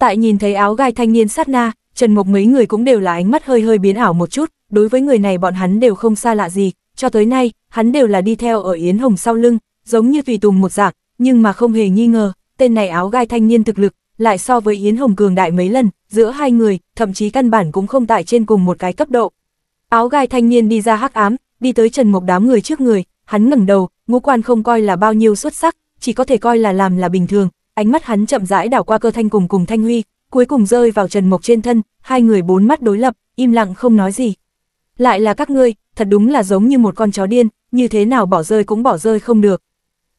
Tại nhìn thấy áo gai thanh niên sát na, Trần mục mấy người cũng đều là ánh mắt hơi hơi biến ảo một chút, đối với người này bọn hắn đều không xa lạ gì, cho tới nay, hắn đều là đi theo ở Yến Hồng sau lưng, giống như tùy tùng một dạng, nhưng mà không hề nghi ngờ, tên này áo gai thanh niên thực lực, lại so với Yến Hồng cường đại mấy lần, giữa hai người, thậm chí căn bản cũng không tại trên cùng một cái cấp độ. Áo gai thanh niên đi ra hắc ám, đi tới Trần mục đám người trước người, hắn ngẩng đầu, ngũ quan không coi là bao nhiêu xuất sắc, chỉ có thể coi là làm là bình thường, ánh mắt hắn chậm rãi đảo qua cơ thanh cùng cùng thanh huy, cuối cùng rơi vào Trần Mộc trên thân, hai người bốn mắt đối lập, im lặng không nói gì. Lại là các ngươi, thật đúng là giống như một con chó điên, như thế nào bỏ rơi cũng bỏ rơi không được.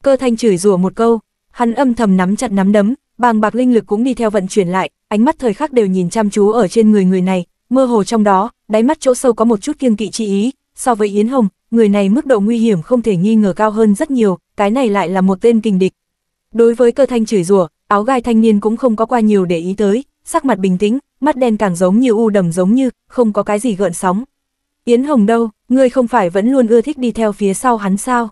Cơ thanh chửi rủa một câu, hắn âm thầm nắm chặt nắm đấm, bàng bạc linh lực cũng đi theo vận chuyển lại, ánh mắt thời khắc đều nhìn chăm chú ở trên người người này, mơ hồ trong đó, đáy mắt chỗ sâu có một chút kiêng kỵ chi ý, so với Yến Hồng, người này mức độ nguy hiểm không thể nghi ngờ cao hơn rất nhiều, cái này lại là một tên kình địch, Đối với cơ thanh chửi rủa, áo gai thanh niên cũng không có qua nhiều để ý tới, sắc mặt bình tĩnh, mắt đen càng giống như u đầm giống như, không có cái gì gợn sóng. Yến Hồng đâu, ngươi không phải vẫn luôn ưa thích đi theo phía sau hắn sao?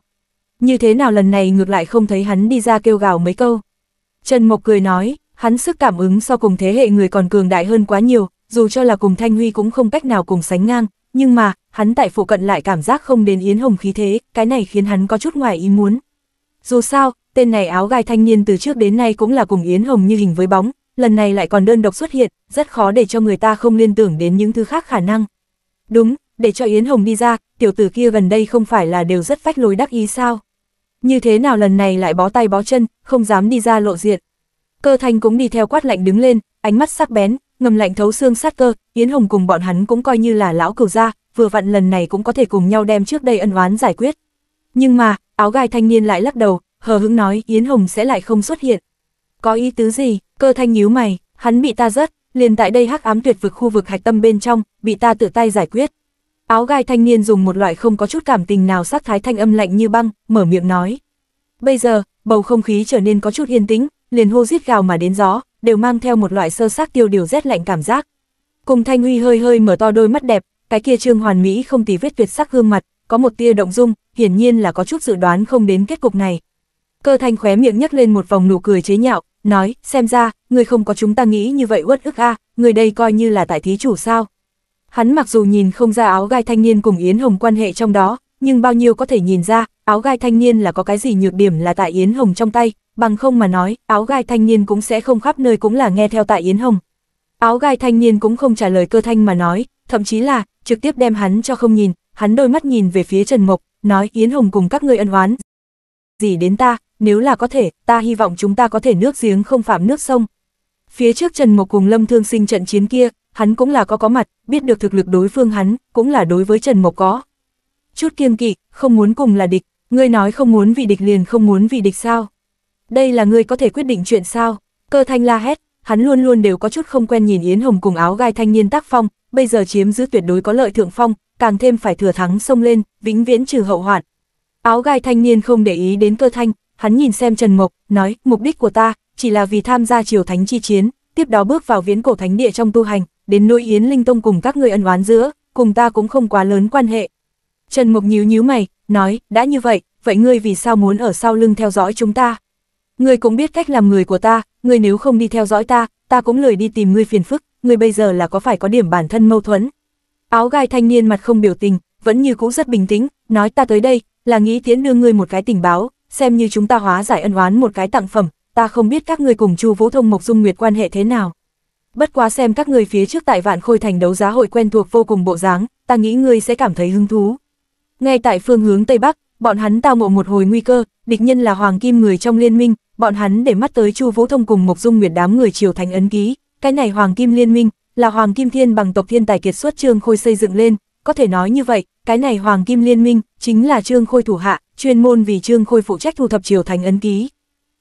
Như thế nào lần này ngược lại không thấy hắn đi ra kêu gào mấy câu? Trần Mộc cười nói, hắn sức cảm ứng so cùng thế hệ người còn cường đại hơn quá nhiều, dù cho là cùng Thanh Huy cũng không cách nào cùng sánh ngang, nhưng mà, hắn tại phụ cận lại cảm giác không đến Yến Hồng khí thế, cái này khiến hắn có chút ngoài ý muốn. Dù sao, tên này áo gai thanh niên từ trước đến nay cũng là cùng Yến Hồng như hình với bóng, lần này lại còn đơn độc xuất hiện, rất khó để cho người ta không liên tưởng đến những thứ khác khả năng. Đúng, để cho Yến Hồng đi ra, tiểu tử kia gần đây không phải là đều rất phách lối đắc ý sao. Như thế nào lần này lại bó tay bó chân, không dám đi ra lộ diện. Cơ thanh cũng đi theo quát lạnh đứng lên, ánh mắt sắc bén, ngầm lạnh thấu xương sát cơ, Yến Hồng cùng bọn hắn cũng coi như là lão cửu gia, vừa vặn lần này cũng có thể cùng nhau đem trước đây ân oán giải quyết. Nhưng mà, áo gai thanh niên lại lắc đầu, hờ hững nói Yến Hồng sẽ lại không xuất hiện. Có ý tứ gì, cơ thanh nhíu mày, hắn bị ta rất, liền tại đây hắc ám tuyệt vực khu vực hạch tâm bên trong, bị ta tự tay giải quyết. Áo gai thanh niên dùng một loại không có chút cảm tình nào sắc thái thanh âm lạnh như băng, mở miệng nói. Bây giờ, bầu không khí trở nên có chút yên tĩnh, liền hô giết gào mà đến gió, đều mang theo một loại sơ xác tiêu điều rét lạnh cảm giác. Cùng Thanh Huy hơi hơi mở to đôi mắt đẹp, cái kia Trương Hoàn Mỹ không tì vết tuyệt sắc gương mặt, có một tia động dung, hiển nhiên là có chút dự đoán không đến kết cục này, Cơ thanh khóe miệng nhắc lên một vòng nụ cười chế nhạo, nói, xem ra, người không có chúng ta nghĩ như vậy uất ức a, người đây coi như là tại thí chủ sao. Hắn mặc dù nhìn không ra áo gai thanh niên cùng Yến Hồng quan hệ trong đó, nhưng bao nhiêu có thể nhìn ra, áo gai thanh niên là có cái gì nhược điểm là tại Yến Hồng trong tay, bằng không mà nói, áo gai thanh niên cũng sẽ không khắp nơi cũng là nghe theo tại Yến Hồng. Áo gai thanh niên cũng không trả lời cơ thanh mà nói, thậm chí là, trực tiếp đem hắn cho không nhìn, hắn đôi mắt nhìn về phía Trần Mộc, nói Yến Hồng cùng các ngươi ân oán, gì đến ta, nếu là có thể, ta hy vọng chúng ta có thể nước giếng không phạm nước sông. Phía trước Trần Mộc cùng Lâm Thương Sinh trận chiến kia, hắn cũng là có có mặt, biết được thực lực đối phương hắn, cũng là đối với Trần Mộc có. Chút kiêng kỵ, không muốn cùng là địch, ngươi nói không muốn vì địch liền không muốn vì địch sao? Đây là ngươi có thể quyết định chuyện sao? Cơ Thanh la hét, hắn luôn luôn đều có chút không quen nhìn Yến Hồng cùng áo gai thanh niên tác phong, bây giờ chiếm giữ tuyệt đối có lợi thượng phong, càng thêm phải thừa thắng xông lên, vĩnh viễn trừ hậu hoạn, Áo gai thanh niên không để ý đến cơ thanh, hắn nhìn xem Trần Mộc, nói, mục đích của ta, chỉ là vì tham gia triều thánh chi chiến, tiếp đó bước vào viễn cổ thánh địa trong tu hành, đến nỗi Yến Linh Tông cùng các người ân oán giữa, cùng ta cũng không quá lớn quan hệ. Trần Mộc nhíu nhíu mày, nói, đã như vậy, vậy ngươi vì sao muốn ở sau lưng theo dõi chúng ta? Ngươi cũng biết cách làm người của ta, ngươi nếu không đi theo dõi ta, ta cũng lười đi tìm ngươi phiền phức, ngươi bây giờ là có phải có điểm bản thân mâu thuẫn. Áo gai thanh niên mặt không biểu tình, vẫn như cũ rất bình tĩnh, nói ta tới đây, là nghĩ tiễn đưa ngươi một cái tình báo, xem như chúng ta hóa giải ân oán một cái tặng phẩm, ta không biết các ngươi cùng Chu Vũ Thông Mộc Dung Nguyệt quan hệ thế nào. Bất quá xem các ngươi phía trước tại Vạn Khôi Thành đấu giá hội quen thuộc vô cùng bộ dáng, ta nghĩ ngươi sẽ cảm thấy hứng thú. Ngay tại phương hướng Tây Bắc, bọn hắn tao ngộ một hồi nguy cơ, địch nhân là hoàng kim người trong liên minh, bọn hắn để mắt tới Chu Vũ Thông cùng Mộc Dung Nguyệt đám người triều thành ấn ký, cái này hoàng kim liên minh là hoàng kim thiên bằng tộc thiên tài kiệt xuất trương khôi xây dựng lên, có thể nói như vậy, cái này Hoàng Kim Liên Minh, chính là Trương Khôi thủ hạ, chuyên môn vì Trương Khôi phụ trách thu thập triều thành ấn ký.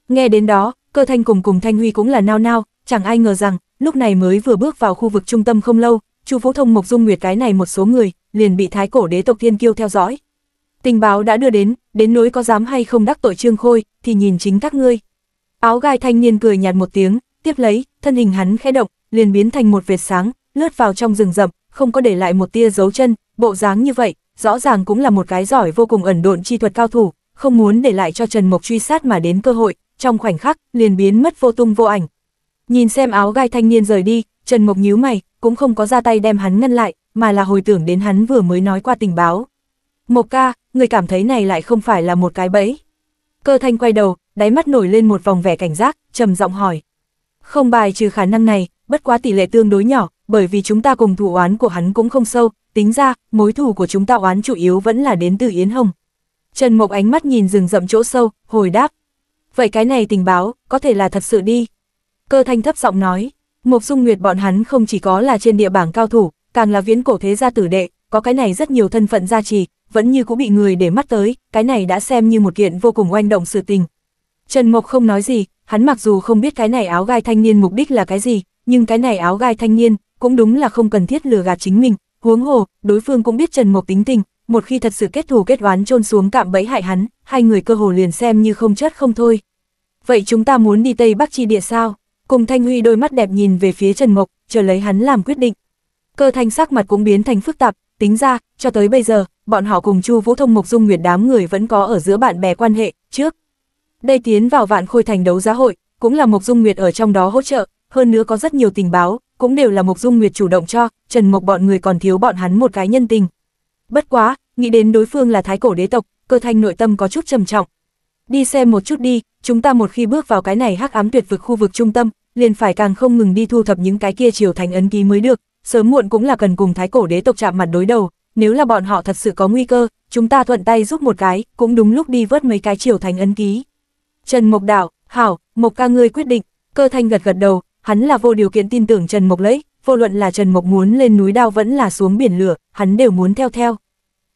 Nghe đến đó, cơ thanh cùng cùng Thanh Huy cũng là nao nao, chẳng ai ngờ rằng, lúc này mới vừa bước vào khu vực trung tâm không lâu, Chu Phú Thông Mộc Dung Nguyệt cái này một số người, liền bị thái cổ đế tộc thiên kiêu theo dõi. Tình báo đã đưa đến, đến nỗi có dám hay không đắc tội Trương Khôi, thì nhìn chính các ngươi. Áo gai thanh niên cười nhạt một tiếng, tiếp lấy, thân hình hắn khẽ động, liền biến thành một vệt sáng, lướt vào trong rừng rậm, không có để lại một tia dấu chân, bộ dáng như vậy, rõ ràng cũng là một cái giỏi vô cùng ẩn độn chi thuật cao thủ, không muốn để lại cho Trần Mộc truy sát mà đến cơ hội, trong khoảnh khắc, liền biến mất vô tung vô ảnh. Nhìn xem áo gai thanh niên rời đi, Trần Mộc nhíu mày, cũng không có ra tay đem hắn ngăn lại, mà là hồi tưởng đến hắn vừa mới nói qua tình báo. Mộc ca, người cảm thấy này lại không phải là một cái bẫy. Cơ thanh quay đầu, đáy mắt nổi lên một vòng vẻ cảnh giác, trầm giọng hỏi. Không bài trừ khả năng này, bất quá tỷ lệ tương đối nhỏ, bởi vì chúng ta cùng thủ oán của hắn cũng không sâu, tính ra, mối thù của chúng ta oán chủ yếu vẫn là đến từ Yến Hồng. Trần Mộc ánh mắt nhìn rừng rậm chỗ sâu, hồi đáp. Vậy cái này tình báo, có thể là thật sự đi. Cơ thanh thấp giọng nói, Mộc Dung Nguyệt bọn hắn không chỉ có là trên địa bảng cao thủ, càng là viễn cổ thế gia tử đệ, có cái này rất nhiều thân phận gia trì, vẫn như cũng bị người để mắt tới, cái này đã xem như một kiện vô cùng oanh động sự tình. Trần Mộc không nói gì, hắn mặc dù không biết cái này áo gai thanh niên mục đích là cái gì, nhưng cái này áo gai thanh niên, cũng đúng là không cần thiết lừa gạt chính mình, huống hồ, đối phương cũng biết Trần Mộc tính tình, một khi thật sự kết thù kết oán chôn xuống cạm bẫy hại hắn, hai người cơ hồ liền xem như không chết không thôi. Vậy chúng ta muốn đi Tây Bắc chi địa sao? Cùng Thanh Huy đôi mắt đẹp nhìn về phía Trần Mộc, chờ lấy hắn làm quyết định. Cơ thanh sắc mặt cũng biến thành phức tạp, tính ra, cho tới bây giờ, bọn họ cùng Chu Vũ Thông Mộc Dung Nguyệt đám người vẫn có ở giữa bạn bè quan hệ, trước. Đây tiến vào vạn khôi thành đấu giá hội, cũng là Mộc Dung Nguyệt ở trong đó hỗ trợ, hơn nữa có rất nhiều tình báo, cũng đều là Mộc Dung Nguyệt chủ động cho, Trần Mộc bọn người còn thiếu bọn hắn một cái nhân tình. Bất quá, nghĩ đến đối phương là thái cổ đế tộc, cơ thanh nội tâm có chút trầm trọng. Đi xem một chút đi, chúng ta một khi bước vào cái này hắc ám tuyệt vực khu vực trung tâm, liền phải càng không ngừng đi thu thập những cái kia triều thành ấn ký mới được, sớm muộn cũng là cần cùng thái cổ đế tộc chạm mặt đối đầu, nếu là bọn họ thật sự có nguy cơ, chúng ta thuận tay giúp một cái, cũng đúng lúc đi vớt mấy cái triều thành ấn ký. Trần Mộc Đạo, Hảo, Mộc ca ngươi quyết định, cơ thanh gật gật đầu, hắn là vô điều kiện tin tưởng Trần Mộc Lẫy, vô luận là Trần Mộc muốn lên núi đao vẫn là xuống biển lửa, hắn đều muốn theo theo.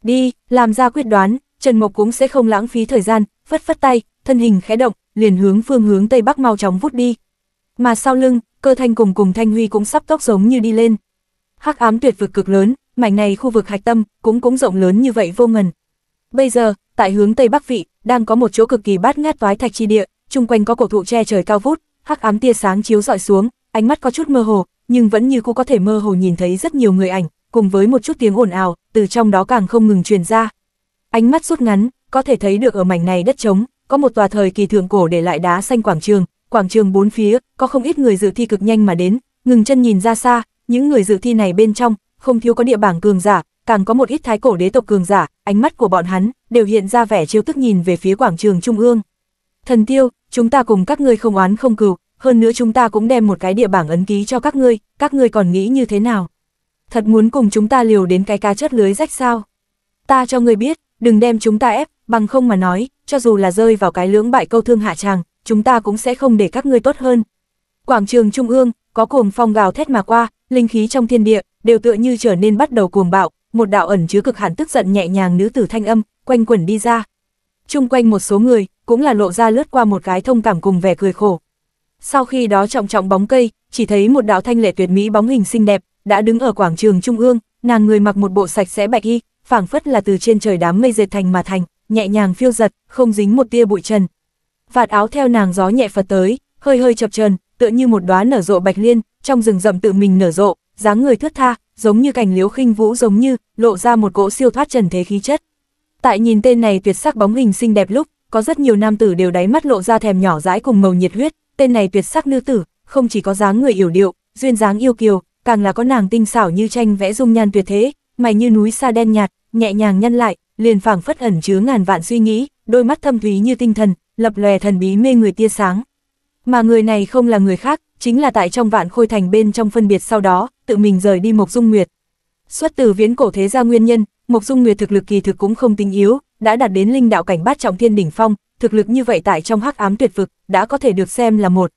Đi, làm ra quyết đoán, Trần Mộc cũng sẽ không lãng phí thời gian, phất phất tay, thân hình khẽ động, liền hướng phương hướng tây bắc mau chóng vút đi. Mà sau lưng, cơ thanh cùng cùng thanh huy cũng sắp tốc giống như đi lên. Hắc ám tuyệt vực cực lớn, mảnh này khu vực hạch tâm cũng cũng rộng lớn như vậy vô ngần. Bây giờ, tại hướng tây bắc vị, đang có một chỗ cực kỳ bát ngát toái thạch chi địa, chung quanh có cổ thụ che trời cao vút, hắc ám tia sáng chiếu rọi xuống, ánh mắt có chút mơ hồ, nhưng vẫn như cô có thể mơ hồ nhìn thấy rất nhiều người ảnh, cùng với một chút tiếng ồn ào, từ trong đó càng không ngừng truyền ra. Ánh mắt rút ngắn, có thể thấy được ở mảnh này đất trống, có một tòa thời kỳ thượng cổ để lại đá xanh quảng trường, quảng trường bốn phía, có không ít người dự thi cực nhanh mà đến, ngừng chân nhìn ra xa, những người dự thi này bên trong, không thiếu có địa bảng cường giả, càng có một ít thái cổ đế tộc cường giả, ánh mắt của bọn hắn đều hiện ra vẻ chiêu tức nhìn về phía quảng trường trung ương. Thần Tiêu, chúng ta cùng các ngươi không oán không cừu, hơn nữa chúng ta cũng đem một cái địa bảng ấn ký cho các ngươi, các ngươi còn nghĩ như thế nào? Thật muốn cùng chúng ta liều đến cái cá chớt lưới rách sao? Ta cho ngươi biết, đừng đem chúng ta ép, bằng không mà nói, cho dù là rơi vào cái lưỡng bại câu thương hạ tràng, chúng ta cũng sẽ không để các ngươi tốt hơn. Quảng trường Trung ương, có cuồng phong gào thét mà qua, linh khí trong thiên địa, đều tựa như trở nên bắt đầu cuồng bạo, một đạo ẩn chứa cực hạn tức giận nhẹ nhàng nữ tử thanh âm, quanh quẩn đi ra. Trung quanh một số người, cũng là lộ ra lướt qua một cái thông cảm cùng vẻ cười khổ. Sau khi đó trọng trọng bóng cây, chỉ thấy một đạo thanh lệ tuyệt mỹ bóng hình xinh đẹp, đã đứng ở quảng trường trung ương, nàng người mặc một bộ sạch sẽ bạch y, phảng phất là từ trên trời đám mây dệt thành mà thành, nhẹ nhàng phiêu giật, không dính một tia bụi trần. Vạt áo theo nàng gió nhẹ phật tới, hơi hơi chập trần, tựa như một đóa nở rộ bạch liên, trong rừng rậm tự mình nở rộ, dáng người thướt tha, giống như cành liễu khinh vũ giống như, lộ ra một cỗ siêu thoát trần thế khí chất. Tại nhìn tên này tuyệt sắc bóng hình xinh đẹp lúc, có rất nhiều nam tử đều đáy mắt lộ ra thèm nhỏ dãi cùng màu nhiệt huyết, tên này tuyệt sắc nữ tử, không chỉ có dáng người yểu điệu, duyên dáng yêu kiều, càng là có nàng tinh xảo như tranh vẽ dung nhan tuyệt thế, mày như núi xa đen nhạt, nhẹ nhàng nhăn lại, liền phảng phất ẩn chứa ngàn vạn suy nghĩ, đôi mắt thâm thúy như tinh thần, lập lòe thần bí mê người tia sáng. Mà người này không là người khác, chính là tại trong vạn khôi thành bên trong phân biệt sau đó, tự mình rời đi Mộc Dung Nguyệt. Xuất từ viễn cổ thế gia nguyên nhân, Mộc Dung Nguyệt thực lực kỳ thực cũng không tinh yếu, đã đạt đến linh đạo cảnh bát trọng thiên đỉnh phong, thực lực như vậy tại trong hắc ám tuyệt vực, đã có thể được xem là một.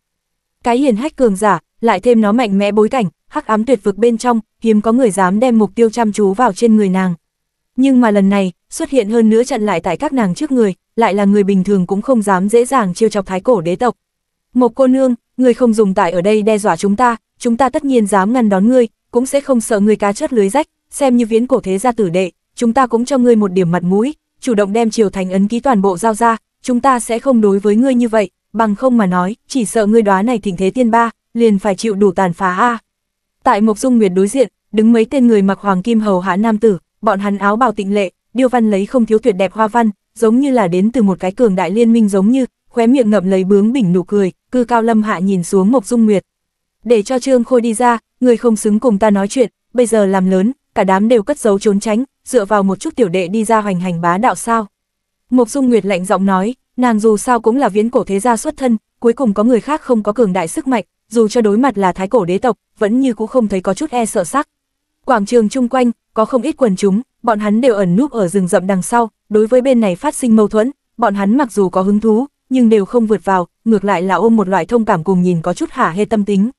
Cái hiền hách cường giả, lại thêm nó mạnh mẽ bối cảnh, hắc ám tuyệt vực bên trong, hiếm có người dám đem mục tiêu chăm chú vào trên người nàng. Nhưng mà lần này, xuất hiện hơn nữa chặn lại tại các nàng trước người, lại là người bình thường cũng không dám dễ dàng chiêu chọc thái cổ đế tộc. Một cô nương, người không dùng tại ở đây đe dọa chúng ta, chúng ta tất nhiên dám ngăn đón ngươi, cũng sẽ không sợ ngươi cá chớt lưới rách, xem như viễn cổ thế gia tử đệ, chúng ta cũng cho ngươi một điểm mặt mũi, chủ động đem triều thành ấn ký toàn bộ giao ra, chúng ta sẽ không đối với ngươi như vậy, bằng không mà nói, chỉ sợ ngươi đoá này thỉnh thế tiên ba, liền phải chịu đủ tàn phá a. Tại Mộc Dung Nguyệt đối diện, đứng mấy tên người mặc hoàng kim hầu hạ nam tử, bọn hắn áo bào tịnh lệ, điêu văn lấy không thiếu tuyệt đẹp hoa văn, giống như là đến từ một cái cường đại liên minh giống như, khóe miệng ngậm lấy bướng bỉnh nụ cười, cư cao lâm hạ nhìn xuống Mộc Dung Nguyệt. Để cho Trương Khôi đi ra, người không xứng cùng ta nói chuyện, bây giờ làm lớn, cả đám đều cất giấu trốn tránh, dựa vào một chút tiểu đệ đi ra hoành hành bá đạo sao. Mộc Dung Nguyệt lạnh giọng nói, nàng dù sao cũng là viễn cổ thế gia xuất thân, cuối cùng có người khác không có cường đại sức mạnh, dù cho đối mặt là thái cổ đế tộc, vẫn như cũng không thấy có chút e sợ sắc. Quảng trường chung quanh, có không ít quần chúng, bọn hắn đều ẩn núp ở rừng rậm đằng sau, đối với bên này phát sinh mâu thuẫn, bọn hắn mặc dù có hứng thú, nhưng đều không vượt vào, ngược lại là ôm một loại thông cảm cùng nhìn có chút hả hê tâm tính.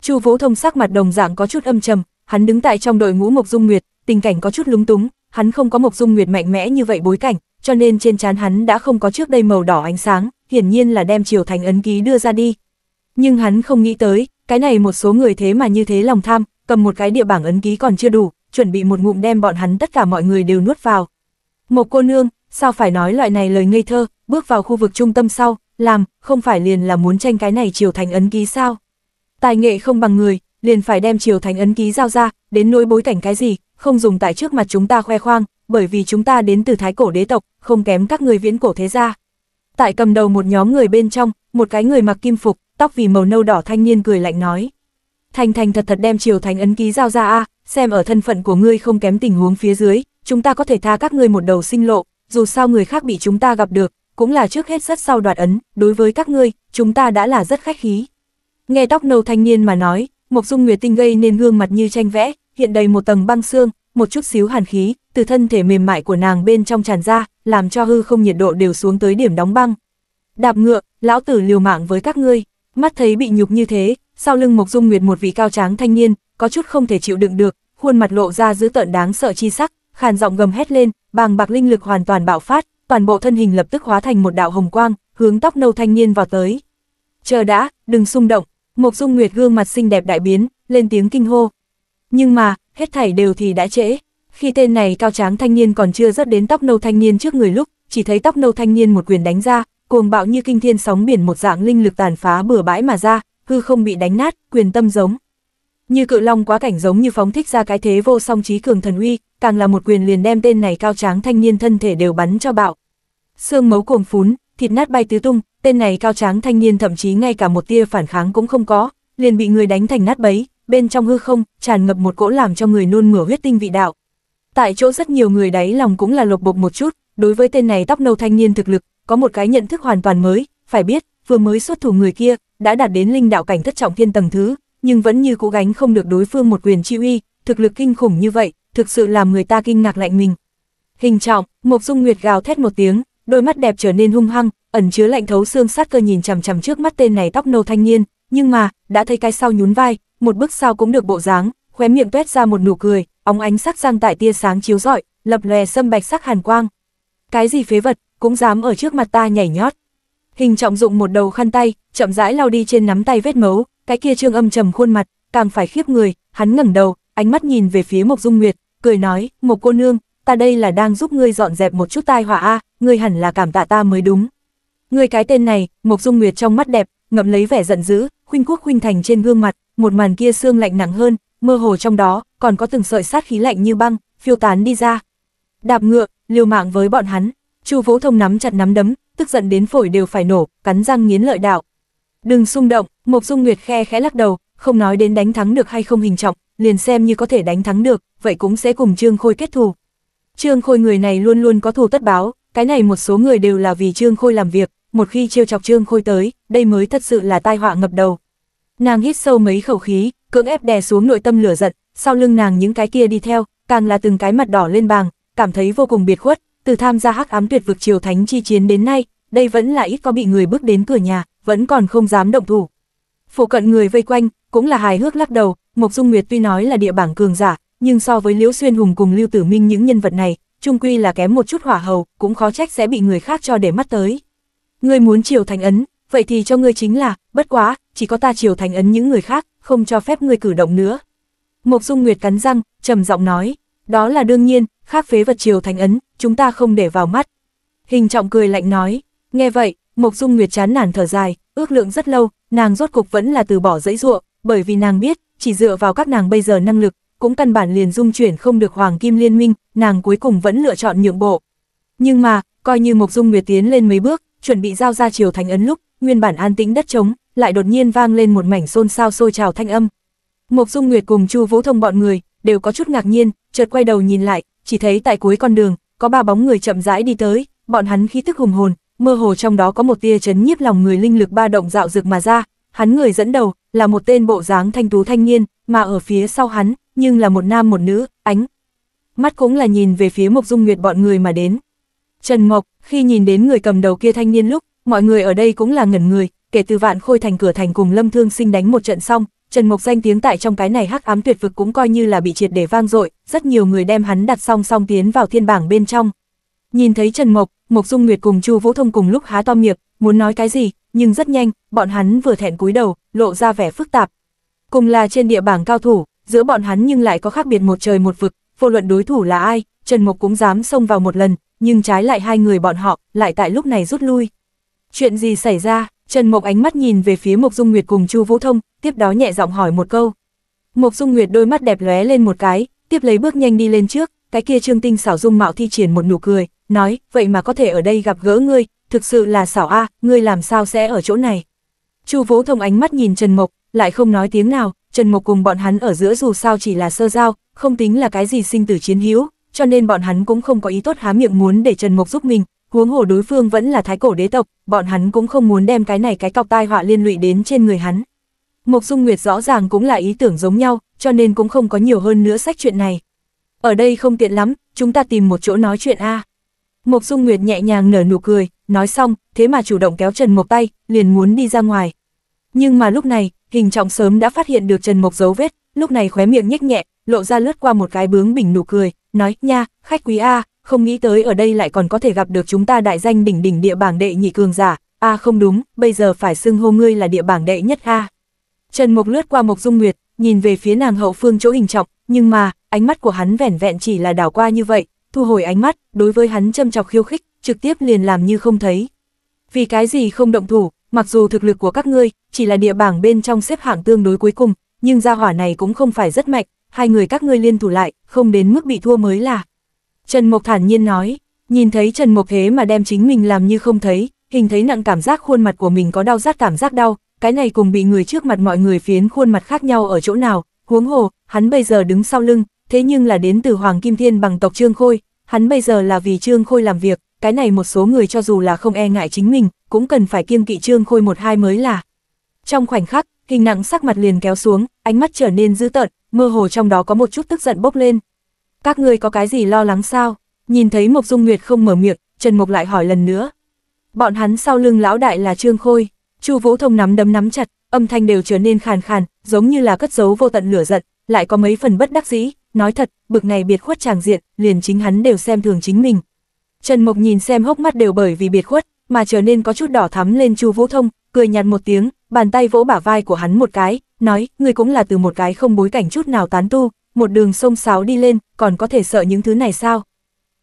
Chu Vũ Thông sắc mặt đồng dạng có chút âm trầm, hắn đứng tại trong đội ngũ Mộc Dung Nguyệt, tình cảnh có chút lúng túng, hắn không có Mộc Dung Nguyệt mạnh mẽ như vậy bối cảnh, cho nên trên trán hắn đã không có trước đây màu đỏ ánh sáng, hiển nhiên là đem Triều Thành ấn ký đưa ra đi. Nhưng hắn không nghĩ tới, cái này một số người thế mà như thế lòng tham, cầm một cái địa bảng ấn ký còn chưa đủ, chuẩn bị một ngụm đem bọn hắn tất cả mọi người đều nuốt vào. Một cô nương, sao phải nói loại này lời ngây thơ, bước vào khu vực trung tâm sau, làm, không phải liền là muốn tranh cái này Triều Thành ấn ký sao? Tài nghệ không bằng người, liền phải đem Triều Thành ấn ký giao ra, đến nỗi bối cảnh cái gì, không dùng tại trước mặt chúng ta khoe khoang, bởi vì chúng ta đến từ thái cổ đế tộc, không kém các người viễn cổ thế gia. Tại cầm đầu một nhóm người bên trong, một cái người mặc kim phục, tóc vì màu nâu đỏ thanh niên cười lạnh nói. Thành thành thật thật đem triều thành ấn ký giao ra a, xem ở thân phận của ngươi không kém tình huống phía dưới, chúng ta có thể tha các ngươi một đầu sinh lộ, dù sao người khác bị chúng ta gặp được, cũng là trước hết rất sau đoạt ấn, đối với các ngươi, chúng ta đã là rất khách khí. Nghe tóc nâu thanh niên mà nói, Mộc Dung Nguyệt Tinh gây nên gương mặt như tranh vẽ, hiện đầy một tầng băng xương, một chút xíu hàn khí, từ thân thể mềm mại của nàng bên trong tràn ra, làm cho hư không nhiệt độ đều xuống tới điểm đóng băng. Đạp ngựa, lão tử liều mạng với các ngươi, mắt thấy bị nhục như thế, sau lưng Mộc Dung Nguyệt một vị cao tráng thanh niên, có chút không thể chịu đựng được, khuôn mặt lộ ra dữ tợn đáng sợ chi sắc, khàn giọng gầm hét lên, bàng bạc linh lực hoàn toàn bạo phát, toàn bộ thân hình lập tức hóa thành một đạo hồng quang, hướng tóc nâu thanh niên vào tới. Chờ đã, đừng xung động, Mộc Dung Nguyệt gương mặt xinh đẹp đại biến, lên tiếng kinh hô, nhưng mà, hết thảy đều thì đã trễ. Khi tên này cao tráng thanh niên còn chưa rớt đến tóc nâu thanh niên trước người lúc, chỉ thấy tóc nâu thanh niên một quyền đánh ra, cuồng bạo như kinh thiên sóng biển một dạng linh lực tàn phá bừa bãi mà ra, hư không bị đánh nát, quyền tâm giống. Như cự long quá cảnh giống như phóng thích ra cái thế vô song trí cường thần uy, càng là một quyền liền đem tên này cao tráng thanh niên thân thể đều bắn cho bạo. Xương mấu cuồng phún, thịt nát bay tứ tung, tên này cao tráng thanh niên thậm chí ngay cả một tia phản kháng cũng không có, liền bị người đánh thành nát bấy, bên trong hư không, tràn ngập một cỗ làm cho người nôn mửa huyết tinh vị đạo. Tại chỗ rất nhiều người đáy lòng cũng là lột bột một chút, đối với tên này tóc nâu thanh niên thực lực, có một cái nhận thức hoàn toàn mới, phải biết, vừa mới xuất thủ người kia, đã đạt đến linh đạo cảnh thất trọng thiên tầng thứ, nhưng vẫn như cố gánh không được đối phương một quyền chi uy, thực lực kinh khủng như vậy, thực sự làm người ta kinh ngạc lạnh mình. Hình trọng, Mộc Dung Nguyệt gào thét một tiếng, đôi mắt đẹp trở nên hung hăng, ẩn chứa lạnh thấu xương sát cơ nhìn chằm chằm trước mắt tên này tóc nâu thanh niên, nhưng mà, đã thấy cái sau nhún vai, một bước sao cũng được bộ dáng, khóe miệng tuét ra một nụ cười, óng ánh sắc răng tại tia sáng chiếu rọi, lập lòe sâm bạch sắc hàn quang. Cái gì phế vật, cũng dám ở trước mặt ta nhảy nhót. Hình trọng dụng một đầu khăn tay, chậm rãi lau đi trên nắm tay vết máu, cái kia trương âm trầm khuôn mặt, càng phải khiếp người, hắn ngẩng đầu, ánh mắt nhìn về phía Mộc Dung Nguyệt, cười nói, "Mộc cô nương, ta đây là đang giúp ngươi dọn dẹp một chút tai họa a, ngươi hẳn là cảm tạ ta mới đúng." Ngươi cái tên này, Mộc Dung Nguyệt trong mắt đẹp, ngậm lấy vẻ giận dữ, khuynh quốc khuynh thành trên gương mặt, một màn kia xương lạnh nặng hơn, mơ hồ trong đó, còn có từng sợi sát khí lạnh như băng, phiêu tán đi ra. Đạp ngựa, liều mạng với bọn hắn, Chu Vũ Thông nắm chặt nắm đấm, tức giận đến phổi đều phải nổ, cắn răng nghiến lợi đạo. Đừng xung động, Mộc Dung Nguyệt khe khẽ lắc đầu, không nói đến đánh thắng được hay không hình trọng, liền xem như có thể đánh thắng được, vậy cũng sẽ cùng Trương Khôi kết thù. Trương Khôi người này luôn luôn có thù tất báo, cái này một số người đều là vì Trương Khôi làm việc, một khi trêu chọc Trương Khôi tới, đây mới thật sự là tai họa ngập đầu. Nàng hít sâu mấy khẩu khí, cưỡng ép đè xuống nội tâm lửa giận, sau lưng nàng những cái kia đi theo, càng là từng cái mặt đỏ lên bàng, cảm thấy vô cùng biệt khuất, từ tham gia hắc ám tuyệt vực triều thánh chi chiến đến nay, đây vẫn là ít có bị người bước đến cửa nhà, vẫn còn không dám động thủ. Phụ cận người vây quanh, cũng là hài hước lắc đầu, Mộc Dung Nguyệt tuy nói là địa bảng cường giả, nhưng so với Liễu Xuyên Hùng cùng Lưu Tử Minh những nhân vật này, trung quy là kém một chút hỏa hầu, cũng khó trách sẽ bị người khác cho để mắt tới. Ngươi muốn triều thành ấn, vậy thì cho ngươi chính là, bất quá, chỉ có ta chiều thành ấn những người khác, không cho phép ngươi cử động nữa. Mộc Dung Nguyệt cắn răng, trầm giọng nói, đó là đương nhiên, khác phế vật chiều thành ấn, chúng ta không để vào mắt. Hình trọng cười lạnh nói, nghe vậy, Mộc Dung Nguyệt chán nản thở dài, ước lượng rất lâu, nàng rốt cục vẫn là từ bỏ dãy ruộng, bởi vì nàng biết, chỉ dựa vào các nàng bây giờ năng lực, cũng căn bản liền dung chuyển không được Hoàng Kim Liên Minh, nàng cuối cùng vẫn lựa chọn nhượng bộ. Nhưng mà, coi như Mộc Dung Nguyệt tiến lên mấy bước, chuẩn bị giao ra chiều thành ấn lúc, nguyên bản an tĩnh đất trống, lại đột nhiên vang lên một mảnh xôn xao sôi trào thanh âm. Mộc Dung Nguyệt cùng Chu Vũ Thông bọn người đều có chút ngạc nhiên, chợt quay đầu nhìn lại, chỉ thấy tại cuối con đường có ba bóng người chậm rãi đi tới, bọn hắn khí tức hùng hồn, mơ hồ trong đó có một tia chấn nhiếp lòng người linh lực ba động dạo dược mà ra, hắn người dẫn đầu là một tên bộ dáng thanh tú thanh niên, mà ở phía sau hắn, nhưng là một nam một nữ, ánh mắt cũng là nhìn về phía Mộc Dung Nguyệt bọn người mà đến. Trần Mộc, khi nhìn đến người cầm đầu kia thanh niên lúc, mọi người ở đây cũng là ngẩn người, kể từ vạn khôi thành cửa thành cùng lâm thương sinh đánh một trận xong, Trần mục danh tiếng tại trong cái này hắc ám tuyệt vực cũng coi như là bị triệt để vang dội, rất nhiều người đem hắn đặt song song tiến vào thiên bảng bên trong. Nhìn thấy Trần mục mục Dung Nguyệt cùng Chu Vũ Thông cùng lúc há to miệng, muốn nói cái gì, nhưng rất nhanh, bọn hắn vừa thẹn cúi đầu, lộ ra vẻ phức tạp. Cùng là trên địa bảng cao thủ, giữa bọn hắn nhưng lại có khác biệt một trời một vực, vô luận đối thủ là ai, Trần mục cũng dám xông vào một lần, nhưng trái lại hai người bọn họ, lại tại lúc này rút lui. Chuyện gì xảy ra? Trần Mộc ánh mắt nhìn về phía Mộc Dung Nguyệt cùng Chu Vũ Thông, tiếp đó nhẹ giọng hỏi một câu. Mộc Dung Nguyệt đôi mắt đẹp lóe lên một cái, tiếp lấy bước nhanh đi lên trước, cái kia Trương Tinh xảo dung mạo thi triển một nụ cười, nói, vậy mà có thể ở đây gặp gỡ ngươi, thực sự là xảo a, ngươi làm sao sẽ ở chỗ này? Chu Vũ Thông ánh mắt nhìn Trần Mộc, lại không nói tiếng nào, Trần Mộc cùng bọn hắn ở giữa dù sao chỉ là sơ giao, không tính là cái gì sinh tử chiến hữu, cho nên bọn hắn cũng không có ý tốt há miệng muốn để Trần Mộc giúp mình, huống hồ đối phương vẫn là thái cổ đế tộc, bọn hắn cũng không muốn đem cái này cái cọc tai họa liên lụy đến trên người hắn. Mộc Dung Nguyệt rõ ràng cũng là ý tưởng giống nhau, cho nên cũng không có nhiều hơn nữa sách chuyện này. Ở đây không tiện lắm, chúng ta tìm một chỗ nói chuyện a. Mộc Dung Nguyệt nhẹ nhàng nở nụ cười, nói xong, thế mà chủ động kéo Trần Mộc tay, liền muốn đi ra ngoài. Nhưng mà lúc này, hình trọng sớm đã phát hiện được Trần Mộc dấu vết, lúc này khóe miệng nhếch nhẹ, lộ ra lướt qua một cái bướng bỉnh nụ cười, nói, nha, khách quý A, không nghĩ tới ở đây lại còn có thể gặp được chúng ta đại danh đỉnh đỉnh địa bảng đệ nhị cường giả, a à, không đúng, bây giờ phải xưng hô ngươi là địa bảng đệ nhất a. Trần Mộc lướt qua Mộc Dung Nguyệt, nhìn về phía nàng hậu phương chỗ hình trọng, nhưng mà, ánh mắt của hắn vẻn vẹn chỉ là đảo qua như vậy, thu hồi ánh mắt, đối với hắn châm chọc khiêu khích, trực tiếp liền làm như không thấy. Vì cái gì không động thủ, mặc dù thực lực của các ngươi chỉ là địa bảng bên trong xếp hạng tương đối cuối cùng, nhưng gia hỏa này cũng không phải rất mạnh, hai người các ngươi liên thủ lại, không đến mức bị thua mới là. Trần Mộc thản nhiên nói, nhìn thấy Trần Mộc thế mà đem chính mình làm như không thấy, hình thấy nặng cảm giác khuôn mặt của mình có đau rát cảm giác đau, cái này cùng bị người trước mặt mọi người phiến khuôn mặt khác nhau ở chỗ nào, huống hồ, hắn bây giờ đứng sau lưng, thế nhưng là đến từ Hoàng Kim Thiên bằng tộc Trương Khôi, hắn bây giờ là vì Trương Khôi làm việc, cái này một số người cho dù là không e ngại chính mình, cũng cần phải kiêng kỵ Trương Khôi một hai mới là. Trong khoảnh khắc, hình nặng sắc mặt liền kéo xuống, ánh mắt trở nên dữ tợn, mơ hồ trong đó có một chút tức giận bốc lên, các ngươi có cái gì lo lắng sao? Nhìn thấy Mộc Dung Nguyệt không mở miệng, Trần Mộc lại hỏi lần nữa. Bọn hắn sau lưng lão đại là Trương Khôi, Chu Vũ Thông nắm đấm nắm chặt, âm thanh đều trở nên khàn khàn, giống như là cất giấu vô tận lửa giận, lại có mấy phần bất đắc dĩ, nói thật, bực này biệt khuất chàng diện, liền chính hắn đều xem thường chính mình. Trần Mộc nhìn xem hốc mắt đều bởi vì biệt khuất, mà trở nên có chút đỏ thắm lên Chu Vũ Thông, cười nhạt một tiếng, bàn tay vỗ bả vai của hắn một cái, nói, ngươi cũng là từ một cái không bối cảnh chút nào tán tu, một đường sông sáo đi lên, còn có thể sợ những thứ này sao?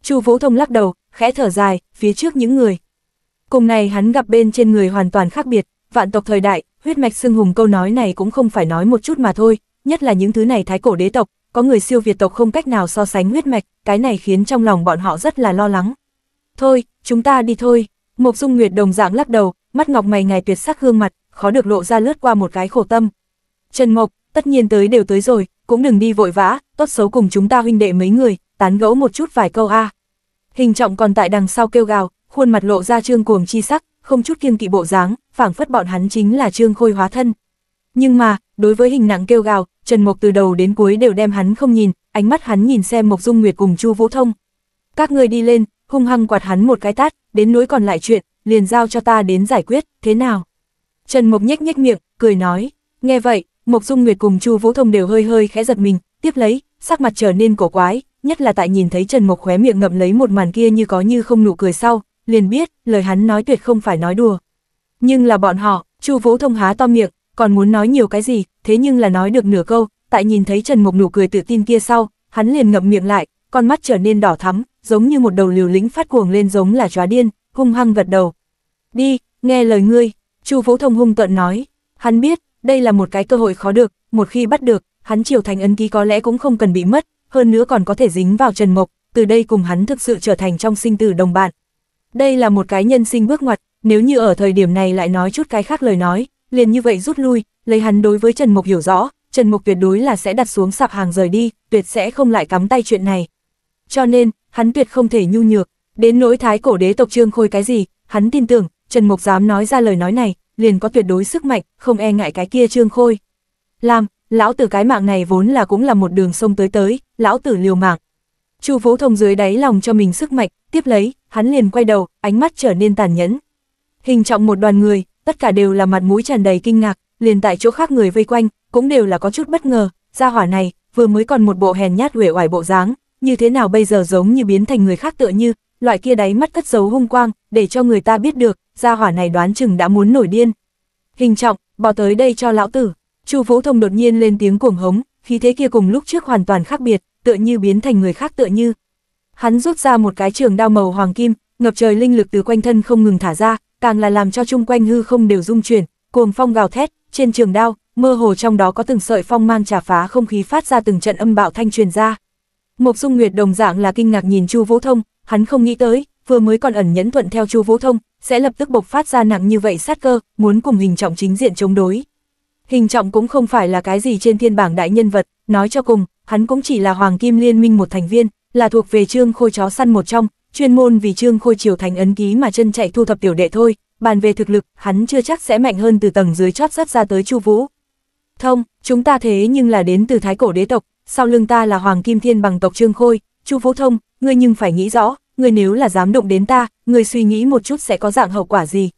Chu Vũ Thông lắc đầu, khẽ thở dài, phía trước những người. Cùng này hắn gặp bên trên người hoàn toàn khác biệt, vạn tộc thời đại, huyết mạch xưng hùng câu nói này cũng không phải nói một chút mà thôi, nhất là những thứ này thái cổ đế tộc, có người siêu việt tộc không cách nào so sánh huyết mạch, cái này khiến trong lòng bọn họ rất là lo lắng. Thôi, chúng ta đi thôi. Mộc Dung Nguyệt đồng dạng lắc đầu, mắt ngọc mày ngài tuyệt sắc gương mặt, khó được lộ ra lướt qua một cái khổ tâm. Trần Mộc, tất nhiên tới đều tới rồi, cũng đừng đi vội vã, tốt xấu cùng chúng ta huynh đệ mấy người, tán gẫu một chút vài câu a. Hình trọng còn tại đằng sau kêu gào, khuôn mặt lộ ra trương cuồng chi sắc, không chút kiêng kỵ bộ dáng, phảng phất bọn hắn chính là trương khôi hóa thân. Nhưng mà, đối với hình nặng kêu gào, Trần Mộc từ đầu đến cuối đều đem hắn không nhìn, ánh mắt hắn nhìn xem Mộc Dung Nguyệt cùng Chu Vũ Thông. Các người đi lên, hung hăng quạt hắn một cái tát, đến nỗi còn lại chuyện, liền giao cho ta đến giải quyết, thế nào? Trần Mộc nhếch nhếch miệng, cười nói, nghe vậy, Mộc Dung Nguyệt cùng Chu Vũ Thông đều hơi hơi khẽ giật mình, tiếp lấy, sắc mặt trở nên cổ quái, nhất là tại nhìn thấy Trần Mộc khóe miệng ngậm lấy một màn kia như có như không nụ cười sau, liền biết, lời hắn nói tuyệt không phải nói đùa. Nhưng là bọn họ, Chu Vũ Thông há to miệng, còn muốn nói nhiều cái gì, thế nhưng là nói được nửa câu, tại nhìn thấy Trần Mộc nụ cười tự tin kia sau, hắn liền ngậm miệng lại, con mắt trở nên đỏ thắm, giống như một đầu liều lĩnh phát cuồng lên giống là chó điên, hung hăng gật đầu. "Đi, nghe lời ngươi." Chu Vũ Thông hung tợn nói. Hắn biết, đây là một cái cơ hội khó được, một khi bắt được, hắn triều thành ấn ký có lẽ cũng không cần bị mất, hơn nữa còn có thể dính vào Trần Mộc, từ đây cùng hắn thực sự trở thành trong sinh tử đồng bạn. Đây là một cái nhân sinh bước ngoặt, nếu như ở thời điểm này lại nói chút cái khác lời nói, liền như vậy rút lui, lấy hắn đối với Trần Mộc hiểu rõ, Trần Mộc tuyệt đối là sẽ đặt xuống sạp hàng rời đi, tuyệt sẽ không lại cắm tay chuyện này. Cho nên, hắn tuyệt không thể nhu nhược, đến nỗi thái cổ đế tộc trương khôi cái gì, hắn tin tưởng, Trần Mộc dám nói ra lời nói này, liền có tuyệt đối sức mạnh, không e ngại cái kia Trương Khôi. Làm, lão tử cái mạng này vốn là cũng là một đường sông tới tới, lão tử liều mạng. Chu Vũ Thông dưới đáy lòng cho mình sức mạnh, tiếp lấy, hắn liền quay đầu, ánh mắt trở nên tàn nhẫn. Hình trọng một đoàn người, tất cả đều là mặt mũi tràn đầy kinh ngạc, liền tại chỗ khác người vây quanh, cũng đều là có chút bất ngờ, gia hỏa này, vừa mới còn một bộ hèn nhát uể oải bộ dáng, như thế nào bây giờ giống như biến thành người khác tựa như, loại kia đáy mắt cất giấu hung quang, để cho người ta biết được, gia hỏa này đoán chừng đã muốn nổi điên. Hình trọng, bỏ tới đây cho lão tử. Chu Vũ Thông đột nhiên lên tiếng cuồng hống, khí thế kia cùng lúc trước hoàn toàn khác biệt, tựa như biến thành người khác tựa như. Hắn rút ra một cái trường đao màu hoàng kim, ngập trời linh lực từ quanh thân không ngừng thả ra, càng là làm cho chung quanh hư không đều rung chuyển, cuồng phong gào thét, trên trường đao, mơ hồ trong đó có từng sợi phong mang trà phá không khí phát ra từng trận âm bạo thanh truyền ra. Mộc Dung Nguyệt đồng dạng là kinh ngạc nhìn Chu Vũ Thông, hắn không nghĩ tới, vừa mới còn ẩn nhẫn thuận theo Chu Vũ Thông, sẽ lập tức bộc phát ra nặng như vậy sát cơ, muốn cùng hình trọng chính diện chống đối. Hình trọng cũng không phải là cái gì trên thiên bảng đại nhân vật, nói cho cùng, hắn cũng chỉ là Hoàng Kim Liên minh một thành viên, là thuộc về Trương Khôi chó săn một trong, chuyên môn vì Trương Khôi triều thành ấn ký mà chân chạy thu thập tiểu đệ thôi, bàn về thực lực, hắn chưa chắc sẽ mạnh hơn từ tầng dưới chót rất ra tới Chu Vũ. Thông, chúng ta thế nhưng là đến từ Thái Cổ đế tộc, sau lưng ta là Hoàng Kim Thiên bằng tộc Trương Khôi, Chu Vũ Thông, ngươi nhưng phải nghĩ rõ, ngươi nếu là dám động đến ta, ngươi suy nghĩ một chút sẽ có dạng hậu quả gì.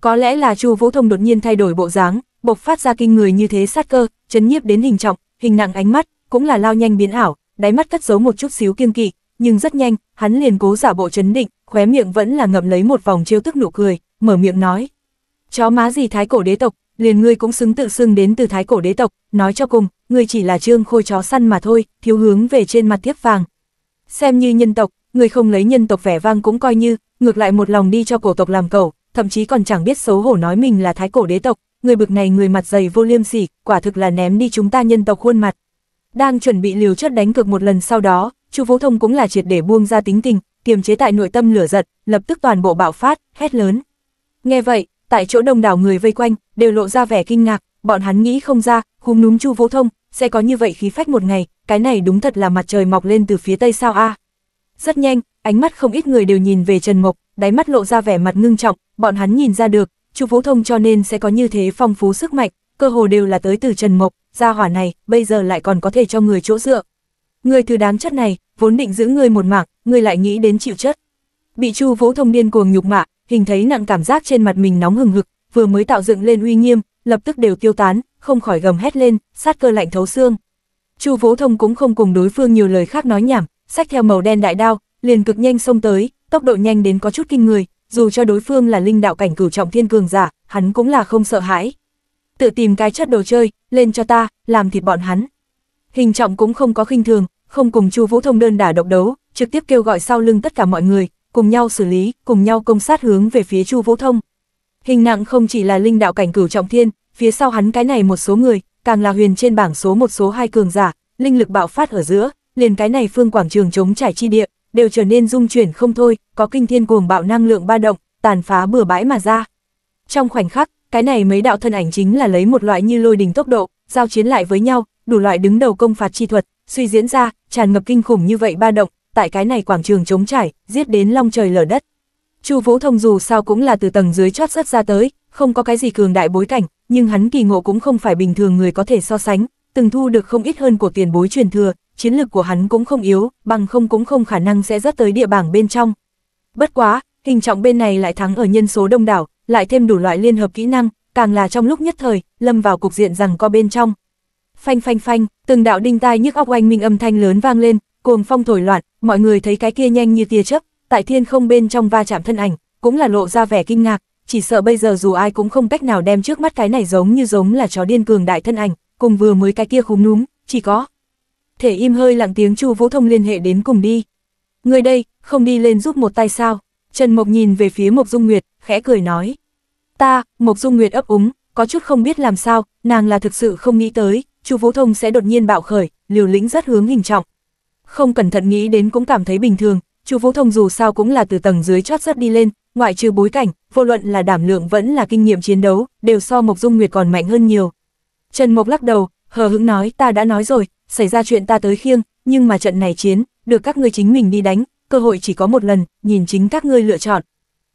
Có lẽ là Chu Vũ Thông đột nhiên thay đổi bộ dáng, bộc phát ra kinh người như thế sát cơ, chấn nhiếp đến hình trọng, hình nặng ánh mắt, cũng là lao nhanh biến ảo, đáy mắt cất giấu một chút xíu kiêng kỵ, nhưng rất nhanh, hắn liền cố giả bộ chấn định, khóe miệng vẫn là ngậm lấy một vòng trêu tức nụ cười, mở miệng nói: "Chó má gì thái cổ đế tộc, liền ngươi cũng xứng tự xưng đến từ thái cổ đế tộc, nói cho cùng, ngươi chỉ là trương khôi chó săn mà thôi, thiếu hướng về trên mặt tiếp vàng, Xem như nhân tộc, người không lấy nhân tộc vẻ vang cũng coi như, ngược lại một lòng đi cho cổ tộc làm cầu, thậm chí còn chẳng biết xấu hổ nói mình là thái cổ đế tộc, người bực này người mặt dày vô liêm sỉ, quả thực là ném đi chúng ta nhân tộc khuôn mặt. Đang chuẩn bị liều chất đánh cực một lần sau đó, Chu Vũ Thông cũng là triệt để buông ra tính tình, kiềm chế tại nội tâm lửa giật lập tức toàn bộ bạo phát, hét lớn. Nghe vậy, tại chỗ đông đảo người vây quanh, đều lộ ra vẻ kinh ngạc, bọn hắn nghĩ không ra, hung núm Chu Vũ Thông sẽ có như vậy khí phách một ngày, cái này đúng thật là mặt trời mọc lên từ phía tây sao a. Rất nhanh, ánh mắt không ít người đều nhìn về Trần Mộc, đáy mắt lộ ra vẻ mặt ngưng trọng, bọn hắn nhìn ra được, Chu Vũ Thông cho nên sẽ có như thế phong phú sức mạnh, cơ hồ đều là tới từ Trần Mộc, gia hỏa này, bây giờ lại còn có thể cho người chỗ dựa. Người thứ đáng chất này, vốn định giữ người một mạng người lại nghĩ đến chịu chất. Bị Chu Vũ Thông điên cuồng nhục mạ, hình thấy nặng cảm giác trên mặt mình nóng hừng hực, vừa mới tạo dựng lên uy nghiêm, lập tức đều tiêu tán, không khỏi gầm hét lên, sát cơ lạnh thấu xương, Chu Vũ Thông cũng không cùng đối phương nhiều lời khác nói nhảm, sách theo màu đen đại đao, liền cực nhanh xông tới, tốc độ nhanh đến có chút kinh người, dù cho đối phương là linh đạo cảnh cửu trọng thiên cường giả, hắn cũng là không sợ hãi. Tự tìm cái chất đồ chơi, lên cho ta, làm thịt bọn hắn. Hình trọng cũng không có khinh thường, không cùng Chu Vũ Thông đơn đả độc đấu, trực tiếp kêu gọi sau lưng tất cả mọi người, cùng nhau xử lý, cùng nhau công sát hướng về phía Chu Vũ Thông. Hình nặng không chỉ là linh đạo cảnh cửu trọng thiên, phía sau hắn cái này một số người, càng là huyền trên bảng số một số hai cường giả, linh lực bạo phát ở giữa, liền cái này phương quảng trường chống trải chi địa, đều trở nên dung chuyển không thôi, có kinh thiên cuồng bạo năng lượng ba động, tàn phá bừa bãi mà ra. Trong khoảnh khắc, cái này mấy đạo thân ảnh chính là lấy một loại như lôi đình tốc độ, giao chiến lại với nhau, đủ loại đứng đầu công phạt chi thuật, suy diễn ra, tràn ngập kinh khủng như vậy ba động, tại cái này quảng trường chống trải, giết đến long trời lở đất. Chu Vũ Thông dù sao cũng là từ tầng dưới chót rất ra tới, không có cái gì cường đại bối cảnh, nhưng hắn kỳ ngộ cũng không phải bình thường người có thể so sánh, từng thu được không ít hơn của tiền bối truyền thừa, chiến lực của hắn cũng không yếu, bằng không cũng không khả năng sẽ rớt tới địa bảng bên trong. Bất quá, hình trọng bên này lại thắng ở nhân số đông đảo, lại thêm đủ loại liên hợp kỹ năng, càng là trong lúc nhất thời, lâm vào cục diện rằng co bên trong. Phanh phanh phanh, từng đạo đinh tai nhức óc oanh minh âm thanh lớn vang lên, cuồng phong thổi loạn, mọi người thấy cái kia nhanh như tia chớp, tại thiên không bên trong va chạm thân ảnh, cũng là lộ ra vẻ kinh ngạc, chỉ sợ bây giờ dù ai cũng không cách nào đem trước mắt cái này giống như giống là chó điên cường đại thân ảnh, cùng vừa mới cái kia khúm núm, chỉ có. Thể im hơi lặng tiếng Chu Vũ Thông liên hệ đến cùng đi. Người đây, không đi lên giúp một tay sao? Trần Mộc nhìn về phía Mộc Dung Nguyệt, khẽ cười nói. Ta, Mộc Dung Nguyệt ấp úng, có chút không biết làm sao, nàng là thực sự không nghĩ tới, Chu Vũ Thông sẽ đột nhiên bạo khởi, liều lĩnh rất hướng hình trọng. Không cẩn thận nghĩ đến cũng cảm thấy bình thường, Chu Vũ Thông dù sao cũng là từ tầng dưới chót rất đi lên, ngoại trừ bối cảnh, vô luận là đảm lượng vẫn là kinh nghiệm chiến đấu, đều so Mộc Dung Nguyệt còn mạnh hơn nhiều. Trần Mộc lắc đầu, hờ hững nói ta đã nói rồi, xảy ra chuyện ta tới khiêng, nhưng mà trận này chiến, được các ngươi chính mình đi đánh, cơ hội chỉ có một lần, nhìn chính các ngươi lựa chọn.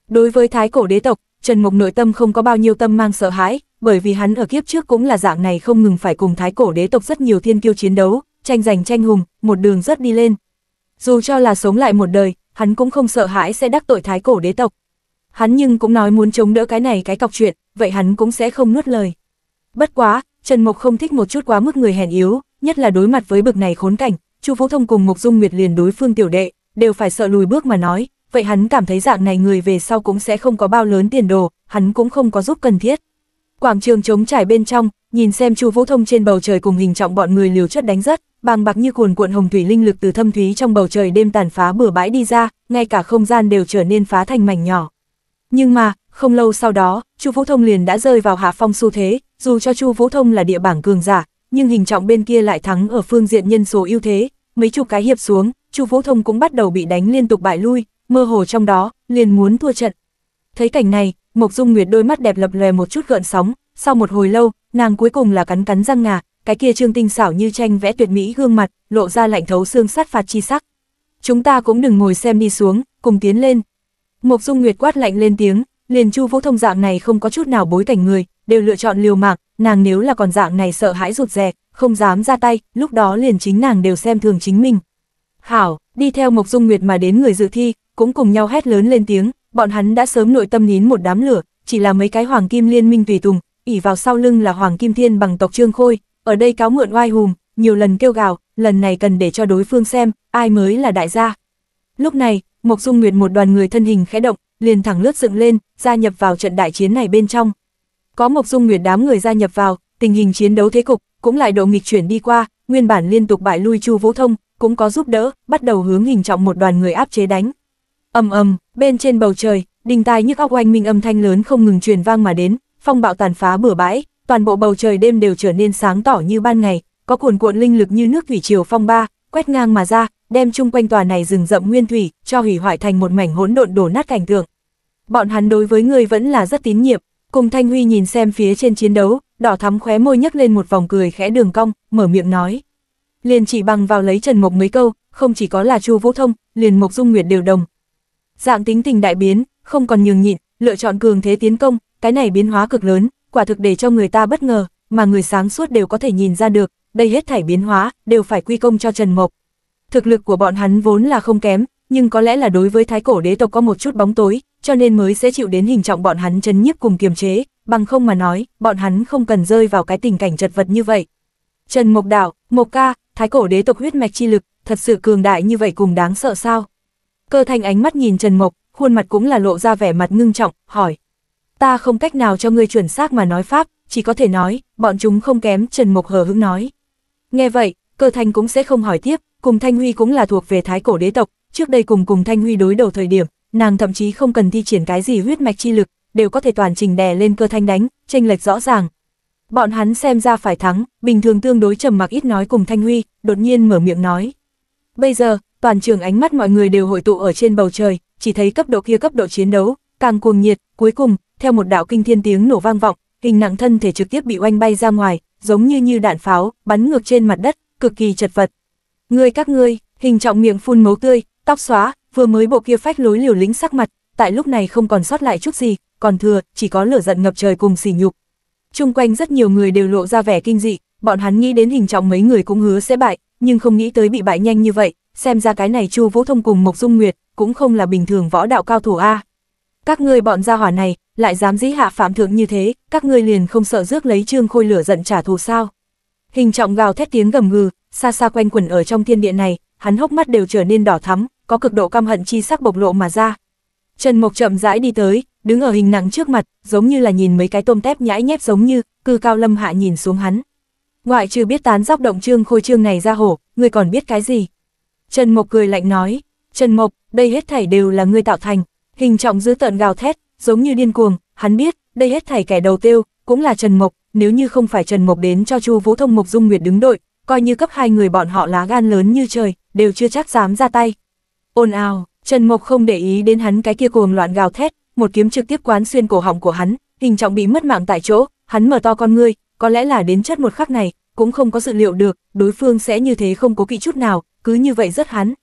Đối với thái cổ đế tộc, Trần Mộc nội tâm không có bao nhiêu tâm mang sợ hãi, bởi vì hắn ở kiếp trước cũng là dạng này không ngừng phải cùng thái cổ đế tộc rất nhiều thiên kiêu chiến đấu, tranh giành tranh hùng, một đường rất đi lên, dù cho là sống lại một đời, hắn cũng không sợ hãi sẽ đắc tội thái cổ đế tộc. Hắn nhưng cũng nói muốn chống đỡ cái này cái cọc chuyện, vậy hắn cũng sẽ không nuốt lời. Bất quá, Trần Mộc không thích một chút quá mức người hèn yếu, nhất là đối mặt với bực này khốn cảnh, Chu Vũ Thông cùng Mộc Dung Nguyệt liền đối phương tiểu đệ, đều phải sợ lùi bước mà nói, vậy hắn cảm thấy dạng này người về sau cũng sẽ không có bao lớn tiền đồ, hắn cũng không có giúp cần thiết. Quảng trường trống trải bên trong, nhìn xem Chu Vũ Thông trên bầu trời cùng hình trọng bọn người liều chất đánh rất, bàng bạc như cuồn cuộn hồng thủy linh lực từ thâm thúy trong bầu trời đêm tàn phá bừa bãi đi ra, ngay cả không gian đều trở nên phá thành mảnh nhỏ. Nhưng mà, không lâu sau đó, Chu Vũ Thông liền đã rơi vào hạ phong xu thế, dù cho Chu Vũ Thông là địa bảng cường giả, nhưng hình trọng bên kia lại thắng ở phương diện nhân số ưu thế, mấy chục cái hiệp xuống, Chu Vũ Thông cũng bắt đầu bị đánh liên tục bại lui, mơ hồ trong đó, liền muốn thua trận. Thấy cảnh này, Mộc Dung Nguyệt đôi mắt đẹp lập lòe một chút gợn sóng, sau một hồi lâu, nàng cuối cùng là cắn cắn răng ngà, cái kia trương tinh xảo như tranh vẽ tuyệt mỹ gương mặt, lộ ra lạnh thấu xương sát phạt chi sắc. Chúng ta cũng đừng ngồi xem đi xuống, cùng tiến lên. Mộc Dung Nguyệt quát lạnh lên tiếng, liền Chu Vũ Thông dạng này không có chút nào bối cảnh người, đều lựa chọn liều mạng, nàng nếu là còn dạng này sợ hãi rụt rè, không dám ra tay, lúc đó liền chính nàng đều xem thường chính mình. Hảo, đi theo Mộc Dung Nguyệt mà đến người dự thi, cũng cùng nhau hét lớn lên tiếng, bọn hắn đã sớm nội tâm nín một đám lửa, chỉ là mấy cái hoàng kim liên minh tùy tùng, ỉ vào sau lưng là hoàng kim thiên bằng tộc Trương Khôi, ở đây cáo mượn oai hùm, nhiều lần kêu gào, lần này cần để cho đối phương xem, ai mới là đại gia. Lúc này, Mộc Dung Nguyệt một đoàn người thân hình khẽ động, liền thẳng lướt dựng lên, gia nhập vào trận đại chiến này bên trong. Có Mộc Dung Nguyệt đám người gia nhập vào, tình hình chiến đấu thế cục cũng lại độ nghịch chuyển đi qua, nguyên bản liên tục bại lui Chu Vũ Thông, cũng có giúp đỡ, bắt đầu hướng hình trọng một đoàn người áp chế đánh. Ầm ầm, bên trên bầu trời, đình tai nhức óc oanh minh âm thanh lớn không ngừng truyền vang mà đến, phong bạo tàn phá bừa bãi, toàn bộ bầu trời đêm đều trở nên sáng tỏ như ban ngày, có cuồn cuộn linh lực như nước thủy triều phong ba, quét ngang mà ra, đem chung quanh tòa này rừng rậm nguyên thủy, cho hủy hoại thành một mảnh hỗn độn đổ nát cảnh tượng. Bọn hắn đối với người vẫn là rất tín nhiệm, cùng Thanh Huy nhìn xem phía trên chiến đấu, đỏ thắm khóe môi nhấc lên một vòng cười khẽ đường cong, mở miệng nói. Liền chỉ bằng vào lấy Trần Mộc mấy câu, không chỉ có là Chu Vũ Thông, liền Mộc Dung Nguyệt đều đồng. Dạng tính tình đại biến, không còn nhường nhịn, lựa chọn cường thế tiến công, cái này biến hóa cực lớn, quả thực để cho người ta bất ngờ, mà người sáng suốt đều có thể nhìn ra được, đây hết thảy biến hóa, đều phải quy công cho Trần Mộc. Thực lực của bọn hắn vốn là không kém, nhưng có lẽ là đối với thái cổ đế tộc có một chút bóng tối, cho nên mới sẽ chịu đến hình trọng bọn hắn chấn nhiếp cùng kiềm chế, bằng không mà nói, bọn hắn không cần rơi vào cái tình cảnh chật vật như vậy. Trần Mộc Đạo, Mộc Ca, thái cổ đế tộc huyết mạch chi lực, thật sự cường đại như vậy cùng đáng sợ sao? Cơ thành ánh mắt nhìn Trần Mộc, khuôn mặt cũng là lộ ra vẻ mặt ngưng trọng, hỏi, ta không cách nào cho ngươi chuẩn xác mà nói pháp, chỉ có thể nói, bọn chúng không kém, Trần Mộc hờ hững nói. Nghe vậy, cơ thanh cũng sẽ không hỏi tiếp, cùng Thanh Huy cũng là thuộc về thái cổ đế tộc, trước đây cùng cùng Thanh Huy đối đầu thời điểm, nàng thậm chí không cần thi triển cái gì huyết mạch chi lực, đều có thể toàn trình đè lên cơ thanh đánh, tranh lệch rõ ràng. Bọn hắn xem ra phải thắng, bình thường tương đối trầm mặc ít nói cùng Thanh Huy, đột nhiên mở miệng nói. Bây giờ, toàn trường ánh mắt mọi người đều hội tụ ở trên bầu trời, chỉ thấy cấp độ kia cấp độ chiến đấu, càng cuồng nhiệt, cuối cùng, theo một đạo kinh thiên tiếng nổ vang vọng, hình nặng thân thể trực tiếp bị oanh bay ra ngoài, giống như như đạn pháo, bắn ngược trên mặt đất, cực kỳ chật vật. người các ngươi, hình trọng miệng phun máu tươi, tóc xóa, vừa mới bộ kia phách lối liều lĩnh sắc mặt, tại lúc này không còn sót lại chút gì, còn thừa, chỉ có lửa giận ngập trời cùng sỉ nhục. Trung quanh rất nhiều người đều lộ ra vẻ kinh dị, bọn hắn nghĩ đến hình trọng mấy người cũng hứa sẽ bại, nhưng không nghĩ tới bị bại nhanh như vậy, xem ra cái này Chu Vũ Thông cùng Mộc Dung Nguyệt cũng không là bình thường võ đạo cao thủ a các ngươi bọn gia hỏa này, lại dám dĩ hạ phạm thượng như thế, các ngươi liền không sợ rước lấy trương khôi lửa giận trả thù sao. Hình trọng gào thét tiếng gầm ngừ, xa xa quanh quẩn ở trong thiên địa này, hắn hốc mắt đều trở nên đỏ thắm, có cực độ căm hận chi sắc bộc lộ mà ra. Trần Mộc chậm rãi đi tới, đứng ở hình nặng trước mặt, giống như là nhìn mấy cái tôm tép nhãi nhép giống như, cư cao lâm hạ nhìn xuống hắn. Ngoại trừ biết tán dóc động trương khôi trương này ra hổ, ngươi còn biết cái gì? Trần Mộc cười lạnh nói, Trần Mộc, đây hết thảy đều là ngươi tạo thành, Hình trọng dữ tợn gào thét, giống như điên cuồng, hắn biết, đây hết thảy kẻ đầu tiêu, cũng là Trần Mộc, nếu như không phải Trần Mộc đến cho Chu Vũ Thông Mộc Dung Nguyệt đứng đội, coi như cấp hai người bọn họ lá gan lớn như trời, đều chưa chắc dám ra tay. Ôn ào, Trần Mộc không để ý đến hắn cái kia cuồng loạn gào thét, một kiếm trực tiếp quán xuyên cổ họng của hắn, hình trọng bị mất mạng tại chỗ, hắn mở to con ngươi, có lẽ là đến chất một khắc này, cũng không có dự liệu được, đối phương sẽ như thế không có kỵ chút nào, cứ như vậy rất hắn.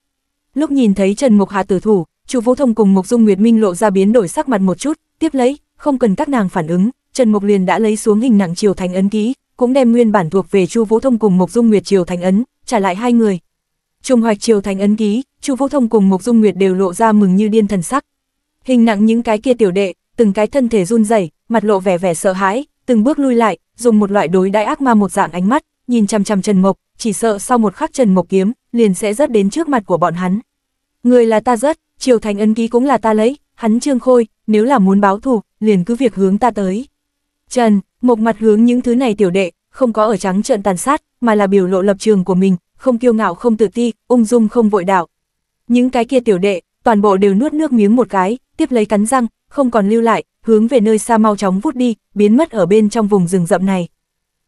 Lúc nhìn thấy Trần Mộc hạ tử thủ, Chu Vũ Thông cùng Mộc Dung Nguyệt Minh lộ ra biến đổi sắc mặt một chút, tiếp lấy, không cần các nàng phản ứng, Trần Mộc liền đã lấy xuống hình nặng triều thành ấn ký, cũng đem nguyên bản thuộc về Chu Vũ Thông cùng Mộc Dung Nguyệt triều thành ấn, trả lại hai người. Trùng hoạch triều thành ấn ký, Chu Vũ Thông cùng Mộc Dung Nguyệt đều lộ ra mừng như điên thần sắc. Hình nặng những cái kia tiểu đệ, từng cái thân thể run rẩy, mặt lộ vẻ vẻ sợ hãi, từng bước lui lại, dùng một loại đối đãi ác ma một dạng ánh mắt, nhìn chằm chằm Trần Mộc, chỉ sợ sau một khắc Trần Mộc kiếm liền sẽ rớt đến trước mặt của bọn hắn. Người là ta rớt, triều thành ân ký cũng là ta lấy, hắn trương khôi, nếu là muốn báo thù, liền cứ việc hướng ta tới. Trần, một mặt hướng những thứ này tiểu đệ, không có ở trắng trợn tàn sát, mà là biểu lộ lập trường của mình, không kiêu ngạo không tự ti, ung dung không vội đạo. Những cái kia tiểu đệ, toàn bộ đều nuốt nước miếng một cái, tiếp lấy cắn răng, không còn lưu lại, hướng về nơi xa mau chóng vút đi, biến mất ở bên trong vùng rừng rậm này.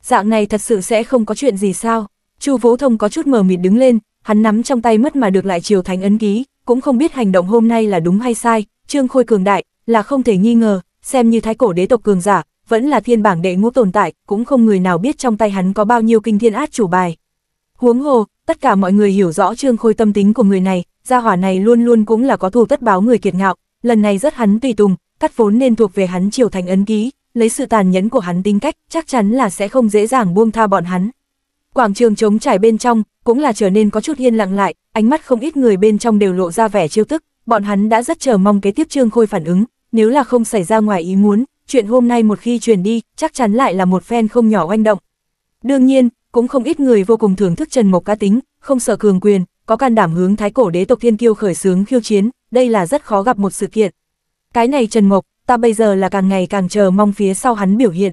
Dạng này thật sự sẽ không có chuyện gì sao? Chu Vũ Thông có chút mờ mịt đứng lên, hắn nắm trong tay mất mà được lại Triều Thánh ấn ký, cũng không biết hành động hôm nay là đúng hay sai, Trương Khôi cường đại, là không thể nghi ngờ, xem như thái cổ đế tộc cường giả, vẫn là thiên bảng đệ ngũ tồn tại, cũng không người nào biết trong tay hắn có bao nhiêu kinh thiên át chủ bài. Huống hồ, tất cả mọi người hiểu rõ Trương Khôi tâm tính của người này, gia hỏa này luôn luôn cũng là có thù tất báo người kiệt ngạo, lần này rất hắn tùy tùng, cắt vốn nên thuộc về hắn triều thành ấn ký, lấy sự tàn nhẫn của hắn tính cách, chắc chắn là sẽ không dễ dàng buông tha bọn hắn. Quảng trường trống trải bên trong, cũng là trở nên có chút hiên lặng lại, ánh mắt không ít người bên trong đều lộ ra vẻ chiêu tức, bọn hắn đã rất chờ mong kế tiếp Trương Khôi phản ứng, nếu là không xảy ra ngoài ý muốn, chuyện hôm nay một khi truyền đi, chắc chắn lại là một phen không nhỏ oanh động. Đương nhiên, cũng không ít người vô cùng thưởng thức Trần Mộc cá tính, không sợ cường quyền, có can đảm hướng thái cổ đế tộc thiên kiêu khởi xướng khiêu chiến, đây là rất khó gặp một sự kiện. Cái này Trần Mộc, ta bây giờ là càng ngày càng chờ mong phía sau hắn biểu hiện.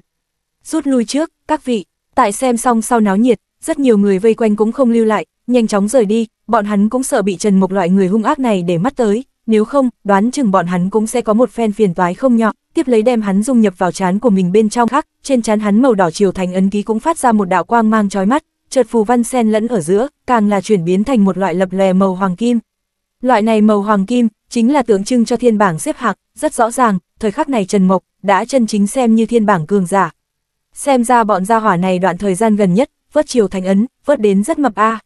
Rút lui trước, các vị, tại xem xong sau náo nhiệt, rất nhiều người vây quanh cũng không lưu lại, nhanh chóng rời đi, bọn hắn cũng sợ bị Trần Mục loại người hung ác này để mắt tới, nếu không, đoán chừng bọn hắn cũng sẽ có một phen phiền toái không nhỏ, tiếp lấy đem hắn dung nhập vào trán của mình bên trong khắc, trên trán hắn màu đỏ chiều thành ấn ký cũng phát ra một đạo quang mang chói mắt, chợt phù văn sen lẫn ở giữa, càng là chuyển biến thành một loại lập lè màu hoàng kim. Loại này màu hoàng kim chính là tượng trưng cho thiên bảng xếp hạng, rất rõ ràng, thời khắc này Trần Mộc đã chân chính xem như thiên bảng cường giả. Xem ra bọn gia hỏa này đoạn thời gian gần nhất, vớt chiều thành ấn, vớt đến rất mập a. À.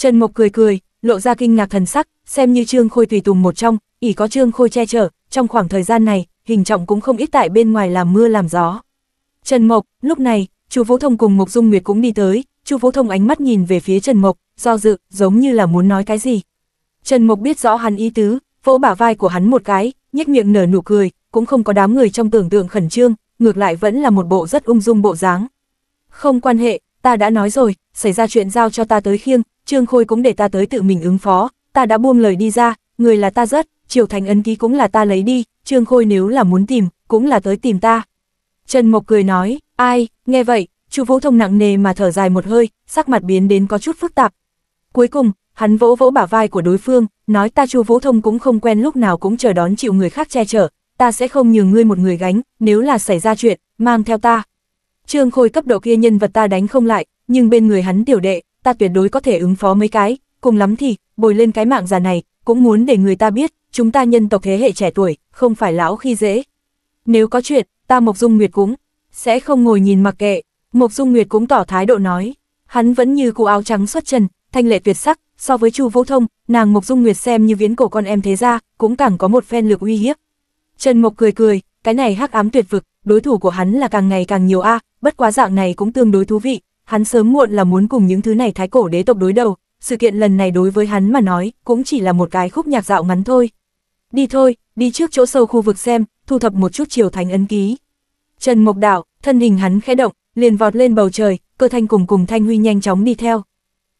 Trần Mộc cười cười, lộ ra kinh ngạc thần sắc, xem như Trương Khôi tùy tùng một trong, ỷ có Trương Khôi che chở, trong khoảng thời gian này, hình trọng cũng không ít tại bên ngoài làm mưa làm gió. Trần Mộc, lúc này, Chu Vũ Thông cùng Mộc Dung Nguyệt cũng đi tới, Chu Vũ Thông ánh mắt nhìn về phía Trần Mộc, do dự, giống như là muốn nói cái gì. Trần Mộc biết rõ hắn ý tứ, vỗ bả vai của hắn một cái, nhếch miệng nở nụ cười, cũng không có đám người trong tưởng tượng khẩn trương, ngược lại vẫn là một bộ rất ung dung bộ dáng. Không quan hệ, ta đã nói rồi, xảy ra chuyện giao cho ta tới khiêng, Trương Khôi cũng để ta tới tự mình ứng phó, ta đã buông lời đi ra, người là ta rất, Triều Thành ấn ký cũng là ta lấy đi, Trương Khôi nếu là muốn tìm, cũng là tới tìm ta. Trần Mộc cười nói, ai, nghe vậy, Chu Vũ Thông nặng nề mà thở dài một hơi, sắc mặt biến đến có chút phức tạp. Cuối cùng, hắn vỗ vỗ bả vai của đối phương, nói ta Chu Vũ Thông cũng không quen lúc nào cũng chờ đón chịu người khác che chở, ta sẽ không nhường ngươi một người gánh, nếu là xảy ra chuyện, mang theo ta. Trương Khôi cấp độ kia nhân vật ta đánh không lại, nhưng bên người hắn tiểu đệ, ta tuyệt đối có thể ứng phó mấy cái, cùng lắm thì, bồi lên cái mạng già này, cũng muốn để người ta biết, chúng ta nhân tộc thế hệ trẻ tuổi, không phải lão khi dễ. Nếu có chuyện, ta Mộc Dung Nguyệt cũng sẽ không ngồi nhìn mặc kệ, Mộc Dung Nguyệt cũng tỏ thái độ nói, hắn vẫn như cụ áo trắng xuất trần, thanh lệ tuyệt sắc, so với Chu Vô Thông, nàng Mộc Dung Nguyệt xem như viễn cổ con em thế gia, cũng càng có một phen lực uy hiếp. Trần Mộc cười cười, cái này hắc ám tuyệt vực, đối thủ của hắn là càng ngày càng nhiều a, bất quá dạng này cũng tương đối thú vị, hắn sớm muộn là muốn cùng những thứ này thái cổ đế tộc đối đầu, sự kiện lần này đối với hắn mà nói, cũng chỉ là một cái khúc nhạc dạo ngắn thôi. Đi thôi, đi trước chỗ sâu khu vực xem, thu thập một chút chiều thành ấn ký. Trần Mộc Đạo, thân hình hắn khẽ động, liền vọt lên bầu trời, cơ thanh cùng cùng thanh huy nhanh chóng đi theo.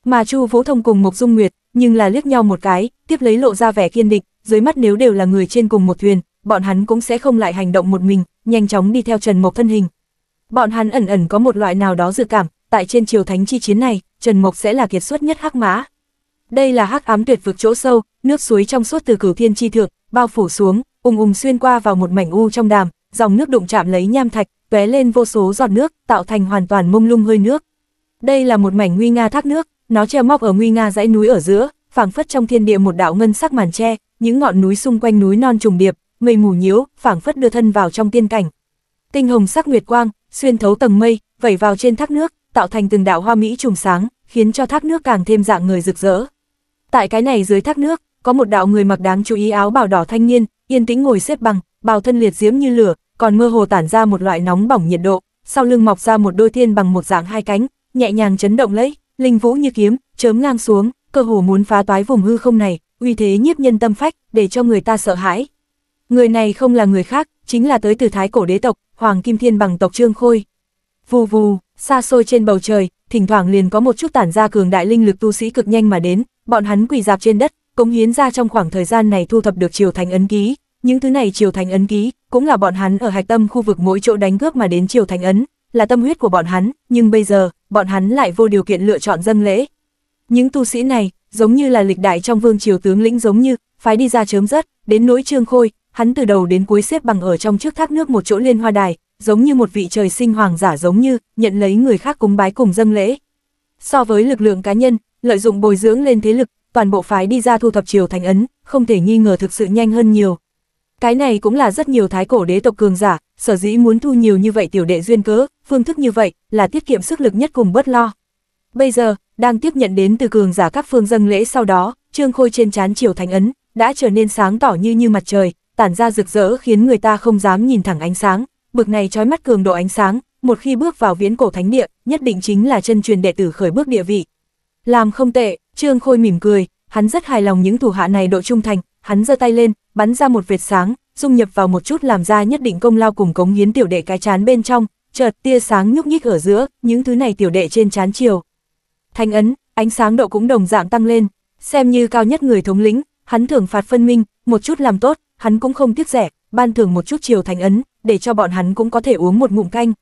Mà Chu Vũ Thông cùng Mộc Dung Nguyệt, nhưng là liếc nhau một cái, tiếp lấy lộ ra vẻ kiên định, dưới mắt nếu đều là người trên cùng một thuyền, bọn hắn cũng sẽ không lại hành động một mình, nhanh chóng đi theo Trần Mộc thân hình. Bọn hắn ẩn ẩn có một loại nào đó dự cảm, tại trên triều thánh chi chiến này, Trần Mộc sẽ là kiệt xuất nhất hắc mã. Đây là hắc ám tuyệt vực chỗ sâu, nước suối trong suốt từ cửu thiên chi thượng, bao phủ xuống, ùng ùng xuyên qua vào một mảnh u trong đàm, dòng nước đụng chạm lấy nham thạch, tóe lên vô số giọt nước, tạo thành hoàn toàn mông lung hơi nước. Đây là một mảnh nguy nga thác nước, nó treo móc ở nguy nga dãy núi ở giữa, phảng phất trong thiên địa một đạo ngân sắc màn tre, những ngọn núi xung quanh núi non trùng điệp, mây mù nhiễu, phảng phất đưa thân vào trong tiên cảnh. Tinh hồng sắc nguyệt quang xuyên thấu tầng mây, vẩy vào trên thác nước, tạo thành từng đạo hoa mỹ trùng sáng, khiến cho thác nước càng thêm dạng người rực rỡ. Tại cái này dưới thác nước, có một đạo người mặc đáng chú ý áo bào đỏ thanh niên, yên tĩnh ngồi xếp bằng, bào thân liệt diễm như lửa, còn mơ hồ tản ra một loại nóng bỏng nhiệt độ, sau lưng mọc ra một đôi thiên bằng một dạng hai cánh, nhẹ nhàng chấn động lấy, linh vũ như kiếm, chớm ngang xuống, cơ hồ muốn phá toái vùng hư không này, uy thế nhiếp nhân tâm phách, để cho người ta sợ hãi. Người này không là người khác, chính là tới từ Thái cổ đế tộc, Hoàng Kim Thiên bằng tộc Trương Khôi vù vù, xa xôi trên bầu trời, thỉnh thoảng liền có một chút tản ra cường đại linh lực tu sĩ cực nhanh mà đến, bọn hắn quỳ dạp trên đất, cống hiến ra trong khoảng thời gian này thu thập được triều thành ấn ký, những thứ này triều thành ấn ký cũng là bọn hắn ở hạch tâm khu vực mỗi chỗ đánh cướp mà đến triều thành ấn, là tâm huyết của bọn hắn, nhưng bây giờ, bọn hắn lại vô điều kiện lựa chọn dâng lễ. Những tu sĩ này, giống như là lịch đại trong vương triều tướng lĩnh giống như, phái đi ra chớm rớt, đến nỗi Trương Khôi, hắn từ đầu đến cuối xếp bằng ở trong trước thác nước một chỗ liên hoa đài, giống như một vị trời sinh hoàng giả giống như, nhận lấy người khác cúng bái cùng dâng lễ. So với lực lượng cá nhân, lợi dụng bồi dưỡng lên thế lực, toàn bộ phái đi ra thu thập triều thành ấn, không thể nghi ngờ thực sự nhanh hơn nhiều. Cái này cũng là rất nhiều thái cổ đế tộc cường giả, sở dĩ muốn thu nhiều như vậy tiểu đệ duyên cớ, phương thức như vậy là tiết kiệm sức lực nhất cùng bất lo. Bây giờ, đang tiếp nhận đến từ cường giả các phương dâng lễ sau đó, Trương Khôi trên trán triều thành ấn đã trở nên sáng tỏ như như mặt trời, tản ra rực rỡ khiến người ta không dám nhìn thẳng ánh sáng, bực này trói mắt cường độ ánh sáng, một khi bước vào viễn cổ thánh địa, nhất định chính là chân truyền đệ tử khởi bước địa vị. Làm không tệ, Trương Khôi mỉm cười, hắn rất hài lòng những thủ hạ này độ trung thành, hắn giơ tay lên, bắn ra một vệt sáng, dung nhập vào một chút làm ra nhất định công lao cùng cống hiến tiểu đệ cái chán bên trong, chợt tia sáng nhúc nhích ở giữa, những thứ này tiểu đệ trên chán chiều. Thanh ấn, ánh sáng độ cũng đồng dạng tăng lên, xem như cao nhất người thống lĩnh, hắn thưởng phạt phân minh, một chút làm tốt, hắn cũng không tiếc rẻ, ban thưởng một chút chiều thành ấn, để cho bọn hắn cũng có thể uống một ngụm canh.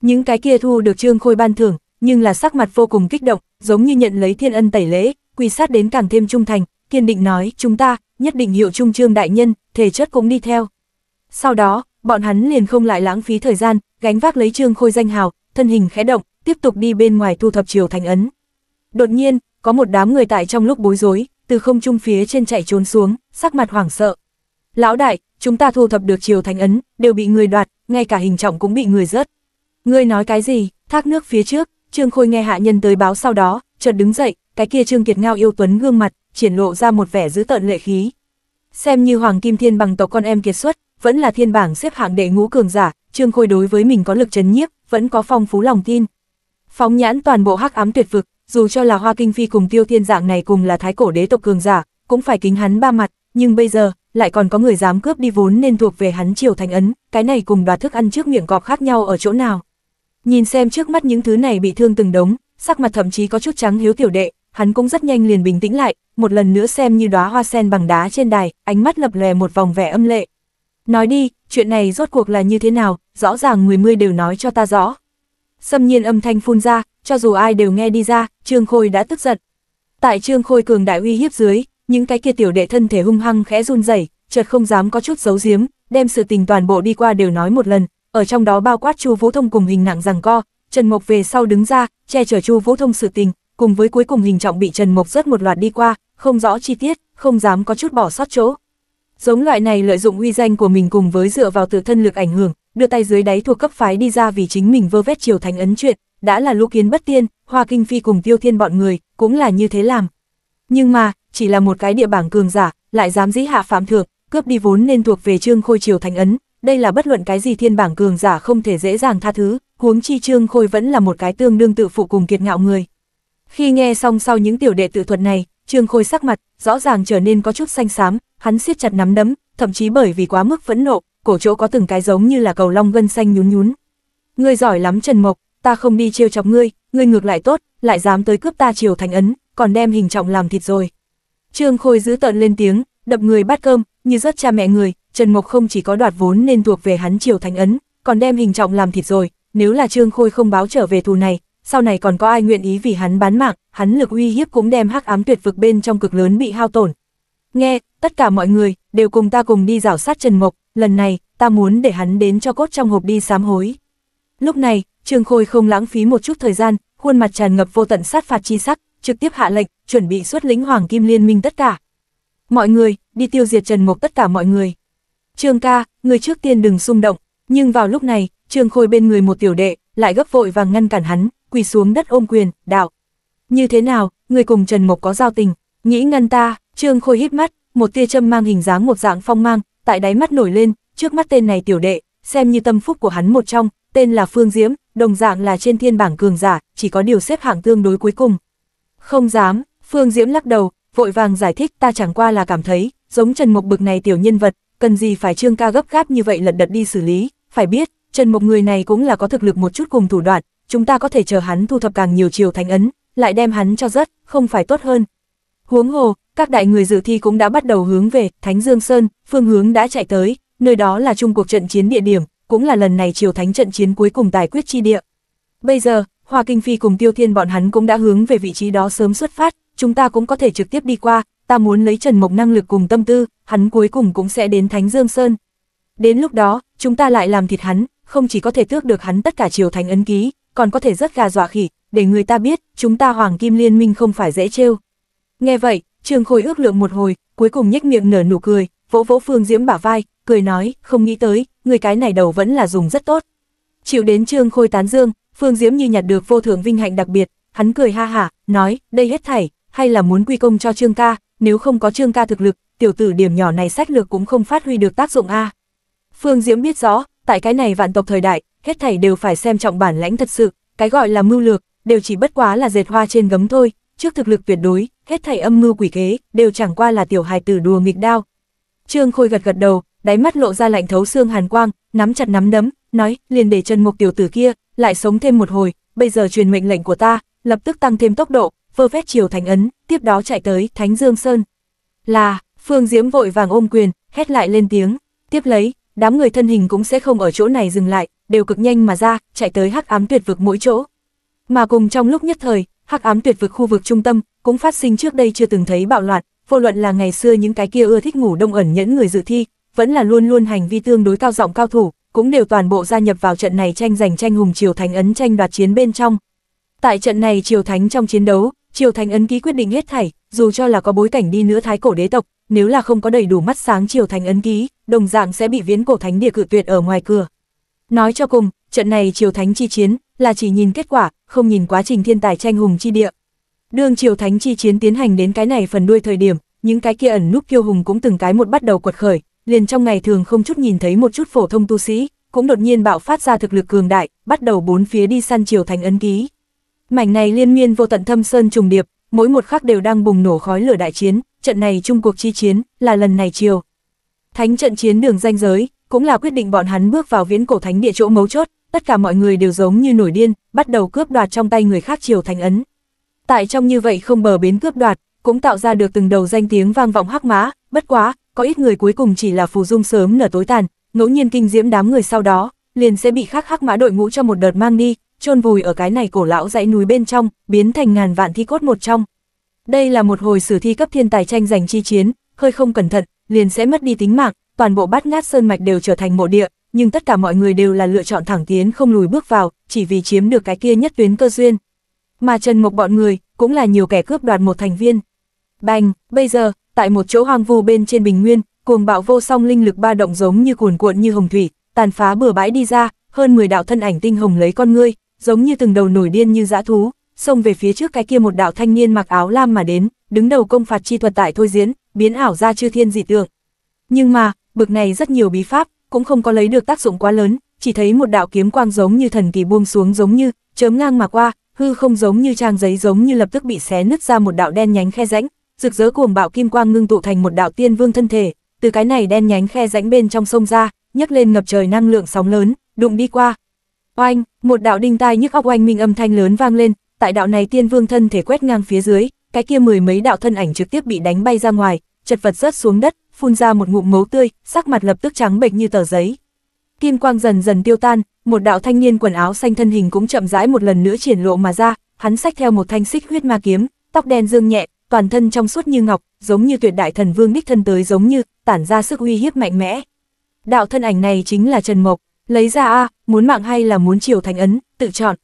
Những cái kia thu được Trương Khôi ban thưởng, nhưng là sắc mặt vô cùng kích động, giống như nhận lấy thiên ân tẩy lễ, quy sát đến càng thêm trung thành, kiên định nói, chúng ta, nhất định hiệu trung trương đại nhân, thể chất cũng đi theo. Sau đó, bọn hắn liền không lại lãng phí thời gian, gánh vác lấy trương khôi danh hào, thân hình khẽ động, tiếp tục đi bên ngoài thu thập triều thành ấn. Đột nhiên, có một đám người tại trong lúc bối rối, từ không trung phía trên chạy trốn xuống, sắc mặt hoảng sợ. Lão đại, chúng ta thu thập được chiều thánh ấn, đều bị người đoạt, ngay cả hình trọng cũng bị người rớt. Ngươi nói cái gì, thác nước phía trước, Trương Khôi nghe hạ nhân tới báo sau đó, chợt đứng dậy, cái kia Trương Kiệt Ngao yêu tuấn gương mặt, triển lộ ra một vẻ dữ tợn lệ khí. Xem như Hoàng Kim Thiên bằng tộc con em kiệt xuất, vẫn là thiên bảng xếp hạng đệ ngũ cường giả, Trương Khôi đối với mình có lực chấn nhiếp, vẫn có phong phú lòng tin. Phóng nhãn toàn bộ hắc ám tuyệt vực, dù cho là Hoa Kinh Phi cùng Tiêu Thiên dạng này cùng là thái cổ đế tộc cường giả, cũng phải kính hắn ba mặt, nhưng bây giờ, lại còn có người dám cướp đi vốn nên thuộc về hắn triều thành ấn, cái này cùng đoạt thức ăn trước miệng cọp khác nhau ở chỗ nào. Nhìn xem trước mắt những thứ này bị thương từng đống, sắc mặt thậm chí có chút trắng hiếu tiểu đệ, hắn cũng rất nhanh liền bình tĩnh lại, một lần nữa xem như đóa hoa sen bằng đá trên đài, ánh mắt lập lè một vòng vẻ âm lệ. Nói đi, chuyện này rốt cuộc là như thế nào, rõ ràng người mươi đều nói cho ta rõ. Xâm nhiên âm thanh phun ra, cho dù ai đều nghe đi ra, Trương Khôi đã tức giận. Tại Trương Khôi cường đại uy hiếp dưới, những cái kia tiểu đệ thân thể hung hăng khẽ run rẩy, chợt không dám có chút giấu giếm, đem sự tình toàn bộ đi qua đều nói một lần, ở trong đó bao quát Chu Vũ Thông cùng hình nặng rằng co, Trần Mộc về sau đứng ra, che chở Chu Vũ Thông sự tình, cùng với cuối cùng hình trọng bị Trần Mộc rớt một loạt đi qua, không rõ chi tiết, không dám có chút bỏ sót chỗ. Giống loại này lợi dụng uy danh của mình cùng với dựa vào tự thân lực ảnh hưởng, đưa tay dưới đáy thuộc cấp phái đi ra vì chính mình vơ vét triều thành ấn chuyện, đã là lũ kiến bất tiên, Hoa Kinh Phi cùng Tiêu Thiên bọn người, cũng là như thế làm. Nhưng mà, chỉ là một cái địa bảng cường giả, lại dám dĩ hạ phạm thượng, cướp đi vốn nên thuộc về Trương Khôi triều thành ấn, đây là bất luận cái gì thiên bảng cường giả không thể dễ dàng tha thứ, huống chi Trương Khôi vẫn là một cái tương đương tự phụ cùng kiệt ngạo người. Khi nghe xong sau những tiểu đệ tự thuật này, Trương Khôi sắc mặt rõ ràng trở nên có chút xanh xám, hắn siết chặt nắm đấm, thậm chí bởi vì quá mức phẫn nộ, cổ chỗ có từng cái giống như là cầu long gân xanh nhún nhún. Ngươi giỏi lắm Trần Mộc, ta không đi trêu chọc ngươi, ngươi ngược lại tốt, lại dám tới cướp ta triều thành ấn, còn đem hình trọng làm thịt rồi. Trương Khôi giữ tợn lên tiếng, đập người bắt cơm, như rất cha mẹ người, Trần Mộc không chỉ có đoạt vốn nên thuộc về hắn triều thánh ấn, còn đem hình trọng làm thịt rồi, nếu là Trương Khôi không báo trở về thù này, sau này còn có ai nguyện ý vì hắn bán mạng, hắn lực uy hiếp cũng đem hắc ám tuyệt vực bên trong cực lớn bị hao tổn. Nghe, tất cả mọi người, đều cùng ta cùng đi rảo sát Trần Mộc, lần này, ta muốn để hắn đến cho cốt trong hộp đi sám hối. Lúc này, Trương Khôi không lãng phí một chút thời gian, khuôn mặt tràn ngập vô tận sát phạt chi sắc, trực tiếp hạ lệnh, chuẩn bị xuất lĩnh Hoàng Kim Liên minh tất cả. Mọi người, đi tiêu diệt Trần Mộc tất cả mọi người. Trương ca, người trước tiên đừng xung động, nhưng vào lúc này, Trương Khôi bên người một tiểu đệ, lại gấp vội vàng ngăn cản hắn, quỳ xuống đất ôm quyền, đạo. Như thế nào, người cùng Trần Mộc có giao tình, nghĩ ngăn ta, Trương Khôi hít mắt, một tia châm mang hình dáng một dạng phong mang, tại đáy mắt nổi lên, trước mắt tên này tiểu đệ, xem như tâm phúc của hắn một trong, tên là Phương Diễm, đồng dạng là trên thiên bảng cường giả, chỉ có điều xếp hạng tương đối cuối cùng. Không dám, Phương Diễm lắc đầu, vội vàng giải thích ta chẳng qua là cảm thấy, giống Trần Mộc bực này tiểu nhân vật, cần gì phải trương ca gấp gáp như vậy lật đật đi xử lý, phải biết, Trần Mộc người này cũng là có thực lực một chút cùng thủ đoạn, chúng ta có thể chờ hắn thu thập càng nhiều chiều thánh ấn, lại đem hắn cho rất, không phải tốt hơn. Huống hồ, các đại người dự thi cũng đã bắt đầu hướng về Thánh Dương Sơn, phương hướng đã chạy tới, nơi đó là chung cuộc trận chiến địa điểm, cũng là lần này chiều thánh trận chiến cuối cùng tài quyết chi địa. Bây giờ, Hoa Kinh Phi cùng Tiêu Thiên bọn hắn cũng đã hướng về vị trí đó sớm xuất phát, chúng ta cũng có thể trực tiếp đi qua, ta muốn lấy Trần Mộc năng lực cùng tâm tư, hắn cuối cùng cũng sẽ đến Thánh Dương Sơn. Đến lúc đó, chúng ta lại làm thịt hắn, không chỉ có thể tước được hắn tất cả triều thánh ấn ký, còn có thể rất gà dọa khỉ, để người ta biết, chúng ta Hoàng Kim Liên minh không phải dễ trêu. Nghe vậy, Trương Khôi ước lượng một hồi, cuối cùng nhếch miệng nở nụ cười, vỗ vỗ Phương Diễm bả vai, cười nói, không nghĩ tới, người cái này đầu vẫn là dùng rất tốt. Chịu đến Trương Khôi tán dương, Phương Diễm như nhặt được vô thượng vinh hạnh đặc biệt, hắn cười ha hả, nói, đây hết thảy, hay là muốn quy công cho Trương ca, nếu không có Trương ca thực lực, tiểu tử điểm nhỏ này sách lược cũng không phát huy được tác dụng a. Phương Diễm biết rõ, tại cái này vạn tộc thời đại, hết thảy đều phải xem trọng bản lãnh thật sự, cái gọi là mưu lược, đều chỉ bất quá là dệt hoa trên gấm thôi, trước thực lực tuyệt đối, hết thảy âm mưu quỷ kế, đều chẳng qua là tiểu hài tử đùa nghịch đao. Trương Khôi gật gật đầu, đáy mắt lộ ra lạnh thấu xương hàn quang, nắm chặt nắm đấm, nói, liền để chân mục tiểu tử kia, lại sống thêm một hồi, bây giờ truyền mệnh lệnh của ta, lập tức tăng thêm tốc độ, vơ vét triều thánh ấn, tiếp đó chạy tới Thánh Dương Sơn. Là, Phương Diễm vội vàng ôm quyền, hét lại lên tiếng, tiếp lấy, đám người thân hình cũng sẽ không ở chỗ này dừng lại, đều cực nhanh mà ra, chạy tới hắc ám tuyệt vực mỗi chỗ. Mà cùng trong lúc nhất thời, hắc ám tuyệt vực khu vực trung tâm cũng phát sinh trước đây chưa từng thấy bạo loạn, vô luận là ngày xưa những cái kia ưa thích ngủ đông ẩn nhẫn người dự thi, vẫn là luôn luôn hành vi tương đối cao giọng cao thủ, cũng đều toàn bộ gia nhập vào trận này tranh giành tranh hùng triều thánh ấn tranh đoạt chiến bên trong. Tại trận này triều thánh trong chiến đấu, Triều Thánh ấn ký quyết định hết thảy, dù cho là có bối cảnh đi nữa thái cổ đế tộc, nếu là không có đầy đủ mắt sáng Triều Thánh ấn ký, đồng dạng sẽ bị viễn cổ thánh địa cự tuyệt ở ngoài cửa. Nói cho cùng, trận này Triều Thánh chi chiến là chỉ nhìn kết quả, không nhìn quá trình thiên tài tranh hùng chi địa. Đường Triều Thánh chi chiến tiến hành đến cái này phần đuôi thời điểm, những cái kia ẩn núp kiêu hùng cũng từng cái một bắt đầu quật khởi, liền trong ngày thường không chút nhìn thấy một chút phổ thông tu sĩ, cũng đột nhiên bạo phát ra thực lực cường đại, bắt đầu bốn phía đi săn Triều Thánh ấn ký. Mảnh này liên miên vô tận thâm sơn trùng điệp, mỗi một khắc đều đang bùng nổ khói lửa đại chiến, trận này chung cuộc chi chiến, là lần này chiều. Thánh trận chiến đường danh giới, cũng là quyết định bọn hắn bước vào viễn cổ thánh địa chỗ mấu chốt, tất cả mọi người đều giống như nổi điên, bắt đầu cướp đoạt trong tay người khác chiều thành ấn. Tại trong như vậy không bờ bến cướp đoạt, cũng tạo ra được từng đầu danh tiếng vang vọng hắc mã, bất quá, có ít người cuối cùng chỉ là phù dung sớm nở tối tàn, ngẫu nhiên kinh diễm đám người sau đó, liền sẽ bị khắc hắc mã đội ngũ cho một đợt mang đi, chôn vùi ở cái này cổ lão dãy núi bên trong, biến thành ngàn vạn thi cốt một trong. Đây là một hồi sử thi cấp thiên tài tranh giành chi chiến, hơi không cẩn thận, liền sẽ mất đi tính mạng, toàn bộ bát ngát sơn mạch đều trở thành mộ địa, nhưng tất cả mọi người đều là lựa chọn thẳng tiến không lùi bước vào, chỉ vì chiếm được cái kia nhất tuyến cơ duyên. Mà Trần Mộc bọn người, cũng là nhiều kẻ cướp đoạt một thành viên. Bành, bây giờ, tại một chỗ hoang vu bên trên bình nguyên, cuồng bạo vô song linh lực ba động giống như cuồn cuộn như hồng thủy, tàn phá bừa bãi đi ra, hơn 10 đạo thân ảnh tinh hồng lấy con ngươi, giống như từng đầu nổi điên như dã thú, xông về phía trước cái kia một đạo thanh niên mặc áo lam mà đến, đứng đầu công phạt chi thuật tại thôi diễn, biến ảo ra chư thiên dị tượng. Nhưng mà, bực này rất nhiều bí pháp, cũng không có lấy được tác dụng quá lớn, chỉ thấy một đạo kiếm quang giống như thần kỳ buông xuống giống như, chớm ngang mà qua, hư không giống như trang giấy giống như lập tức bị xé nứt ra một đạo đen nhánh khe rãnh, rực rỡ cuồng bạo kim quang ngưng tụ thành một đạo tiên vương thân thể, từ cái này đen nhánh khe rãnh bên trong sông ra, nhấc lên ngập trời năng lượng sóng lớn, đụng đi qua, Oanh, một đạo đinh tai nhức óc oanh minh âm thanh lớn vang lên, tại đạo này tiên vương thân thể quét ngang phía dưới, cái kia mười mấy đạo thân ảnh trực tiếp bị đánh bay ra ngoài, chật vật rớt xuống đất, phun ra một ngụm máu tươi, sắc mặt lập tức trắng bệch như tờ giấy. Kim quang dần dần tiêu tan, một đạo thanh niên quần áo xanh thân hình cũng chậm rãi một lần nữa triển lộ mà ra, hắn xách theo một thanh xích huyết ma kiếm, tóc đen dương nhẹ, toàn thân trong suốt như ngọc, giống như tuyệt đại thần vương đích thân tới giống như, tản ra sức uy hiếp mạnh mẽ. Đạo thân ảnh này chính là Trần Mộc, Lấy ra a, muốn mạng hay là muốn chiều thành ấn, tự chọn.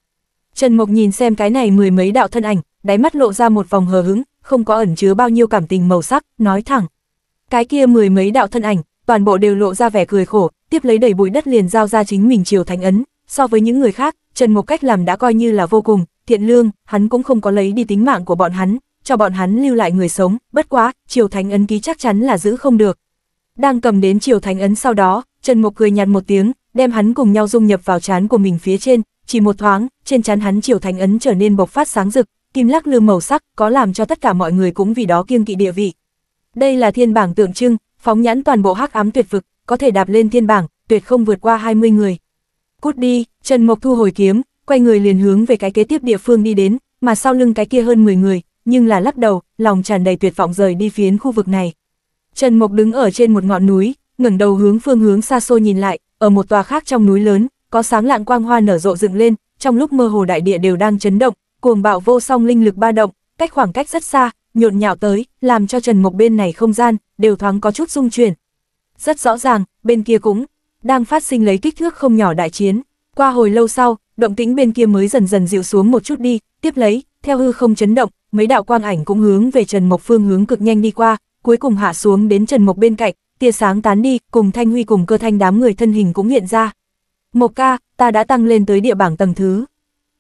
Trần Mộc nhìn xem cái này mười mấy đạo thân ảnh, đáy mắt lộ ra một vòng hờ hững, không có ẩn chứa bao nhiêu cảm tình màu sắc, nói thẳng. Cái kia mười mấy đạo thân ảnh, toàn bộ đều lộ ra vẻ cười khổ, tiếp lấy đẩy bụi đất liền giao ra chính mình chiều thành ấn, so với những người khác, Trần Mộc cách làm đã coi như là vô cùng thiện lương, hắn cũng không có lấy đi tính mạng của bọn hắn, cho bọn hắn lưu lại người sống, bất quá, chiều thành ấn ký chắc chắn là giữ không được, đang cầm đến chiều thánh ấn sau đó, Trần Mộc cười nhạt một tiếng, đem hắn cùng nhau dung nhập vào trán của mình phía trên, chỉ một thoáng, trên trán hắn chiều thánh ấn trở nên bộc phát sáng rực, kim lắc lư màu sắc, có làm cho tất cả mọi người cũng vì đó kiêng kỵ địa vị. Đây là thiên bảng tượng trưng, phóng nhãn toàn bộ hắc ám tuyệt vực, có thể đạp lên thiên bảng, tuyệt không vượt qua 20 người. Cút đi, Trần Mộc thu hồi kiếm, quay người liền hướng về cái kế tiếp địa phương đi đến, mà sau lưng cái kia hơn 10 người, nhưng là lắc đầu, lòng tràn đầy tuyệt vọng rời đi phiến khu vực này. Trần Mộc đứng ở trên một ngọn núi, ngẩng đầu hướng phương hướng xa xôi nhìn lại, ở một tòa khác trong núi lớn, có sáng lạng quang hoa nở rộ dựng lên, trong lúc mơ hồ đại địa đều đang chấn động, cuồng bạo vô song linh lực ba động, cách khoảng cách rất xa, nhộn nhạo tới, làm cho Trần Mộc bên này không gian đều thoáng có chút rung chuyển. Rất rõ ràng, bên kia cũng đang phát sinh lấy kích thước không nhỏ đại chiến. Qua hồi lâu sau, động tĩnh bên kia mới dần dần dịu xuống một chút đi, tiếp lấy, theo hư không chấn động, mấy đạo quang ảnh cũng hướng về Trần Mộc phương hướng cực nhanh đi qua, cuối cùng hạ xuống đến Trần Mộc bên cạnh, tia sáng tán đi, cùng Thanh Huy cùng cơ thanh đám người thân hình cũng hiện ra. Mộc ca, ta đã tăng lên tới địa bảng tầng thứ.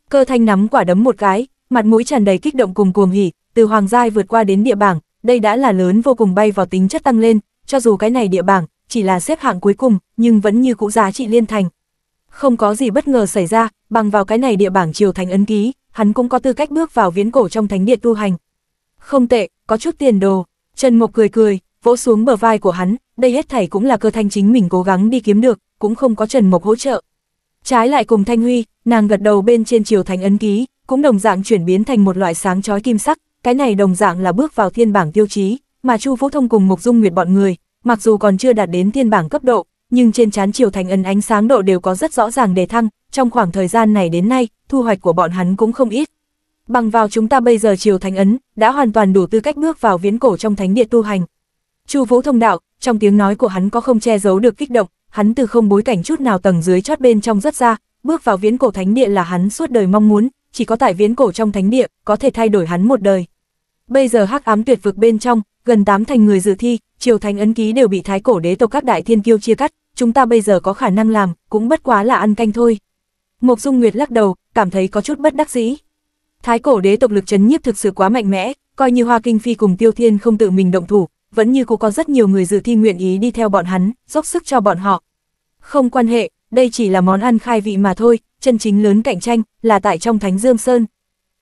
Cơ thanh nắm quả đấm một cái, mặt mũi tràn đầy kích động cùng cuồng hỉ, từ hoàng giai vượt qua đến địa bảng, đây đã là lớn vô cùng bay vào tính chất tăng lên, cho dù cái này địa bảng chỉ là xếp hạng cuối cùng, nhưng vẫn như cũ giá trị liên thành. Không có gì bất ngờ xảy ra, bằng vào cái này địa bảng triều thành ấn ký, hắn cũng có tư cách bước vào viễn cổ trong thánh địa tu hành. Không tệ, có chút tiền đồ. Trần Mộc cười cười, vỗ xuống bờ vai của hắn, đây hết thảy cũng là cơ thanh chính mình cố gắng đi kiếm được, cũng không có Trần Mộc hỗ trợ. Trái lại cùng Thanh Huy, nàng gật đầu bên trên chiều thành ấn ký, cũng đồng dạng chuyển biến thành một loại sáng chói kim sắc, cái này đồng dạng là bước vào thiên bảng tiêu chí, mà Chu Vũ Thông cùng Mục Dung Nguyệt bọn người, mặc dù còn chưa đạt đến thiên bảng cấp độ, nhưng trên trán chiều thành ấn ánh sáng độ đều có rất rõ ràng đề thăng, trong khoảng thời gian này đến nay, thu hoạch của bọn hắn cũng không ít bằng vào chúng ta bây giờ triều thánh ấn, đã hoàn toàn đủ tư cách bước vào viễn cổ trong thánh địa tu hành. Chu Vũ thông đạo, trong tiếng nói của hắn có không che giấu được kích động, hắn từ không bối cảnh chút nào tầng dưới chót bên trong rất ra, bước vào viễn cổ thánh địa là hắn suốt đời mong muốn, chỉ có tại viễn cổ trong thánh địa có thể thay đổi hắn một đời. Bây giờ hắc ám tuyệt vực bên trong, gần tám thành người dự thi, triều thánh ấn ký đều bị thái cổ đế tộc các đại thiên kiêu chia cắt, chúng ta bây giờ có khả năng làm, cũng bất quá là ăn canh thôi. Mộc Dung Nguyệt lắc đầu, cảm thấy có chút bất đắc dĩ. Thái cổ đế tộc lực chấn nhiếp thực sự quá mạnh mẽ, coi như Hoa Kinh Phi cùng Tiêu Thiên không tự mình động thủ, vẫn như cô có rất nhiều người dự thi nguyện ý đi theo bọn hắn, dốc sức cho bọn họ. Không quan hệ, đây chỉ là món ăn khai vị mà thôi, chân chính lớn cạnh tranh là tại trong Thánh Dương Sơn.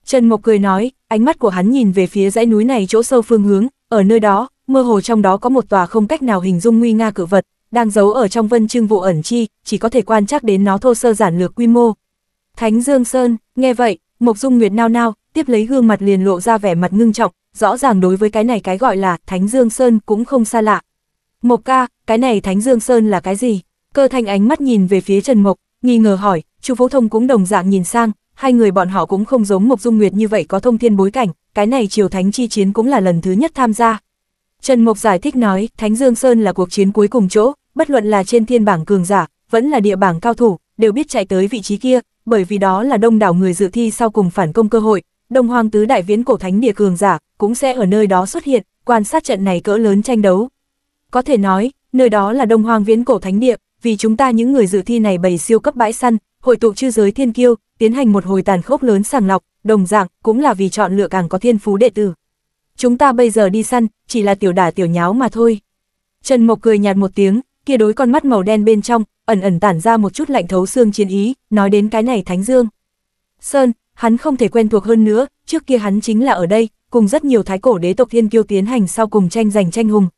Trần Mộc cười nói, ánh mắt của hắn nhìn về phía dãy núi này chỗ sâu phương hướng, ở nơi đó, mơ hồ trong đó có một tòa không cách nào hình dung nguy nga cự vật, đang giấu ở trong vân trưng vụ ẩn chi, chỉ có thể quan trắc đến nó thô sơ giản lược quy mô. Thánh Dương Sơn, nghe vậy, Mộc Dung Nguyệt nao nao, tiếp lấy gương mặt liền lộ ra vẻ mặt ngưng trọng, rõ ràng đối với cái này cái gọi là Thánh Dương Sơn cũng không xa lạ. Mộc ca, cái này Thánh Dương Sơn là cái gì? Cơ thanh ánh mắt nhìn về phía Trần Mộc, nghi ngờ hỏi, Chu Phú Thông cũng đồng dạng nhìn sang, hai người bọn họ cũng không giống Mộc Dung Nguyệt như vậy có thông thiên bối cảnh, cái này triều thánh chi chiến cũng là lần thứ nhất tham gia. Trần Mộc giải thích nói, Thánh Dương Sơn là cuộc chiến cuối cùng chỗ, bất luận là trên thiên bảng cường giả, vẫn là địa bảng cao thủ, đều biết chạy tới vị trí kia, bởi vì đó là đông đảo người dự thi sau cùng phản công cơ hội, đông hoang tứ đại viễn cổ thánh địa cường giả, cũng sẽ ở nơi đó xuất hiện, quan sát trận này cỡ lớn tranh đấu. Có thể nói, nơi đó là đông hoang viễn cổ thánh địa, vì chúng ta những người dự thi này bày siêu cấp bãi săn, hội tụ chư giới thiên kiêu, tiến hành một hồi tàn khốc lớn sàng lọc, đồng dạng cũng là vì chọn lựa càng có thiên phú đệ tử. Chúng ta bây giờ đi săn, chỉ là tiểu đả tiểu nháo mà thôi. Trần Mộc cười nhạt một tiếng, kia đối con mắt màu đen bên trong, ẩn ẩn tản ra một chút lạnh thấu xương chiến ý, nói đến cái này Thánh Dương. Sơn, hắn không thể quen thuộc hơn nữa, trước kia hắn chính là ở đây, cùng rất nhiều thái cổ đế tộc thiên kiêu tiến hành sau cùng tranh giành tranh hùng.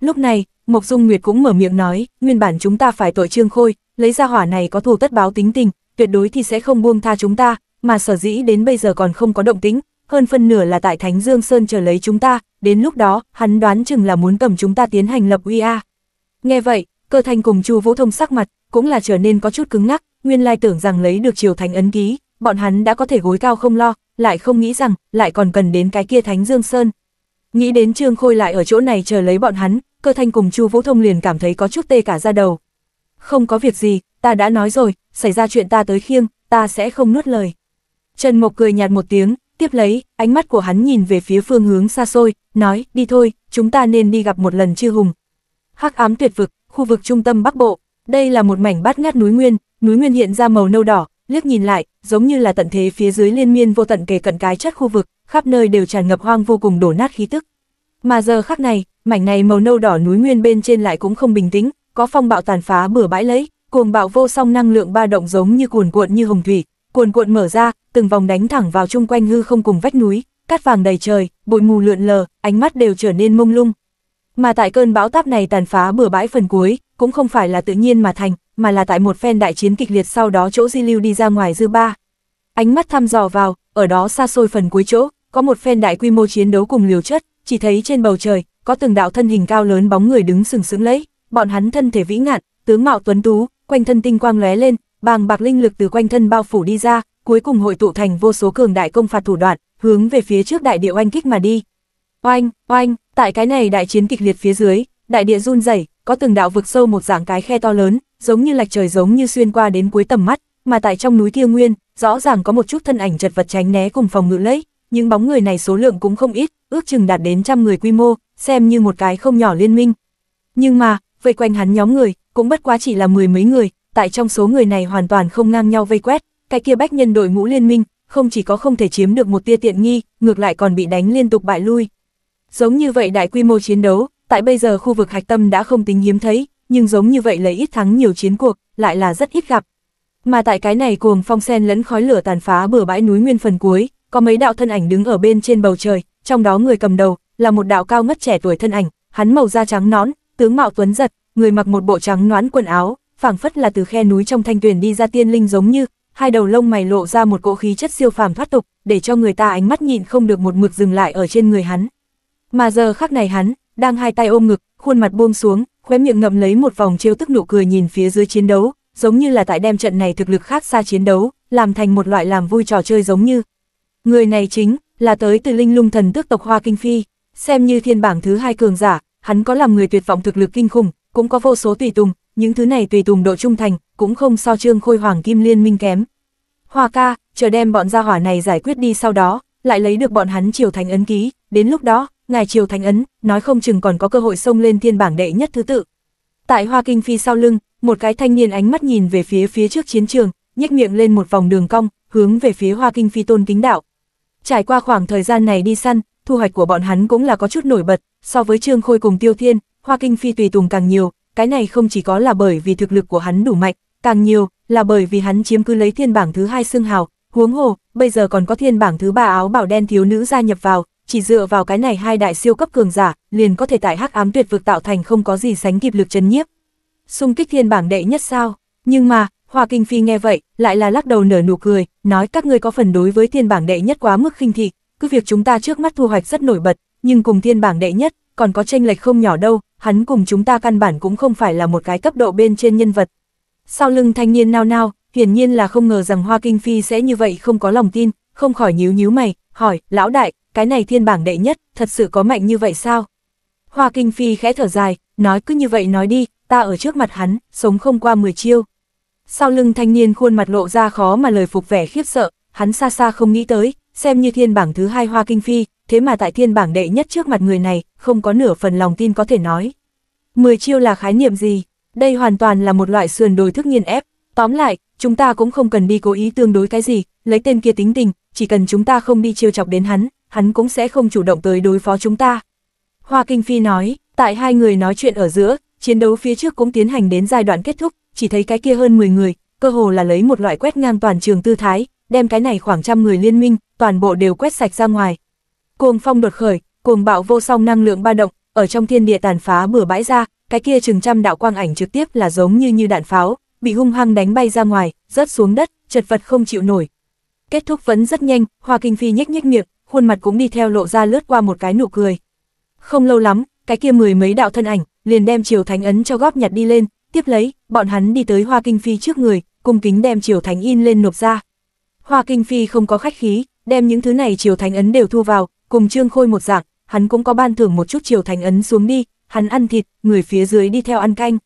Lúc này, Mộc Dung Nguyệt cũng mở miệng nói, nguyên bản chúng ta phải tội Trương Khôi, lấy ra hỏa này có thù tất báo tính tình, tuyệt đối thì sẽ không buông tha chúng ta, mà sở dĩ đến bây giờ còn không có động tính, hơn phân nửa là tại Thánh Dương Sơn chờ lấy chúng ta, đến lúc đó, hắn đoán chừng là muốn cầm chúng ta tiến hành lập uy a. Nghe vậy, cơ thanh cùng Chu Vũ Thông sắc mặt, cũng là trở nên có chút cứng ngắc, nguyên lai tưởng rằng lấy được triều thánh ấn ký, bọn hắn đã có thể gối cao không lo, lại không nghĩ rằng, lại còn cần đến cái kia Thánh Dương Sơn. Nghĩ đến Trương Khôi lại ở chỗ này chờ lấy bọn hắn, cơ thanh cùng Chu Vũ Thông liền cảm thấy có chút tê cả ra đầu. Không có việc gì, ta đã nói rồi, xảy ra chuyện ta tới khiêng, ta sẽ không nuốt lời. Trần Mộc cười nhạt một tiếng, tiếp lấy, ánh mắt của hắn nhìn về phía phương hướng xa xôi, nói, đi thôi, chúng ta nên đi gặp một lần chư hùng, hắc ám tuyệt vực, khu vực trung tâm Bắc Bộ. Đây là một mảnh bát ngát núi nguyên, núi nguyên hiện ra màu nâu đỏ, liếc nhìn lại, giống như là tận thế phía dưới liên miên vô tận kề cận cái chất khu vực, khắp nơi đều tràn ngập hoang vô cùng đổ nát khí tức. Mà giờ khắc này, mảnh này màu nâu đỏ núi nguyên bên trên lại cũng không bình tĩnh, có phong bạo tàn phá bừa bãi lấy, cuồng bạo vô song năng lượng ba động giống như cuồn cuộn như hồng thủy, cuồn cuộn mở ra, từng vòng đánh thẳng vào chung quanh hư không cùng vách núi, cát vàng đầy trời, bụi mù lượn lờ, ánh mắt đều trở nên mông lung, mà tại cơn bão táp này tàn phá bừa bãi phần cuối, cũng không phải là tự nhiên mà thành, mà là tại một phen đại chiến kịch liệt sau đó chỗ di lưu đi ra ngoài dư ba. Ánh mắt thăm dò vào, ở đó xa xôi phần cuối chỗ, có một phen đại quy mô chiến đấu cùng liều chất, chỉ thấy trên bầu trời, có từng đạo thân hình cao lớn bóng người đứng sừng sững lấy, bọn hắn thân thể vĩ ngạn, tướng mạo tuấn tú, quanh thân tinh quang lóe lên, bàng bạc linh lực từ quanh thân bao phủ đi ra, cuối cùng hội tụ thành vô số cường đại công phạt thủ đoạn, hướng về phía trước đại địa oanh kích mà đi, Oanh, oanh, tại cái này đại chiến kịch liệt phía dưới, đại địa run rẩy, có từng đạo vực sâu một dạng cái khe to lớn, giống như lạch trời giống như xuyên qua đến cuối tầm mắt, mà tại trong núi Tiêu Nguyên, rõ ràng có một chút thân ảnh chật vật tránh né cùng phòng ngự lấy, Những bóng người này số lượng cũng không ít, ước chừng đạt đến trăm người quy mô, xem như một cái không nhỏ liên minh. Nhưng mà, vây quanh hắn nhóm người, cũng bất quá chỉ là mười mấy người, tại trong số người này hoàn toàn không ngang nhau vây quét, cái kia bách nhân đội ngũ liên minh, không chỉ có không thể chiếm được một tia tiện nghi, ngược lại còn bị đánh liên tục bại lui. Giống như vậy đại quy mô chiến đấu, tại bây giờ khu vực hạch tâm đã không tính hiếm thấy, nhưng giống như vậy lấy ít thắng nhiều chiến cuộc, lại là rất ít gặp. Mà tại cái này cuồng phong sen lẫn khói lửa tàn phá bừa bãi núi nguyên phần cuối, có mấy đạo thân ảnh đứng ở bên trên bầu trời, trong đó người cầm đầu là một đạo cao ngất trẻ tuổi thân ảnh, hắn màu da trắng nón tướng mạo tuấn giật, người mặc một bộ trắng noãn quần áo, phảng phất là từ khe núi trong thanh tuyền đi ra tiên linh giống như, hai đầu lông mày lộ ra một cỗ khí chất siêu phàm thoát tục, để cho người ta ánh mắt nhịn không được một mực dừng lại ở trên người hắn. Mà giờ khắc này hắn, đang hai tay ôm ngực, khuôn mặt buông xuống, khóe miệng ngậm lấy một vòng trêu tức nụ cười nhìn phía dưới chiến đấu, giống như là tại đem trận này thực lực khác xa chiến đấu, làm thành một loại làm vui trò chơi giống như. Người này chính là tới từ linh lung thần tước tộc Hoa Kinh Phi, xem như thiên bảng thứ hai cường giả, hắn có làm người tuyệt vọng thực lực kinh khủng, cũng có vô số tùy tùng, những thứ này tùy tùng độ trung thành, cũng không so trương khôi hoàng kim liên minh kém. Hoa ca, chờ đem bọn gia hỏa này giải quyết đi sau đó, lại lấy được bọn hắn triều thành ấn ký, đến lúc đó, ngài triều thánh ấn, nói không chừng còn có cơ hội xông lên thiên bảng đệ nhất thứ tự. Tại Hoa Kinh Phi sau lưng, một cái thanh niên ánh mắt nhìn về phía phía trước chiến trường, nhếch miệng lên một vòng đường cong, hướng về phía Hoa Kinh Phi tôn kính đạo. Trải qua khoảng thời gian này đi săn, thu hoạch của bọn hắn cũng là có chút nổi bật, so với Trương Khôi cùng Tiêu Thiên, Hoa Kinh Phi tùy tùng càng nhiều, cái này không chỉ có là bởi vì thực lực của hắn đủ mạnh, càng nhiều là bởi vì hắn chiếm cứ lấy thiên bảng thứ hai xương hào, huống hồ, bây giờ còn có thiên bảng thứ ba áo bảo đen thiếu nữ gia nhập vào, chỉ dựa vào cái này hai đại siêu cấp cường giả, liền có thể tại hắc ám tuyệt vực tạo thành không có gì sánh kịp lực chấn nhiếp. Xung kích thiên bảng đệ nhất sao? Nhưng mà, Hoa Kinh Phi nghe vậy, lại là lắc đầu nở nụ cười, nói các ngươi có phần đối với thiên bảng đệ nhất quá mức khinh thị, cứ việc chúng ta trước mắt thu hoạch rất nổi bật, nhưng cùng thiên bảng đệ nhất, còn có tranh lệch không nhỏ đâu, hắn cùng chúng ta căn bản cũng không phải là một cái cấp độ bên trên nhân vật. Sau lưng thanh niên nao nao, hiển nhiên là không ngờ rằng Hoa Kinh Phi sẽ như vậy không có lòng tin, không khỏi nhíu nhíu mày, hỏi, lão đại, cái này thiên bảng đệ nhất, thật sự có mạnh như vậy sao? Hoa Kinh Phi khẽ thở dài, nói cứ như vậy nói đi, ta ở trước mặt hắn, sống không qua 10 chiêu. Sau lưng thanh niên khuôn mặt lộ ra khó mà lời phục vẻ khiếp sợ, hắn xa xa không nghĩ tới, xem như thiên bảng thứ hai Hoa Kinh Phi, thế mà tại thiên bảng đệ nhất trước mặt người này, không có nửa phần lòng tin có thể nói. 10 chiêu là khái niệm gì? Đây hoàn toàn là một loại sườn đồi thức nghiên ép, Tóm lại, chúng ta cũng không cần đi cố ý tương đối cái gì, lấy tên kia tính tình, chỉ cần chúng ta không đi chiêu chọc đến hắn, hắn cũng sẽ không chủ động tới đối phó chúng ta. Hoa Kinh Phi nói, tại hai người nói chuyện ở giữa, chiến đấu phía trước cũng tiến hành đến giai đoạn kết thúc, chỉ thấy cái kia hơn 10 người, cơ hồ là lấy một loại quét ngang toàn trường tư thái, đem cái này khoảng trăm người liên minh, toàn bộ đều quét sạch ra ngoài. Cuồng phong đột khởi, cuồng bạo vô song năng lượng ba động, ở trong thiên địa tàn phá bừa bãi ra, cái kia chừng trăm đạo quang ảnh trực tiếp là giống như như đạn pháo, bị hung hăng đánh bay ra ngoài, rớt xuống đất, chật vật không chịu nổi. Kết thúc vẫn rất nhanh, Hoa Kinh Phi nhếch nhếch miệng, khuôn mặt cũng đi theo lộ ra lướt qua một cái nụ cười. Không lâu lắm, cái kia mười mấy đạo thân ảnh, liền đem Triều Thánh ấn cho góp nhặt đi lên, tiếp lấy, bọn hắn đi tới Hoa Kinh Phi trước người, cung kính đem Triều Thánh in lên nộp ra. Hoa Kinh Phi không có khách khí, đem những thứ này Triều Thánh ấn đều thu vào, cùng Trương Khôi một dạng, hắn cũng có ban thưởng một chút Triều Thánh ấn xuống đi, hắn ăn thịt, người phía dưới đi theo ăn canh.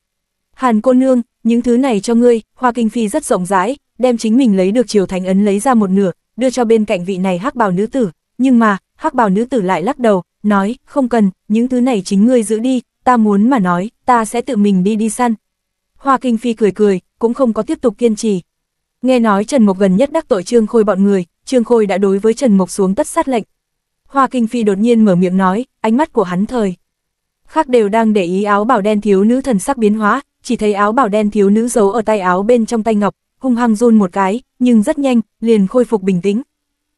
Hàn cô nương, những thứ này cho ngươi, Hoa Kinh Phi rất rộng rãi, đem chính mình lấy được triều thánh ấn lấy ra một nửa, đưa cho bên cạnh vị này hắc bào nữ tử, nhưng mà, hắc bào nữ tử lại lắc đầu, nói, không cần, những thứ này chính ngươi giữ đi, ta muốn mà nói, ta sẽ tự mình đi đi săn. Hoa Kinh Phi cười cười, cũng không có tiếp tục kiên trì. Nghe nói Trần Mộc gần nhất đắc tội Trương Khôi bọn người, Trương Khôi đã đối với Trần Mộc xuống tất sát lệnh. Hoa Kinh Phi đột nhiên mở miệng nói, ánh mắt của hắn thời. Khác đều đang để ý áo bảo đen thiếu nữ thần sắc biến hóa, chỉ thấy áo bảo đen thiếu nữ giấu ở tay áo bên trong tay ngọc, hung hăng run một cái, nhưng rất nhanh, liền khôi phục bình tĩnh.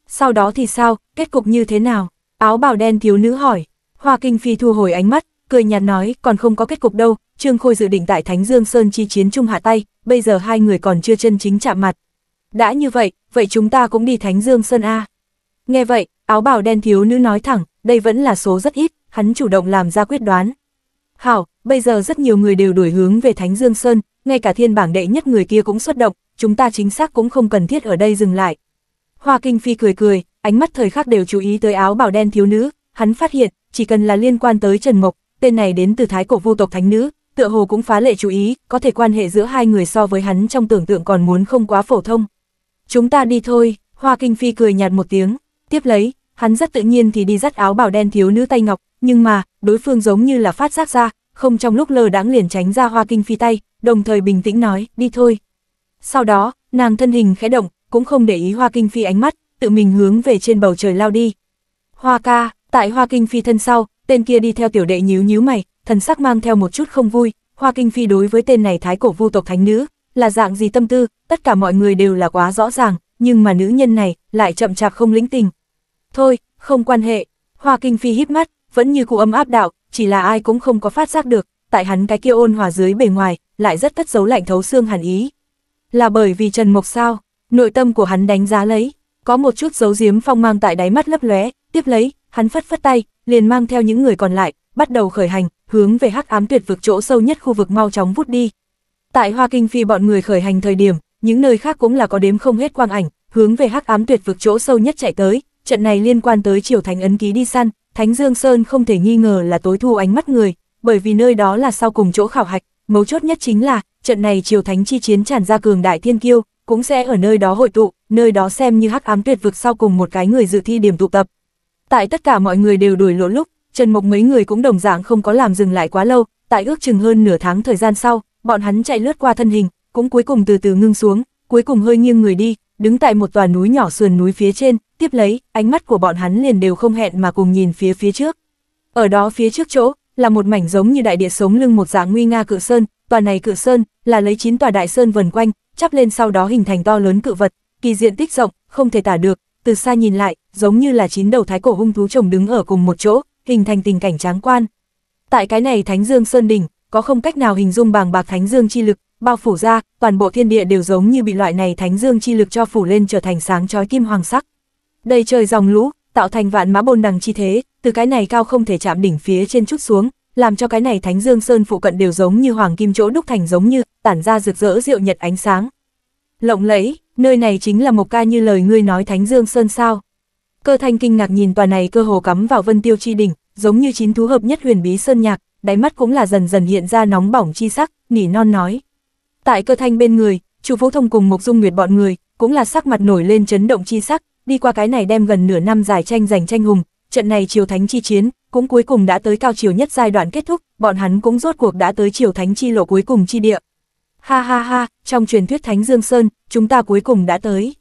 Sau đó thì sao, kết cục như thế nào? Áo bảo đen thiếu nữ hỏi. Hoa Kinh Phi thu hồi ánh mắt, cười nhạt nói, còn không có kết cục đâu, Trương Khôi dự định tại Thánh Dương Sơn chi chiến chung hạ tay, bây giờ hai người còn chưa chân chính chạm mặt. Đã như vậy, vậy chúng ta cũng đi Thánh Dương Sơn A. Nghe vậy, áo bảo đen thiếu nữ nói thẳng, đây vẫn là số rất ít, hắn chủ động làm ra quyết đoán. Hảo, bây giờ rất nhiều người đều đuổi hướng về Thánh Dương Sơn, ngay cả thiên bảng đệ nhất người kia cũng xuất động, chúng ta chính xác cũng không cần thiết ở đây dừng lại. Hoa Kinh Phi cười cười, ánh mắt thời khắc đều chú ý tới áo bảo đen thiếu nữ, hắn phát hiện, chỉ cần là liên quan tới Trần Mộc, tên này đến từ thái cổ vô tộc thánh nữ, tựa hồ cũng phá lệ chú ý, có thể quan hệ giữa hai người so với hắn trong tưởng tượng còn muốn không quá phổ thông. Chúng ta đi thôi, Hoa Kinh Phi cười nhạt một tiếng, tiếp lấy, hắn rất tự nhiên thì đi dắt áo bảo đen thiếu nữ tay ngọc, nhưng mà, đối phương giống như là phát giác ra, không trong lúc lờ đáng liền tránh ra Hoa Kinh Phi tay, đồng thời bình tĩnh nói, đi thôi. Sau đó, nàng thân hình khẽ động, cũng không để ý Hoa Kinh Phi ánh mắt, tự mình hướng về trên bầu trời lao đi. Hoa ca, tại Hoa Kinh Phi thân sau, tên kia đi theo tiểu đệ nhíu nhíu mày, thần sắc mang theo một chút không vui, Hoa Kinh Phi đối với tên này thái cổ vu tộc thánh nữ, là dạng gì tâm tư, tất cả mọi người đều là quá rõ ràng, nhưng mà nữ nhân này lại chậm chạp không lĩnh tình. Thôi, không quan hệ, Hoa Kinh Phi híp mắt, vẫn như cũ âm áp đạo, chỉ là ai cũng không có phát giác được, tại hắn cái kia ôn hòa dưới bề ngoài, lại rất cất giấu lạnh thấu xương hàn ý. Là bởi vì Trần Mộc sao, nội tâm của hắn đánh giá lấy, có một chút dấu giếm phong mang tại đáy mắt lấp lóe, tiếp lấy, hắn phất phất tay, liền mang theo những người còn lại, bắt đầu khởi hành, hướng về hắc ám tuyệt vực chỗ sâu nhất khu vực mau chóng vút đi. Tại Hoa Kinh Phi bọn người khởi hành thời điểm, những nơi khác cũng là có đếm không hết quang ảnh, hướng về hắc ám tuyệt vực chỗ sâu nhất chạy tới, trận này liên quan tới triều thành ấn ký đi săn, Thánh Dương Sơn không thể nghi ngờ là tối thu ánh mắt người, bởi vì nơi đó là sau cùng chỗ khảo hạch, mấu chốt nhất chính là, trận này triều thánh chi chiến tràn ra cường đại thiên kiêu, cũng sẽ ở nơi đó hội tụ, nơi đó xem như hắc ám tuyệt vực sau cùng một cái người dự thi điểm tụ tập. Tại tất cả mọi người đều đuổi lỗ lúc, Trần Mộc mấy người cũng đồng dạng không có làm dừng lại quá lâu, tại ước chừng hơn nửa tháng thời gian sau, bọn hắn chạy lướt qua thân hình, cũng cuối cùng từ từ ngưng xuống, cuối cùng hơi nghiêng người đi, đứng tại một tòa núi nhỏ sườn núi phía trên, tiếp lấy, ánh mắt của bọn hắn liền đều không hẹn mà cùng nhìn phía phía trước. Ở đó phía trước chỗ, là một mảnh giống như đại địa sống lưng một dạng nguy nga cự sơn, tòa này cự sơn là lấy chín tòa đại sơn vần quanh, chắp lên sau đó hình thành to lớn cự vật, kỳ diện tích rộng, không thể tả được, từ xa nhìn lại, giống như là chín đầu thái cổ hung thú chồng đứng ở cùng một chỗ, hình thành tình cảnh tráng quan. Tại cái này Thánh Dương Sơn đỉnh, có không cách nào hình dung bằng bạc Thánh Dương chi lực, bao phủ ra, toàn bộ thiên địa đều giống như bị loại này Thánh Dương chi lực cho phủ lên trở thành sáng chói kim hoàng sắc. Đây trời dòng lũ, tạo thành vạn mã bôn đằng chi thế, từ cái này cao không thể chạm đỉnh phía trên chút xuống, làm cho cái này Thánh Dương Sơn phụ cận đều giống như hoàng kim chỗ đúc thành giống như, tản ra rực rỡ rượu nhật ánh sáng. Lộng lẫy, nơi này chính là một Ca như lời ngươi nói Thánh Dương Sơn sao? Cơ Thanh kinh ngạc nhìn tòa này cơ hồ cắm vào Vân Tiêu chi đỉnh, giống như chín thú hợp nhất huyền bí sơn nhạc, đáy mắt cũng là dần dần hiện ra nóng bỏng chi sắc, nỉ non nói. Tại Cơ Thanh bên người, Chu Vũ Thông cùng mục Dung Nguyệt bọn người, cũng là sắc mặt nổi lên chấn động chi sắc, đi qua cái này đem gần nửa năm giải tranh giành tranh hùng, trận này triều thánh chi chiến, cũng cuối cùng đã tới cao chiều nhất giai đoạn kết thúc, bọn hắn cũng rốt cuộc đã tới triều thánh chi lộ cuối cùng chi địa. Ha ha ha, trong truyền thuyết Thánh Dương Sơn, chúng ta cuối cùng đã tới.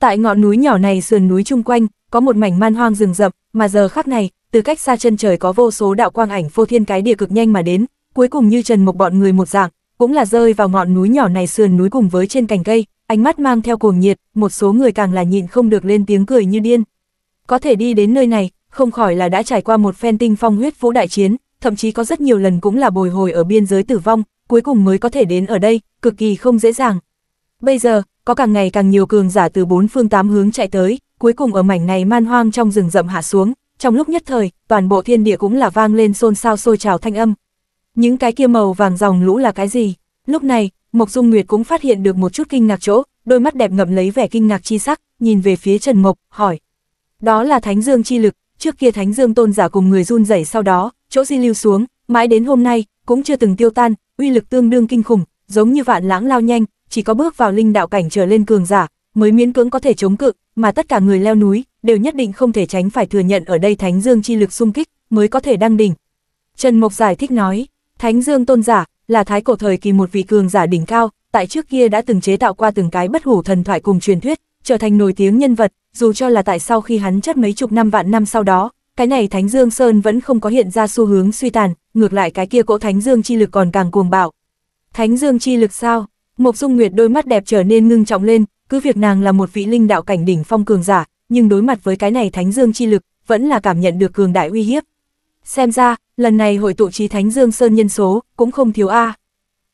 Tại ngọn núi nhỏ này sườn núi chung quanh, có một mảnh man hoang rừng rậm, mà giờ khắc này, từ cách xa chân trời có vô số đạo quang ảnh phô thiên cái địa cực nhanh mà đến, cuối cùng như Trần Mộc bọn người một dạng, cũng là rơi vào ngọn núi nhỏ này sườn núi cùng với trên cành cây, ánh mắt mang theo cuồng nhiệt, một số người càng là nhịn không được lên tiếng cười như điên. Có thể đi đến nơi này, không khỏi là đã trải qua một phen tinh phong huyết vũ đại chiến, thậm chí có rất nhiều lần cũng là bồi hồi ở biên giới tử vong, cuối cùng mới có thể đến ở đây, cực kỳ không dễ dàng. Bây giờ, có càng ngày càng nhiều cường giả từ bốn phương tám hướng chạy tới, cuối cùng ở mảnh này man hoang trong rừng rậm hạ xuống, trong lúc nhất thời, toàn bộ thiên địa cũng là vang lên xôn xao sôi trào thanh âm. Những cái kia màu vàng dòng lũ là cái gì? Lúc này, Mộc Dung Nguyệt cũng phát hiện được một chút kinh ngạc chỗ, đôi mắt đẹp ngậm lấy vẻ kinh ngạc chi sắc, nhìn về phía Trần Mộc, hỏi. Đó là Thánh Dương chi lực, trước kia Thánh Dương tôn giả cùng người run rẩy sau đó, chỗ di lưu xuống, mãi đến hôm nay, cũng chưa từng tiêu tan, uy lực tương đương kinh khủng, giống như vạn lãng lao nhanh, chỉ có bước vào linh đạo cảnh trở lên cường giả, mới miễn cưỡng có thể chống cự, mà tất cả người leo núi, đều nhất định không thể tránh phải thừa nhận ở đây Thánh Dương chi lực xung kích, mới có thể đăng đỉnh. Trần Mộc giải thích nói, Thánh Dương tôn giả, là thái cổ thời kỳ một vị cường giả đỉnh cao, tại trước kia đã từng chế tạo qua từng cái bất hủ thần thoại cùng truyền thuyết, trở thành nổi tiếng nhân vật, dù cho là tại sau khi hắn chất mấy chục năm vạn năm sau đó, cái này Thánh Dương Sơn vẫn không có hiện ra xu hướng suy tàn, ngược lại cái kia cỗ Thánh Dương chi lực còn càng cuồng bạo. Thánh Dương chi lực sao? Mộc Dung Nguyệt đôi mắt đẹp trở nên ngưng trọng lên, cứ việc nàng là một vị linh đạo cảnh đỉnh phong cường giả, nhưng đối mặt với cái này Thánh Dương chi lực, vẫn là cảm nhận được cường đại uy hiếp xem ra, lần này hội tụ trí Thánh Dương Sơn nhân số, cũng không thiếu a.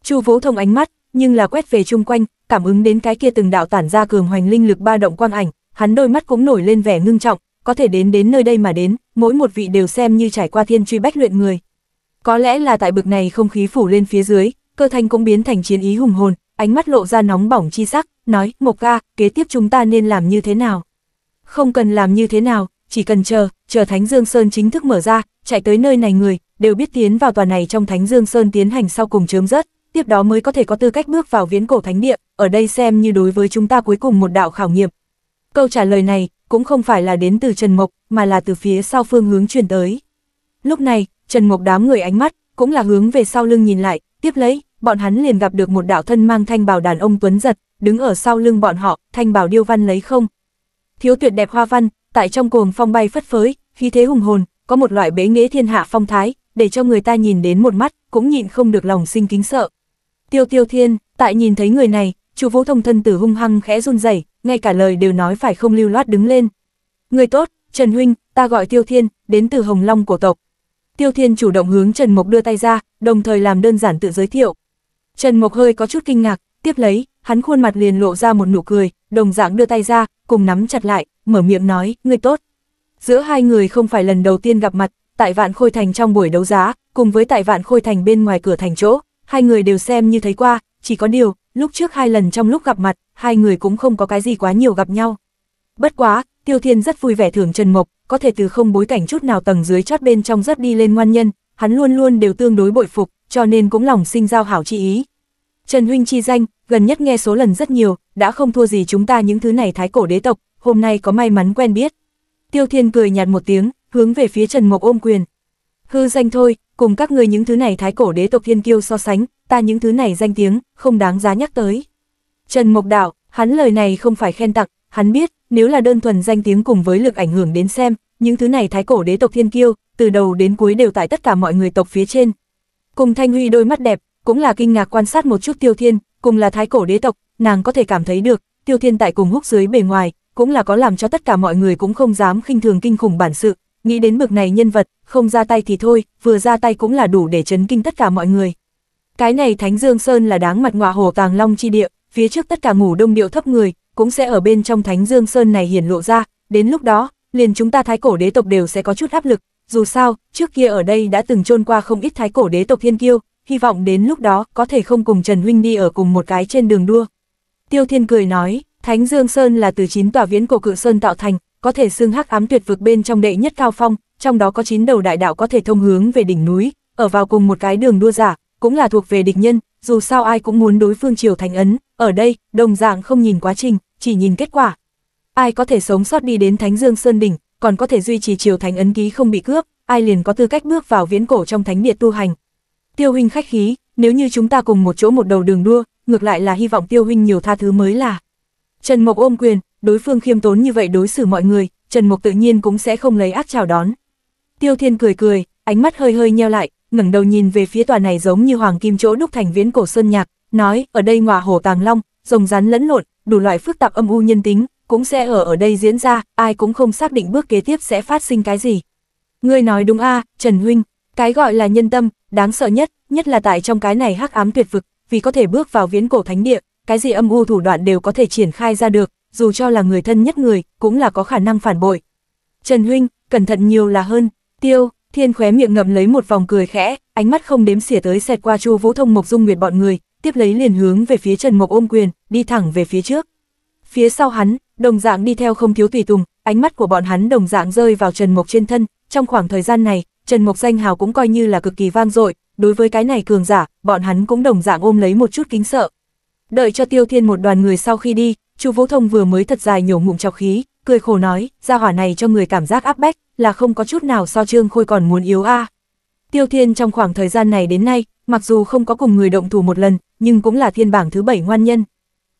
Chu Vũ Thông ánh mắt, nhưng là quét về chung quanh, cảm ứng đến cái kia từng đạo tản ra cường hoành linh lực ba động quang ảnh, hắn đôi mắt cũng nổi lên vẻ ngưng trọng, có thể đến đến nơi đây mà đến, mỗi một vị đều xem như trải qua thiên truy bách luyện người. Có lẽ là tại bực này không khí phủ lên phía dưới, cơ thanh cũng biến thành chiến ý hùng hồn, ánh mắt lộ ra nóng bỏng chi sắc, nói, Mộc ca, kế tiếp chúng ta nên làm như thế nào? Không cần làm như thế nào, chỉ cần chờ, chờ Thánh Dương Sơn chính thức mở ra, chạy tới nơi này người, đều biết tiến vào tòa này trong Thánh Dương Sơn tiến hành sau cùng chớm rớt, tiếp đó mới có thể có tư cách bước vào viễn cổ thánh địa, ở đây xem như đối với chúng ta cuối cùng một đạo khảo nghiệm. Câu trả lời này cũng không phải là đến từ Trần Mộc, mà là từ phía sau phương hướng truyền tới. Lúc này, Trần Mộc đám người ánh mắt cũng là hướng về sau lưng nhìn lại, tiếp lấy, bọn hắn liền gặp được một đạo thân mang thanh bào đàn ông tuấn giật, đứng ở sau lưng bọn họ, thanh bào điêu văn lấy không. Thiếu tuyệt đẹp hoa văn, tại trong cuồng phong bay phất phới, khí thế hùng hồn, có một loại bế nghĩa thiên hạ phong thái, để cho người ta nhìn đến một mắt, cũng nhịn không được lòng sinh kính sợ. Tiêu Tiêu Thiên, tại nhìn thấy người này, Chu Vũ Thông thân tử hung hăng khẽ run rẩy, ngay cả lời đều nói phải không lưu loát đứng lên. "Người tốt, Trần huynh, ta gọi Tiêu Thiên, đến từ Hồng Long cổ tộc." Tiêu Thiên chủ động hướng Trần Mộc đưa tay ra, đồng thời làm đơn giản tự giới thiệu. Trần Mộc hơi có chút kinh ngạc, tiếp lấy, hắn khuôn mặt liền lộ ra một nụ cười, đồng dạng đưa tay ra, cùng nắm chặt lại, mở miệng nói, "Người tốt." giữa hai người không phải lần đầu tiên gặp mặt, tại Vạn Khôi Thành trong buổi đấu giá, cùng với tại Vạn Khôi Thành bên ngoài cửa thành chỗ, hai người đều xem như thấy qua, chỉ có điều, lúc trước hai lần trong lúc gặp mặt, hai người cũng không có cái gì quá nhiều gặp nhau. Bất quá, Tiêu Thiên rất vui vẻ thưởng Trần Mộc, có thể từ không bối cảnh chút nào tầng dưới chót bên trong rất đi lên ngoan nhân, hắn luôn luôn đều tương đối bội phục, cho nên cũng lòng sinh giao hảo chi ý. Trần Huynh chi danh, gần nhất nghe số lần rất nhiều, đã không thua gì chúng ta những thứ này thái cổ đế tộc, hôm nay có may mắn quen biết, Tiêu Thiên cười nhạt một tiếng, hướng về phía Trần Mộc ôm quyền. Hư danh thôi, cùng các người những thứ này thái cổ đế tộc thiên kiêu so sánh, ta những thứ này danh tiếng, không đáng giá nhắc tới. Trần Mộc đạo, hắn lời này không phải khen tặng, hắn biết, nếu là đơn thuần danh tiếng cùng với lực ảnh hưởng đến xem, những thứ này thái cổ đế tộc thiên kiêu, từ đầu đến cuối đều tại tất cả mọi người tộc phía trên. Cùng Thanh Huy đôi mắt đẹp, cũng là kinh ngạc quan sát một chút Tiêu Thiên, cùng là thái cổ đế tộc, nàng có thể cảm thấy được, Tiêu Thiên tại cùng húc dưới bề ngoài, cũng là có làm cho tất cả mọi người cũng không dám khinh thường kinh khủng bản sự, nghĩ đến bực này nhân vật, không ra tay thì thôi, vừa ra tay cũng là đủ để chấn kinh tất cả mọi người. Cái này Thánh Dương Sơn là đáng mặt ngọa hồ tàng long chi địa, phía trước tất cả ngủ đông điệu thấp người, cũng sẽ ở bên trong Thánh Dương Sơn này hiển lộ ra, đến lúc đó, liền chúng ta thái cổ đế tộc đều sẽ có chút áp lực, dù sao, trước kia ở đây đã từng trôn qua không ít thái cổ đế tộc thiên kiêu, hy vọng đến lúc đó có thể không cùng Trần Huynh đi ở cùng một cái trên đường đua. Tiêu Thiên cười nói, Thánh Dương Sơn là từ 9 tòa viễn cổ cự sơn tạo thành, có thể xương hắc ám tuyệt vực bên trong đệ nhất cao phong, trong đó có 9 đầu đại đạo có thể thông hướng về đỉnh núi, ở vào cùng một cái đường đua giả, cũng là thuộc về địch nhân, dù sao ai cũng muốn đối phương triều thành ấn, ở đây, đồng dạng không nhìn quá trình, chỉ nhìn kết quả. Ai có thể sống sót đi đến Thánh Dương Sơn đỉnh, còn có thể duy trì triều thành ấn ký không bị cướp, ai liền có tư cách bước vào viễn cổ trong thánh địa tu hành. Tiêu huynh khách khí, nếu như chúng ta cùng một chỗ một đầu đường đua, ngược lại là hy vọng Tiêu huynh nhiều tha thứ mới là. Trần Mộc ôm quyền, đối phương khiêm tốn như vậy đối xử mọi người, Trần Mộc tự nhiên cũng sẽ không lấy ác chào đón. Tiêu Thiên cười cười, ánh mắt hơi hơi nheo lại, ngẩng đầu nhìn về phía tòa này giống như hoàng kim chỗ đúc thành viễn cổ sơn nhạc, nói, ở đây ngọa hổ tàng long, rồng rắn lẫn lộn, đủ loại phức tạp âm u nhân tính, cũng sẽ ở ở đây diễn ra, ai cũng không xác định bước kế tiếp sẽ phát sinh cái gì. Ngươi nói đúng a, Trần huynh, cái gọi là nhân tâm, đáng sợ nhất, nhất là tại trong cái này hắc ám tuyệt vực, vì có thể bước vào viễn cổ thánh địa, cái gì âm u thủ đoạn đều có thể triển khai ra được, dù cho là người thân nhất người, cũng là có khả năng phản bội. Trần Huynh, cẩn thận nhiều là hơn, tiêu, thiên khóe miệng ngậm lấy một vòng cười khẽ, ánh mắt không đếm xỉa tới xẹt qua chu vũ thông mộc dung nguyệt bọn người, tiếp lấy liền hướng về phía Trần Mộc ôm quyền, đi thẳng về phía trước. Phía sau hắn, đồng dạng đi theo không thiếu tùy tùng, ánh mắt của bọn hắn đồng dạng rơi vào Trần Mộc trên thân, trong khoảng thời gian này, Trần Mộc danh hào cũng coi như là cực kỳ vang dội, đối với cái này cường giả, bọn hắn cũng đồng dạng ôm lấy một chút kính sợ, Đợi cho Tiêu Thiên một đoàn người sau khi đi, Chu Vũ Thông vừa mới thật dài nhổ ngụm chọc khí, cười khổ nói, ra hỏa này cho người cảm giác áp bách, là không có chút nào so Trương Khôi còn muốn yếu a. Tiêu Thiên trong khoảng thời gian này đến nay, mặc dù không có cùng người động thủ một lần, nhưng cũng là thiên bảng thứ bảy ngoan nhân.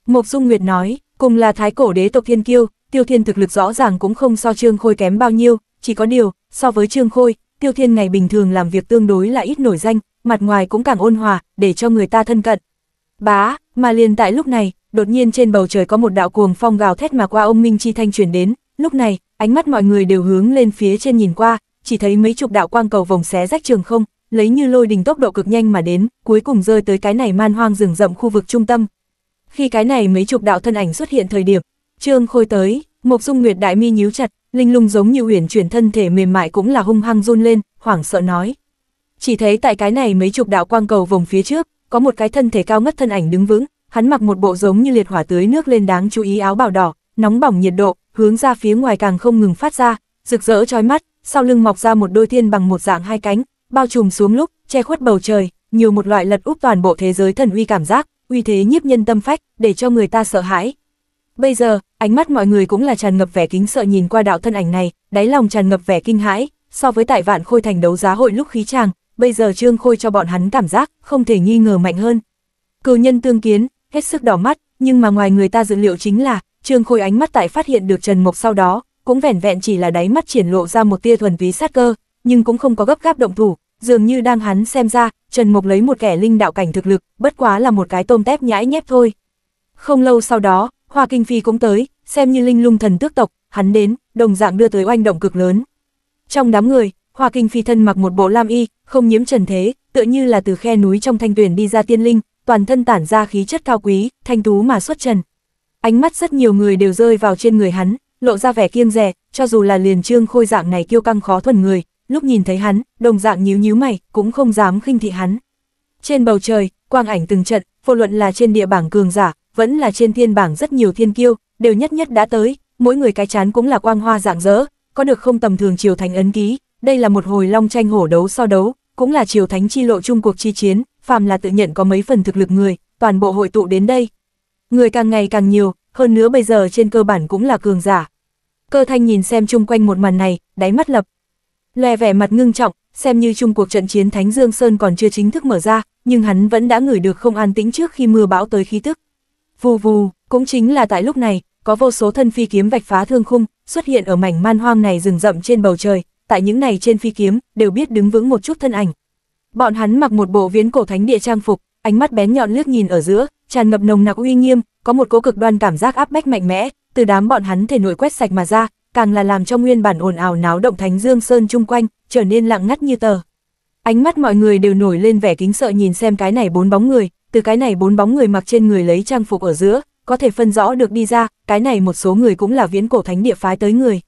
Mộc Dung Nguyệt nói, cùng là thái cổ đế tộc thiên kiêu, Tiêu Thiên thực lực rõ ràng cũng không so Trương Khôi kém bao nhiêu, chỉ có điều, so với Trương Khôi, Tiêu Thiên ngày bình thường làm việc tương đối là ít nổi danh, mặt ngoài cũng càng ôn hòa, để cho người ta thân cận. Bá, mà liền tại lúc này, đột nhiên trên bầu trời có một đạo cuồng phong gào thét mà qua ông Minh Chi Thanh chuyển đến, lúc này, ánh mắt mọi người đều hướng lên phía trên nhìn qua, chỉ thấy mấy chục đạo quang cầu vòng xé rách trường không, lấy như lôi đình tốc độ cực nhanh mà đến, cuối cùng rơi tới cái này man hoang rừng rậm khu vực trung tâm. Khi cái này mấy chục đạo thân ảnh xuất hiện thời điểm, Trương Khôi tới, Mộc Dung Nguyệt đại mi nhíu chặt, linh lung giống như uyển chuyển thân thể mềm mại cũng là hung hăng run lên, hoảng sợ nói. Chỉ thấy tại cái này mấy chục đạo quang cầu vòng phía trước, có một cái thân thể cao ngất thân ảnh đứng vững, hắn mặc một bộ giống như liệt hỏa tưới nước lên đáng chú ý áo bào đỏ, nóng bỏng nhiệt độ, hướng ra phía ngoài càng không ngừng phát ra, rực rỡ chói mắt, sau lưng mọc ra một đôi thiên bằng một dạng hai cánh, bao trùm xuống lúc, che khuất bầu trời, nhiều một loại lật úp toàn bộ thế giới thần uy cảm giác, uy thế nhiếp nhân tâm phách, để cho người ta sợ hãi. Bây giờ, ánh mắt mọi người cũng là tràn ngập vẻ kính sợ nhìn qua đạo thân ảnh này, đáy lòng tràn ngập vẻ kinh hãi, so với tại vạn khôi thành đấu giá hội lúc khí tràng, bây giờ Trương Khôi cho bọn hắn cảm giác không thể nghi ngờ mạnh hơn. Cừu nhân tương kiến, hết sức đỏ mắt, nhưng mà ngoài người ta dự liệu chính là, Trương Khôi ánh mắt tại phát hiện được Trần Mộc sau đó, cũng vẻn vẹn chỉ là đáy mắt triển lộ ra một tia thuần túy sát cơ, nhưng cũng không có gấp gáp động thủ, dường như đang hắn xem ra, Trần Mộc lấy một kẻ linh đạo cảnh thực lực, bất quá là một cái tôm tép nhãi nhép thôi. Không lâu sau đó, Hoa Kinh Phi cũng tới, xem như linh lung thần tước tộc, hắn đến, đồng dạng đưa tới oanh động cực lớn. Trong đám người, Hoa Kinh Phi thân mặc một bộ lam y, không nhiễm trần thế, tựa như là từ khe núi trong thanh tuyển đi ra tiên linh, toàn thân tản ra khí chất cao quý, thanh tú mà xuất trần. Ánh mắt rất nhiều người đều rơi vào trên người hắn, lộ ra vẻ kiêng dè. cho dù là liền trương khôi dạng này kiêu căng khó thuần người, lúc nhìn thấy hắn, đồng dạng nhíu nhíu mày, cũng không dám khinh thị hắn. Trên bầu trời, quang ảnh từng trận, vô luận là trên địa bảng cường giả, vẫn là trên thiên bảng rất nhiều thiên kiêu, đều nhất nhất đã tới, mỗi người cái chán cũng là quang hoa dạng dỡ, có được không tầm thường chiều thành ấn ký, đây là một hồi long tranh hổ đấu so đấu, cũng là triều thánh chi lộ chung cuộc chi chiến, phàm là tự nhận có mấy phần thực lực người, toàn bộ hội tụ đến đây. Người càng ngày càng nhiều, hơn nữa bây giờ trên cơ bản cũng là cường giả. Cơ thanh nhìn xem chung quanh một màn này, đáy mắt lập. Lè vẻ mặt ngưng trọng, xem như chung cuộc trận chiến Thánh Dương Sơn còn chưa chính thức mở ra, nhưng hắn vẫn đã ngửi được không an tĩnh trước khi mưa bão tới khí tức. Vù vù, cũng chính là tại lúc này, có vô số thân phi kiếm vạch phá thương khung, xuất hiện ở mảnh man hoang này rừng rậm trên bầu trời, tại những này trên phi kiếm, đều biết đứng vững một chút thân ảnh. Bọn hắn mặc một bộ viễn cổ thánh địa trang phục, ánh mắt bén nhọn liếc nhìn ở giữa, tràn ngập nồng nặc uy nghiêm, có một cố cực đoan cảm giác áp bách mạnh mẽ, từ đám bọn hắn thể nội quét sạch mà ra, càng là làm cho nguyên bản ồn ào náo động Thánh Dương Sơn chung quanh trở nên lặng ngắt như tờ. Ánh mắt mọi người đều nổi lên vẻ kính sợ nhìn xem cái này bốn bóng người, từ cái này bốn bóng người mặc trên người lấy trang phục ở giữa, có thể phân rõ được đi ra, cái này một số người cũng là viễn cổ thánh địa phái tới người.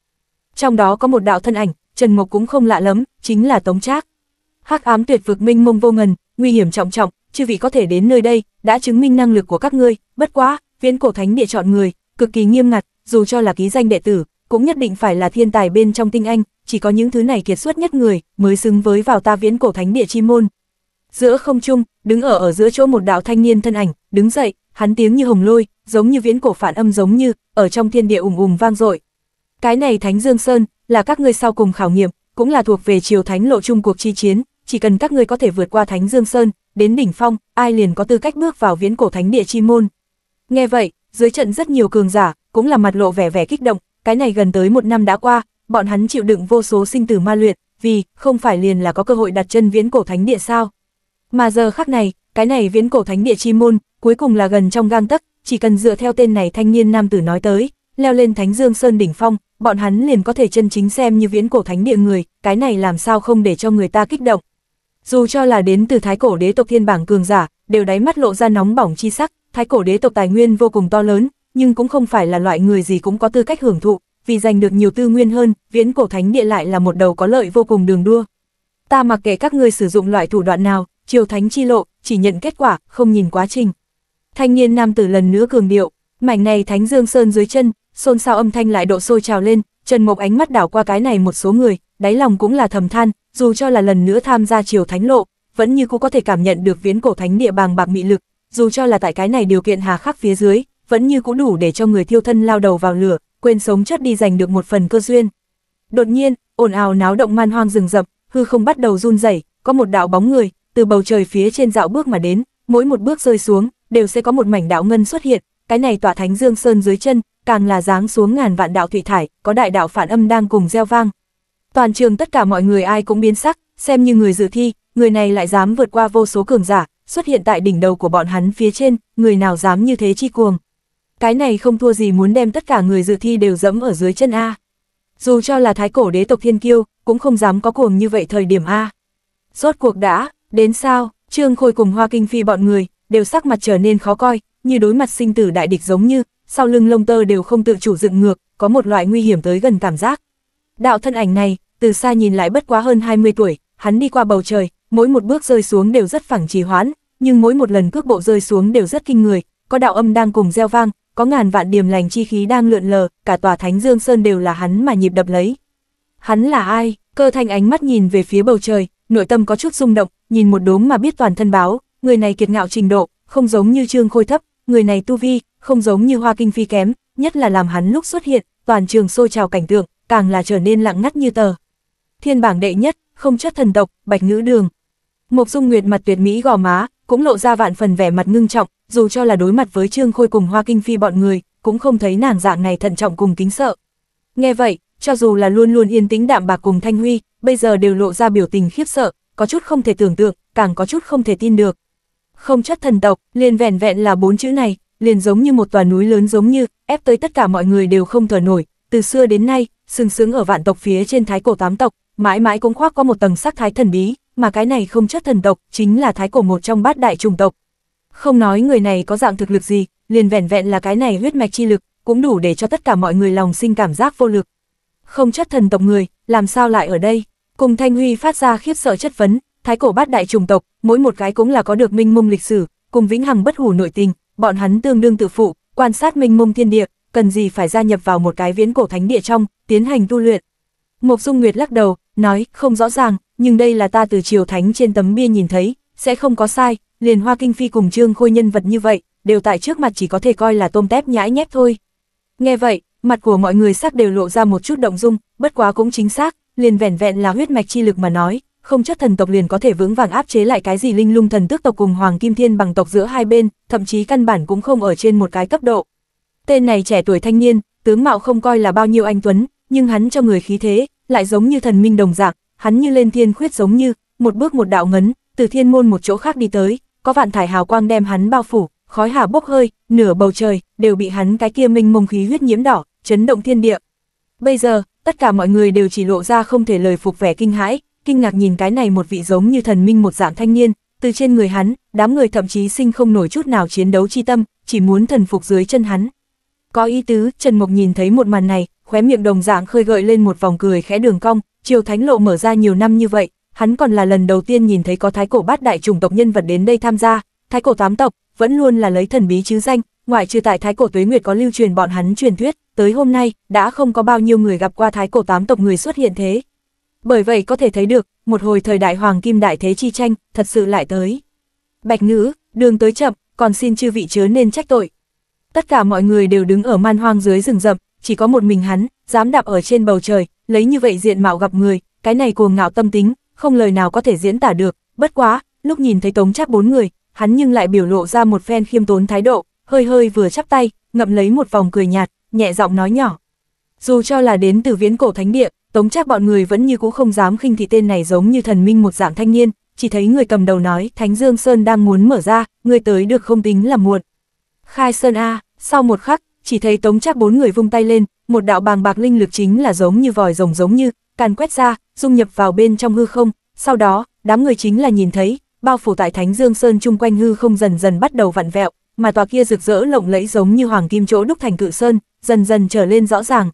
Trong đó có một đạo thân ảnh, Trần Mộc cũng không lạ lắm, chính là Tống Trác. Hắc ám tuyệt vực minh mông vô ngần, nguy hiểm trọng trọng, chư vị có thể đến nơi đây, đã chứng minh năng lực của các ngươi, bất quá, viễn cổ thánh địa chọn người, cực kỳ nghiêm ngặt, dù cho là ký danh đệ tử, cũng nhất định phải là thiên tài bên trong tinh anh, chỉ có những thứ này kiệt xuất nhất người, mới xứng với vào ta viễn cổ thánh địa chi môn. Giữa không trung, đứng ở ở giữa chỗ một đạo thanh niên thân ảnh, đứng dậy, hắn tiếng như hồng lôi, giống như viễn cổ phản âm giống như, ở trong thiên địa ùng ùng vang dội, cái này Thánh Dương Sơn, là các ngươi sau cùng khảo nghiệm, cũng là thuộc về chiều thánh lộ chung cuộc chi chiến, chỉ cần các ngươi có thể vượt qua Thánh Dương Sơn, đến đỉnh phong, ai liền có tư cách bước vào viễn cổ thánh địa chi môn. Nghe vậy, dưới trận rất nhiều cường giả, cũng là mặt lộ vẻ vẻ kích động, cái này gần tới một năm đã qua, bọn hắn chịu đựng vô số sinh tử ma luyện, vì không phải liền là có cơ hội đặt chân viễn cổ thánh địa sao? Mà giờ khắc này, cái này viễn cổ thánh địa chi môn, cuối cùng là gần trong gang tấc, chỉ cần dựa theo tên này thanh niên nam tử nói tới, leo lên Thánh Dương Sơn đỉnh phong, bọn hắn liền có thể chân chính xem như viễn cổ thánh địa người, cái này làm sao không để cho người ta kích động. Dù cho là đến từ thái cổ đế tộc thiên bảng cường giả, đều đáy mắt lộ ra nóng bỏng chi sắc, thái cổ đế tộc tài nguyên vô cùng to lớn, nhưng cũng không phải là loại người gì cũng có tư cách hưởng thụ, vì giành được nhiều tư nguyên hơn, viễn cổ thánh địa lại là một đầu có lợi vô cùng đường đua. Ta mặc kệ các ngươi sử dụng loại thủ đoạn nào, triều thánh chi lộ, chỉ nhận kết quả, không nhìn quá trình. Thanh niên nam tử lần nữa cường điệu, mảnh này Thánh Dương Sơn dưới chân, xôn xao âm thanh lại độ sôi trào lên, Trần Mộc ánh mắt đảo qua cái này một số người, đáy lòng cũng là thầm than, dù cho là lần nữa tham gia chiều thánh lộ, vẫn như cũng có thể cảm nhận được viễn cổ thánh địa bàng bạc mị lực, dù cho là tại cái này điều kiện hà khắc phía dưới, vẫn như cũng đủ để cho người thiêu thân lao đầu vào lửa, quên sống chất đi giành được một phần cơ duyên. Đột nhiên, ồn ào náo động man hoang rừng rậm, hư không bắt đầu run rẩy, có một đạo bóng người từ bầu trời phía trên dạo bước mà đến, mỗi một bước rơi xuống, đều sẽ có một mảnh đạo ngân xuất hiện, cái này tỏa thánh dương sơn dưới chân, càng là dáng xuống ngàn vạn đạo thủy thải, có đại đạo phản âm đang cùng gieo vang. Toàn trường tất cả mọi người ai cũng biến sắc, xem như người dự thi, người này lại dám vượt qua vô số cường giả, xuất hiện tại đỉnh đầu của bọn hắn phía trên, người nào dám như thế chi cuồng. Cái này không thua gì muốn đem tất cả người dự thi đều dẫm ở dưới chân A. Dù cho là thái cổ đế tộc thiên kiêu, cũng không dám có cuồng như vậy thời điểm A. Rốt cuộc đã, đến sao, Trương Khôi cùng Hoa Kinh Phi bọn người, đều sắc mặt trở nên khó coi, như đối mặt sinh tử đại địch giống như, sau lưng lông tơ đều không tự chủ dựng ngược, có một loại nguy hiểm tới gần cảm giác. Đạo thân ảnh này, từ xa nhìn lại bất quá hơn 20 tuổi, hắn đi qua bầu trời, mỗi một bước rơi xuống đều rất phẳng trì hoãn, nhưng mỗi một lần cước bộ rơi xuống đều rất kinh người, có đạo âm đang cùng gieo vang, có ngàn vạn điểm lành chi khí đang lượn lờ, cả tòa Thánh Dương Sơn đều là hắn mà nhịp đập lấy. Hắn là ai? Cơ Thanh ánh mắt nhìn về phía bầu trời, nội tâm có chút rung động, nhìn một đốm mà biết toàn thân báo, người này kiệt ngạo trình độ, không giống như Trương Khôi thấp, người này tu vi, không giống như hoa kinh phi kém, nhất là làm hắn lúc xuất hiện, toàn trường sôi trào cảnh tượng, càng là trở nên lặng ngắt như tờ. Thiên bảng đệ nhất, không chất thần tộc, bạch ngữ đường. Mộc Dung Nguyệt mặt tuyệt mỹ gò má, cũng lộ ra vạn phần vẻ mặt ngưng trọng, dù cho là đối mặt với Trương Khôi cùng Hoa Kinh Phi bọn người, cũng không thấy nàng dạng này thận trọng cùng kính sợ. Nghe vậy, cho dù là luôn luôn yên tĩnh đạm bạc cùng Thanh Huy, bây giờ đều lộ ra biểu tình khiếp sợ, có chút không thể tưởng tượng, càng có chút không thể tin được. Không chất thần tộc, liền vẹn vẹn là bốn chữ này, liền giống như một tòa núi lớn giống như, ép tới tất cả mọi người đều không thở nổi, từ xưa đến nay, sừng sững ở vạn tộc phía trên thái cổ tám tộc, mãi mãi cũng khoác có một tầng sắc thái thần bí, mà cái này không chất thần tộc, chính là thái cổ một trong bát đại trùng tộc. Không nói người này có dạng thực lực gì, liền vẻn vẹn là cái này huyết mạch chi lực, cũng đủ để cho tất cả mọi người lòng sinh cảm giác vô lực. Không chất thần tộc người, làm sao lại ở đây? Cùng Thanh Huy phát ra khiếp sợ chất vấn, thái cổ bát đại trùng tộc, mỗi một cái cũng là có được minh mông lịch sử, cùng vĩnh hằng bất hủ nội tình, bọn hắn tương đương tự phụ, quan sát minh mông thiên địa, cần gì phải gia nhập vào một cái viễn cổ thánh địa trong, tiến hành tu luyện. Mộc Dung Nguyệt lắc đầu, nói, không rõ ràng, nhưng đây là ta từ triều thánh trên tấm bia nhìn thấy, sẽ không có sai, liền hoa kinh phi cùng trương khôi nhân vật như vậy, đều tại trước mặt chỉ có thể coi là tôm tép nhãi nhép thôi. Nghe vậy, mặt của mọi người sắc đều lộ ra một chút động dung, bất quá cũng chính xác, liền vẻn vẹn là huyết mạch chi lực mà nói, không chất thần tộc liền có thể vững vàng áp chế lại cái gì linh lung thần tức tộc cùng Hoàng Kim Thiên bằng tộc giữa hai bên, thậm chí căn bản cũng không ở trên một cái cấp độ. Tên này trẻ tuổi thanh niên, tướng mạo không coi là bao nhiêu anh tuấn, nhưng hắn cho người khí thế, lại giống như thần minh đồng dạng, hắn như lên thiên khuyết giống như, một bước một đạo ngấn, từ thiên môn một chỗ khác đi tới, có vạn thải hào quang đem hắn bao phủ, khói hà bốc hơi, nửa bầu trời đều bị hắn cái kia minh mông khí huyết nhiễm đỏ, chấn động thiên địa. Bây giờ, tất cả mọi người đều chỉ lộ ra không thể lời phục vẻ kinh hãi, kinh ngạc nhìn cái này một vị giống như thần minh một dạng thanh niên, từ trên người hắn, đám người thậm chí sinh không nổi chút nào chiến đấu chi tâm, chỉ muốn thần phục dưới chân hắn. Có ý tứ, Trần Mộc nhìn thấy một màn này, khóe miệng đồng dạng khơi gợi lên một vòng cười khẽ đường cong, chiều thánh lộ mở ra nhiều năm như vậy, hắn còn là lần đầu tiên nhìn thấy có thái cổ bát đại chủng tộc nhân vật đến đây tham gia, thái cổ tám tộc, vẫn luôn là lấy thần bí chứ danh, ngoại trừ tại thái cổ tuế nguyệt có lưu truyền bọn hắn truyền thuyết, tới hôm nay, đã không có bao nhiêu người gặp qua thái cổ tám tộc người xuất hiện thế, bởi vậy có thể thấy được, một hồi thời đại hoàng kim đại thế chi tranh, thật sự lại tới. Bạch ngữ, đường tới chậm, còn xin chư vị chớ nên trách tội. Tất cả mọi người đều đứng ở man hoang dưới rừng rậm, chỉ có một mình hắn, dám đạp ở trên bầu trời, lấy như vậy diện mạo gặp người, cái này cuồng ngạo tâm tính, không lời nào có thể diễn tả được, bất quá, lúc nhìn thấy tống chắc bốn người, hắn nhưng lại biểu lộ ra một phen khiêm tốn thái độ, hơi hơi vừa chắp tay, ngậm lấy một vòng cười nhạt, nhẹ giọng nói nhỏ. Dù cho là đến từ viễn cổ thánh địa, Tống Trác bọn người vẫn như cũ không dám khinh thị tên này giống như thần minh một dạng thanh niên, chỉ thấy người cầm đầu nói, Thánh Dương Sơn đang muốn mở ra, người tới được không tính là muộn. Khai Sơn A, sau một khắc, chỉ thấy Tống Trác bốn người vung tay lên, một đạo bàng bạc linh lực chính là giống như vòi rồng giống như, càn quét ra, dung nhập vào bên trong hư không, sau đó, đám người chính là nhìn thấy, bao phủ tại Thánh Dương Sơn chung quanh hư không dần dần bắt đầu vặn vẹo, mà tòa kia rực rỡ lộng lẫy giống như hoàng kim chỗ đúc thành cự sơn, dần dần trở lên rõ ràng,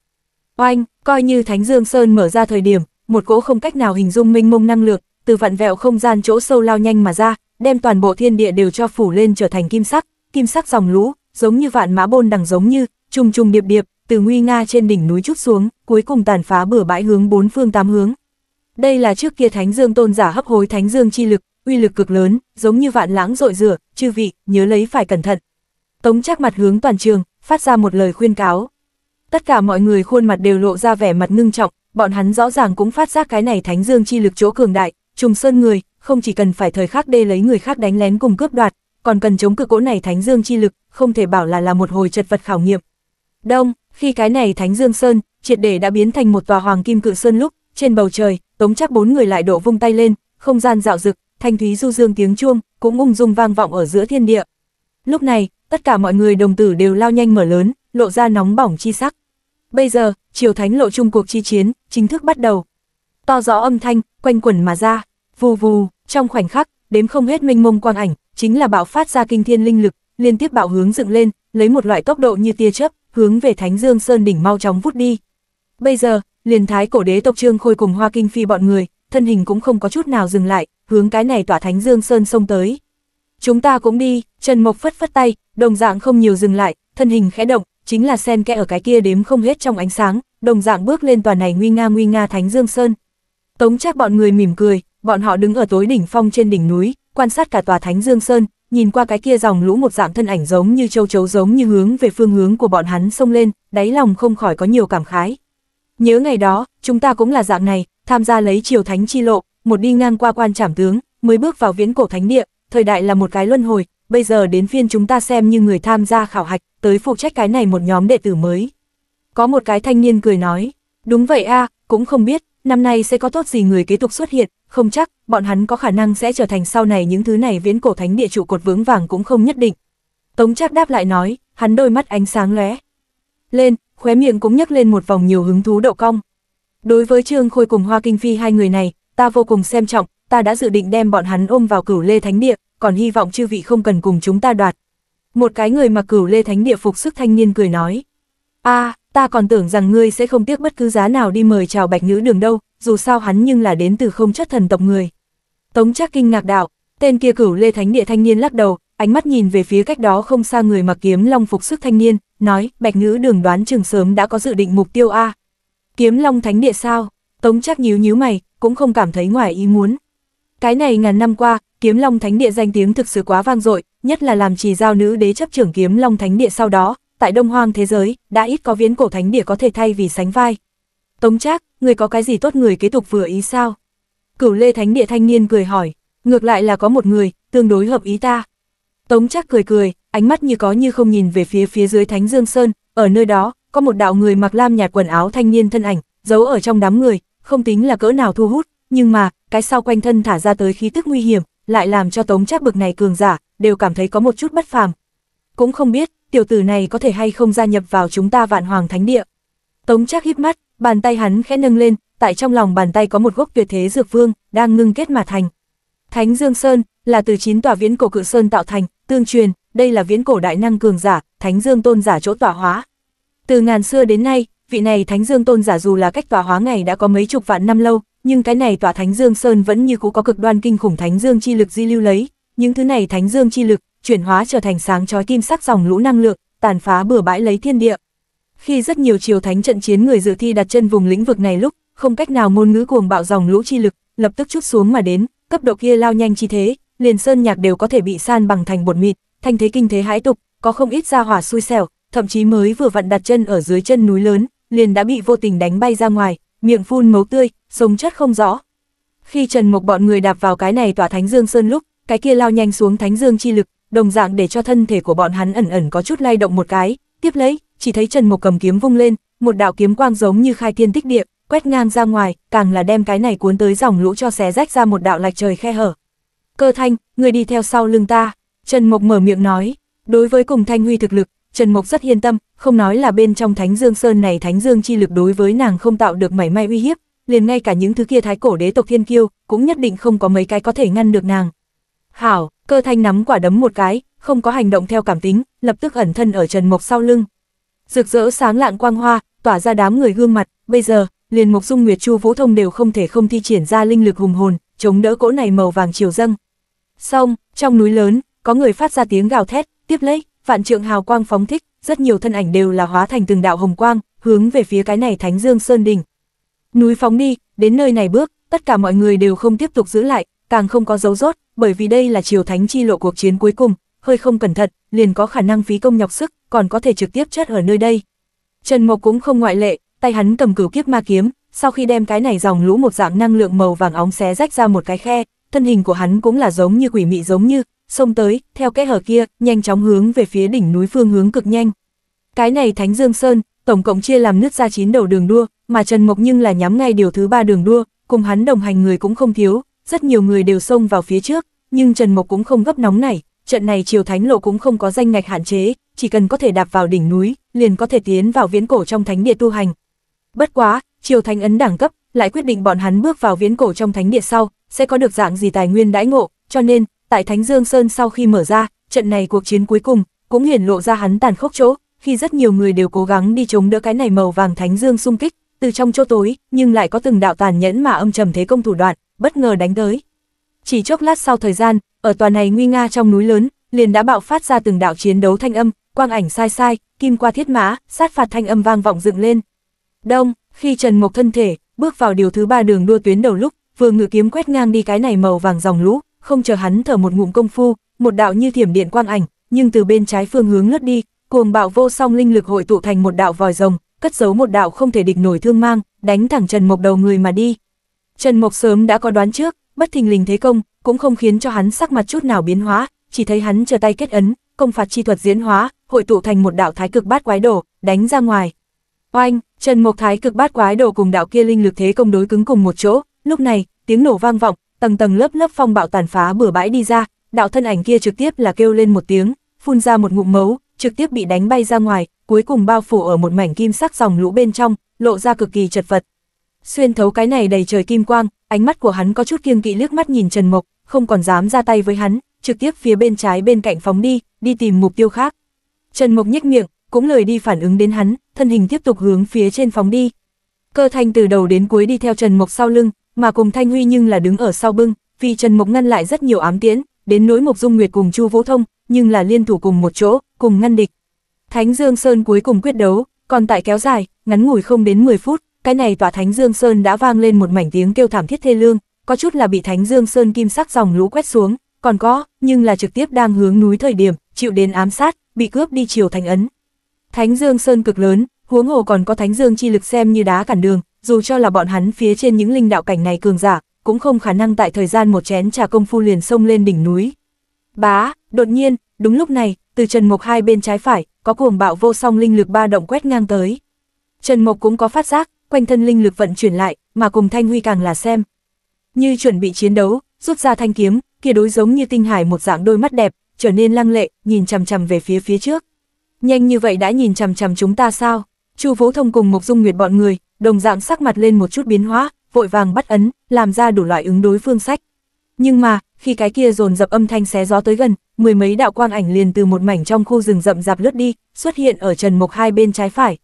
Oanh, coi như Thánh Dương Sơn mở ra thời điểm, một cỗ không cách nào hình dung minh mông năng lượng từ vạn vẹo không gian chỗ sâu lao nhanh mà ra, đem toàn bộ thiên địa đều cho phủ lên trở thành kim sắc, kim sắc dòng lũ, giống như vạn mã bôn đằng giống như, trùng trùng điệp điệp, từ nguy nga trên đỉnh núi chút xuống, cuối cùng tàn phá bừa bãi hướng bốn phương tám hướng. Đây là trước kia Thánh Dương tôn giả hấp hối Thánh Dương chi lực, uy lực cực lớn, giống như vạn lãng dội rửa, chư vị, nhớ lấy phải cẩn thận. Tống chắc mặt hướng toàn trường, phát ra một lời khuyên cáo tất cả mọi người khuôn mặt đều lộ ra vẻ mặt ngưng trọng, bọn hắn rõ ràng cũng phát giác cái này thánh dương chi lực chỗ cường đại, trùng sơn người, không chỉ cần phải thời khắc đê lấy người khác đánh lén cùng cướp đoạt, còn cần chống cự cỗ này thánh dương chi lực, không thể bảo là là một hồi chật vật khảo nghiệm. Đông, khi cái này thánh dương sơn, triệt để đã biến thành một tòa hoàng kim cự sơn lúc, trên bầu trời, tống chắc bốn người lại đổ vung tay lên, không gian dạo dực, thanh thúy du dương tiếng chuông, cũng ung dung vang vọng ở giữa thiên địa. Lúc này, tất cả mọi người đồng tử đều lao nhanh mở lớn, lộ ra nóng bỏng chi sắc. Bây giờ, triều thánh lộ chung cuộc chi chiến, chính thức bắt đầu. To gió âm thanh, quanh quẩn mà ra, vù vù, trong khoảnh khắc, đếm không hết minh mông quang ảnh, chính là bạo phát ra kinh thiên linh lực, liên tiếp bạo hướng dựng lên, lấy một loại tốc độ như tia chớp, hướng về Thánh Dương Sơn đỉnh mau chóng vút đi. Bây giờ, liền thái cổ đế tộc Trương Khôi cùng Hoa Kinh Phi bọn người, thân hình cũng không có chút nào dừng lại, hướng cái này tỏa Thánh Dương Sơn sông tới. Chúng ta cũng đi, Trần Mộc phất phất tay, đồng dạng không nhiều dừng lại, thân hình khẽ động, chính là sen kẽ ở cái kia đếm không hết trong ánh sáng, đồng dạng bước lên tòa này nguy nga nguy nga Thánh Dương Sơn. Tống chắc bọn người mỉm cười, bọn họ đứng ở tối đỉnh phong trên đỉnh núi, quan sát cả tòa Thánh Dương Sơn, nhìn qua cái kia dòng lũ một dạng thân ảnh giống như châu chấu giống như hướng về phương hướng của bọn hắn xông lên, đáy lòng không khỏi có nhiều cảm khái. Nhớ ngày đó, chúng ta cũng là dạng này, tham gia lấy triều thánh chi lộ, một đi ngang qua quan trảm tướng, mới bước vào viễn cổ thánh địa, thời đại là một cái luân hồi, bây giờ đến phiên chúng ta xem như người tham gia khảo hạch, tới phụ trách cái này một nhóm đệ tử mới. Có một cái thanh niên cười nói, đúng vậy a cũng không biết, năm nay sẽ có tốt gì người kế tục xuất hiện, không chắc, bọn hắn có khả năng sẽ trở thành sau này những thứ này viễn cổ thánh địa trụ cột vướng vàng cũng không nhất định. Tống Trác đáp lại nói, hắn đôi mắt ánh sáng lóe. Lên, khóe miệng cũng nhấc lên một vòng nhiều hứng thú đậu cong. Đối với Trương Khôi cùng Hoa Kinh Phi hai người này, ta vô cùng xem trọng, ta đã dự định đem bọn hắn ôm vào cửu lê thánh địa, còn hy vọng chư vị không cần cùng chúng ta đoạt. Một cái người mặc cửu lê thánh địa phục sức thanh niên cười nói. a ta còn tưởng rằng ngươi sẽ không tiếc bất cứ giá nào đi mời chào bạch nữ đường đâu, dù sao hắn nhưng là đến từ không chất thần tộc người. Tống chắc kinh ngạc đạo, tên kia cửu lê thánh địa thanh niên lắc đầu, ánh mắt nhìn về phía cách đó không xa người mặc kiếm long phục sức thanh niên, nói, bạch ngữ đường đoán chừng sớm đã có dự định mục tiêu A. Kiếm long thánh địa sao? Tống chắc nhíu nhíu mày, cũng không cảm thấy ngoài ý muốn. Cái này ngàn năm qua, kiếm long thánh địa danh tiếng thực sự quá vang dội, nhất là làm trì giao nữ đế chấp trưởng kiếm long thánh địa sau đó, tại đông hoang thế giới, đã ít có viễn cổ thánh địa có thể thay vì sánh vai. Tống Trác, người có cái gì tốt người kế tục vừa ý sao? Cửu Lê Thánh Địa thanh niên cười hỏi, ngược lại là có một người, tương đối hợp ý ta. Tống Trác cười cười, ánh mắt như có như không nhìn về phía phía dưới Thánh Dương Sơn, ở nơi đó, có một đạo người mặc lam nhạt quần áo thanh niên thân ảnh, giấu ở trong đám người, không tính là cỡ nào thu hút, nhưng mà, cái sau quanh thân thả ra tới khí tức nguy hiểm, lại làm cho tống chắc bực này cường giả, đều cảm thấy có một chút bất phàm. Cũng không biết, tiểu tử này có thể hay không gia nhập vào chúng ta vạn hoàng thánh địa. Tống chắc híp mắt, bàn tay hắn khẽ nâng lên, tại trong lòng bàn tay có một gốc tuyệt thế dược vương, đang ngưng kết mà thành. Thánh Dương Sơn, là từ chín tòa viễn cổ cự sơn tạo thành, tương truyền, đây là viễn cổ đại năng cường giả, Thánh Dương tôn giả chỗ tỏa hóa. Từ ngàn xưa đến nay, vị này Thánh Dương tôn giả dù là cách tỏa hóa ngày đã có mấy chục vạn năm lâu, nhưng cái này tỏa Thánh Dương Sơn vẫn như cũ có cực đoan kinh khủng Thánh Dương chi lực di lưu lấy, những thứ này Thánh Dương chi lực chuyển hóa trở thành sáng chói kim sắc dòng lũ năng lượng, tàn phá bừa bãi lấy thiên địa. Khi rất nhiều triều thánh trận chiến người dự thi đặt chân vùng lĩnh vực này lúc, không cách nào ngôn ngữ cuồng bạo dòng lũ chi lực, lập tức chút xuống mà đến, cấp độ kia lao nhanh chi thế, liền sơn nhạc đều có thể bị san bằng thành bột mịt thanh thế kinh thế hãi tục, có không ít gia hỏa xui xẻo, thậm chí mới vừa vặn đặt chân ở dưới chân núi lớn, liền đã bị vô tình đánh bay ra ngoài, miệng phun máu tươi, sống chất không rõ. Khi Trần Mộc bọn người đạp vào cái này tỏa Thánh Dương Sơn lúc, cái kia lao nhanh xuống Thánh Dương chi lực, đồng dạng để cho thân thể của bọn hắn ẩn ẩn có chút lay động một cái, tiếp lấy, chỉ thấy Trần Mộc cầm kiếm vung lên, một đạo kiếm quang giống như khai thiên tích địa, quét ngang ra ngoài, càng là đem cái này cuốn tới dòng lũ cho xé rách ra một đạo lạch trời khe hở. Cơ Thanh, người đi theo sau lưng ta, Trần Mộc mở miệng nói, đối với cùng Thanh Huy thực lực, Trần Mộc rất yên tâm, không nói là bên trong Thánh Dương Sơn này Thánh Dương chi lực đối với nàng không tạo được mảy may uy hiếp, liền ngay cả những thứ kia thái cổ đế tộc thiên kiêu, cũng nhất định không có mấy cái có thể ngăn được nàng. Hảo, cơ thanh nắm quả đấm một cái, không có hành động theo cảm tính, lập tức ẩn thân ở Trần Mộc sau lưng. Rực rỡ sáng lạn quang hoa, tỏa ra đám người gương mặt, bây giờ, liền Mộc Dung Nguyệt Chu Vũ Thông đều không thể không thi triển ra linh lực hùng hồn, chống đỡ cỗ này màu vàng chiều dâng. Xong, trong núi lớn, có người phát ra tiếng gào thét, tiếp lấy, vạn trượng hào quang phóng thích, rất nhiều thân ảnh đều là hóa thành từng đạo hồng quang, hướng về phía cái này Thánh Dương Sơn đỉnh. Núi phóng đi, đến nơi này bước, tất cả mọi người đều không tiếp tục giữ lại, càng không có dấu rốt, bởi vì đây là chiều thánh chi lộ cuộc chiến cuối cùng, hơi không cẩn thận, liền có khả năng phí công nhọc sức, còn có thể trực tiếp chết ở nơi đây. Trần Mộc cũng không ngoại lệ, tay hắn cầm cửu kiếp ma kiếm, sau khi đem cái này dòng lũ một dạng năng lượng màu vàng óng xé rách ra một cái khe, thân hình của hắn cũng là giống như quỷ mị giống như, xông tới, theo kẽ hở kia, nhanh chóng hướng về phía đỉnh núi phương hướng cực nhanh. Cái này Thánh Dương Sơn, tổng cộng chia làm nứt ra chín đầu đường đua, mà Trần Mộc nhưng là nhắm ngay điều thứ ba đường đua, cùng hắn đồng hành người cũng không thiếu, rất nhiều người đều xông vào phía trước, nhưng Trần Mộc cũng không gấp nóng này, trận này chiều thánh lộ cũng không có danh ngạch hạn chế, chỉ cần có thể đạp vào đỉnh núi, liền có thể tiến vào viễn cổ trong thánh địa tu hành. Bất quá, chiều thánh ấn đẳng cấp lại quyết định bọn hắn bước vào viễn cổ trong thánh địa sau, sẽ có được dạng gì tài nguyên đãi ngộ, cho nên, tại Thánh Dương Sơn sau khi mở ra, trận này cuộc chiến cuối cùng, cũng hiển lộ ra hắn tàn khốc chỗ, khi rất nhiều người đều cố gắng đi chống đỡ cái này màu vàng Thánh Dương xung kích, từ trong chỗ tối, nhưng lại có từng đạo tàn nhẫn mà âm trầm thế công thủ đoạn, bất ngờ đánh tới. Chỉ chốc lát sau thời gian, ở tòa này nguy nga trong núi lớn, liền đã bạo phát ra từng đạo chiến đấu thanh âm, quang ảnh sai sai, kim qua thiết mã, sát phạt thanh âm vang vọng dựng lên. Đông, khi Trần Mộc thân thể bước vào điều thứ ba đường đua tuyến đầu lúc, vừa ngự kiếm quét ngang đi cái này màu vàng dòng lũ, không chờ hắn thở một ngụm công phu, một đạo như thiểm điện quang ảnh, nhưng từ bên trái phương hướng lướt đi, cuồng bạo vô song linh lực hội tụ thành một đạo vòi rồng, cất giấu một đạo không thể địch nổi thương mang, đánh thẳng Trần Mộc đầu người mà đi. Trần Mộc sớm đã có đoán trước, bất thình lình thế công, cũng không khiến cho hắn sắc mặt chút nào biến hóa, chỉ thấy hắn chờ tay kết ấn, công phạt chi thuật diễn hóa, hội tụ thành một đạo thái cực bát quái đổ, đánh ra ngoài. Oanh, Trần Mộc thái cực bát quái đổ cùng đạo kia linh lực thế công đối cứng cùng một chỗ, lúc này, tiếng nổ vang vọng, tầng tầng lớp lớp phong bạo tàn phá bừa bãi đi ra, đạo thân ảnh kia trực tiếp là kêu lên một tiếng, phun ra một ngụm máu, trực tiếp bị đánh bay ra ngoài, cuối cùng bao phủ ở một mảnh kim sắc dòng lũ bên trong, lộ ra cực kỳ chật vật. Xuyên thấu cái này đầy trời kim quang, ánh mắt của hắn có chút kiêng kỵ liếc mắt nhìn Trần Mộc, không còn dám ra tay với hắn, trực tiếp phía bên trái bên cạnh phóng đi, đi tìm mục tiêu khác. Trần Mộc nhếch miệng, cũng lời đi phản ứng đến hắn, thân hình tiếp tục hướng phía trên phóng đi. Cơ Thanh từ đầu đến cuối đi theo Trần Mộc sau lưng, mà cùng Thanh Huy nhưng là đứng ở sau bưng, vì Trần Mộc ngăn lại rất nhiều ám tiễn, đến nỗi Mộc Dung Nguyệt cùng Chu Vũ Thông, nhưng là liên thủ cùng một chỗ, cùng ngăn địch. Thánh Dương Sơn cuối cùng quyết đấu, còn tại kéo dài, ngắn ngủi không đến 10 phút, cái này tòa Thánh Dương Sơn đã vang lên một mảnh tiếng kêu thảm thiết thê lương, có chút là bị Thánh Dương Sơn kim sắc dòng lũ quét xuống, còn có, nhưng là trực tiếp đang hướng núi thời điểm, chịu đến ám sát, bị cướp đi chiều thành ấn. Thánh Dương Sơn cực lớn, huống hồ còn có Thánh Dương chi lực xem như đá cản đường, dù cho là bọn hắn phía trên những linh đạo cảnh này cường giả, cũng không khả năng tại thời gian một chén trà công phu liền xông lên đỉnh núi. Bá, đột nhiên, đúng lúc này, từ Trần Mộc hai bên trái phải, có cuồng bạo vô song linh lực ba động quét ngang tới. Trần Mộc cũng có phát giác, quanh thân linh lực vận chuyển lại, mà cùng Thanh Huy càng là xem. Như chuẩn bị chiến đấu, rút ra thanh kiếm, kia đối giống như tinh hải một dạng đôi mắt đẹp, trở nên lăng lệ, nhìn chằm chằm về phía phía trước. Nhanh như vậy đã nhìn chằm chằm chúng ta sao? Chu Vũ Thông cùng Mộc Dung Nguyệt bọn người, đồng dạng sắc mặt lên một chút biến hóa, vội vàng bắt ấn, làm ra đủ loại ứng đối phương sách. Nhưng mà, khi cái kia dồn dập âm thanh xé gió tới gần, mười mấy đạo quang ảnh liền từ một mảnh trong khu rừng rậm rạp lướt đi, xuất hiện ở Trần Mộc hai bên trái phải.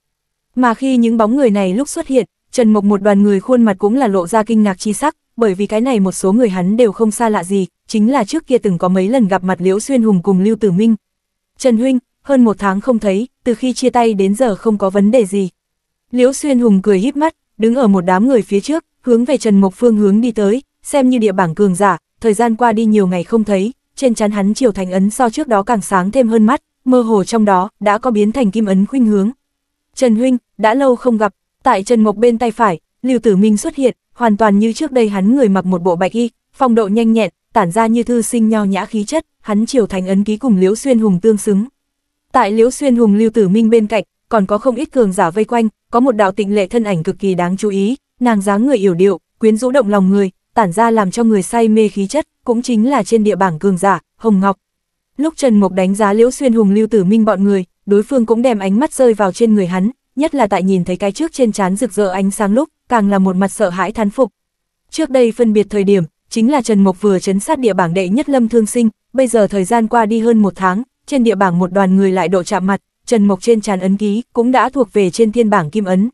Mà khi những bóng người này lúc xuất hiện, Trần Mộc một đoàn người khuôn mặt cũng là lộ ra kinh ngạc chi sắc, bởi vì cái này một số người hắn đều không xa lạ gì, chính là trước kia từng có mấy lần gặp mặt Liễu Xuyên Hùng cùng Lưu Tử Minh. Trần Huynh, hơn một tháng không thấy, từ khi chia tay đến giờ không có vấn đề gì, Liễu Xuyên Hùng cười híp mắt, đứng ở một đám người phía trước, hướng về Trần Mộc Phương hướng đi tới, xem như địa bảng cường giả, thời gian qua đi nhiều ngày không thấy, trên chắn hắn chiều thành ấn so trước đó càng sáng thêm hơn mắt, mơ hồ trong đó đã có biến thành kim ấn khuynh hướng. Trần huynh, đã lâu không gặp, tại Trần Mộc bên tay phải, Lưu Tử Minh xuất hiện, hoàn toàn như trước đây hắn người mặc một bộ bạch y, phong độ nhanh nhẹn, tản ra như thư sinh nho nhã khí chất, hắn chiều thành ấn ký cùng Liễu Xuyên Hùng tương xứng. Tại Liễu Xuyên Hùng Lưu Tử Minh bên cạnh, còn có không ít cường giả vây quanh, có một đạo tịnh lệ thân ảnh cực kỳ đáng chú ý, nàng dáng người yểu điệu, quyến rũ động lòng người, tản ra làm cho người say mê khí chất, cũng chính là trên địa bảng cường giả, Hồng Ngọc. Lúc Trần Mộc đánh giá Liễu Xuyên Hùng Lưu Tử Minh bọn người, đối phương cũng đem ánh mắt rơi vào trên người hắn, nhất là tại nhìn thấy cái trước trên trán rực rỡ ánh sáng lúc, càng là một mặt sợ hãi thán phục. Trước đây phân biệt thời điểm, chính là Trần Mộc vừa chấn sát địa bảng đệ nhất Lâm Thương Sinh, bây giờ thời gian qua đi hơn một tháng, trên địa bảng một đoàn người lại độ chạm mặt, Trần Mộc trên tràn ấn ký cũng đã thuộc về trên thiên bảng kim ấn,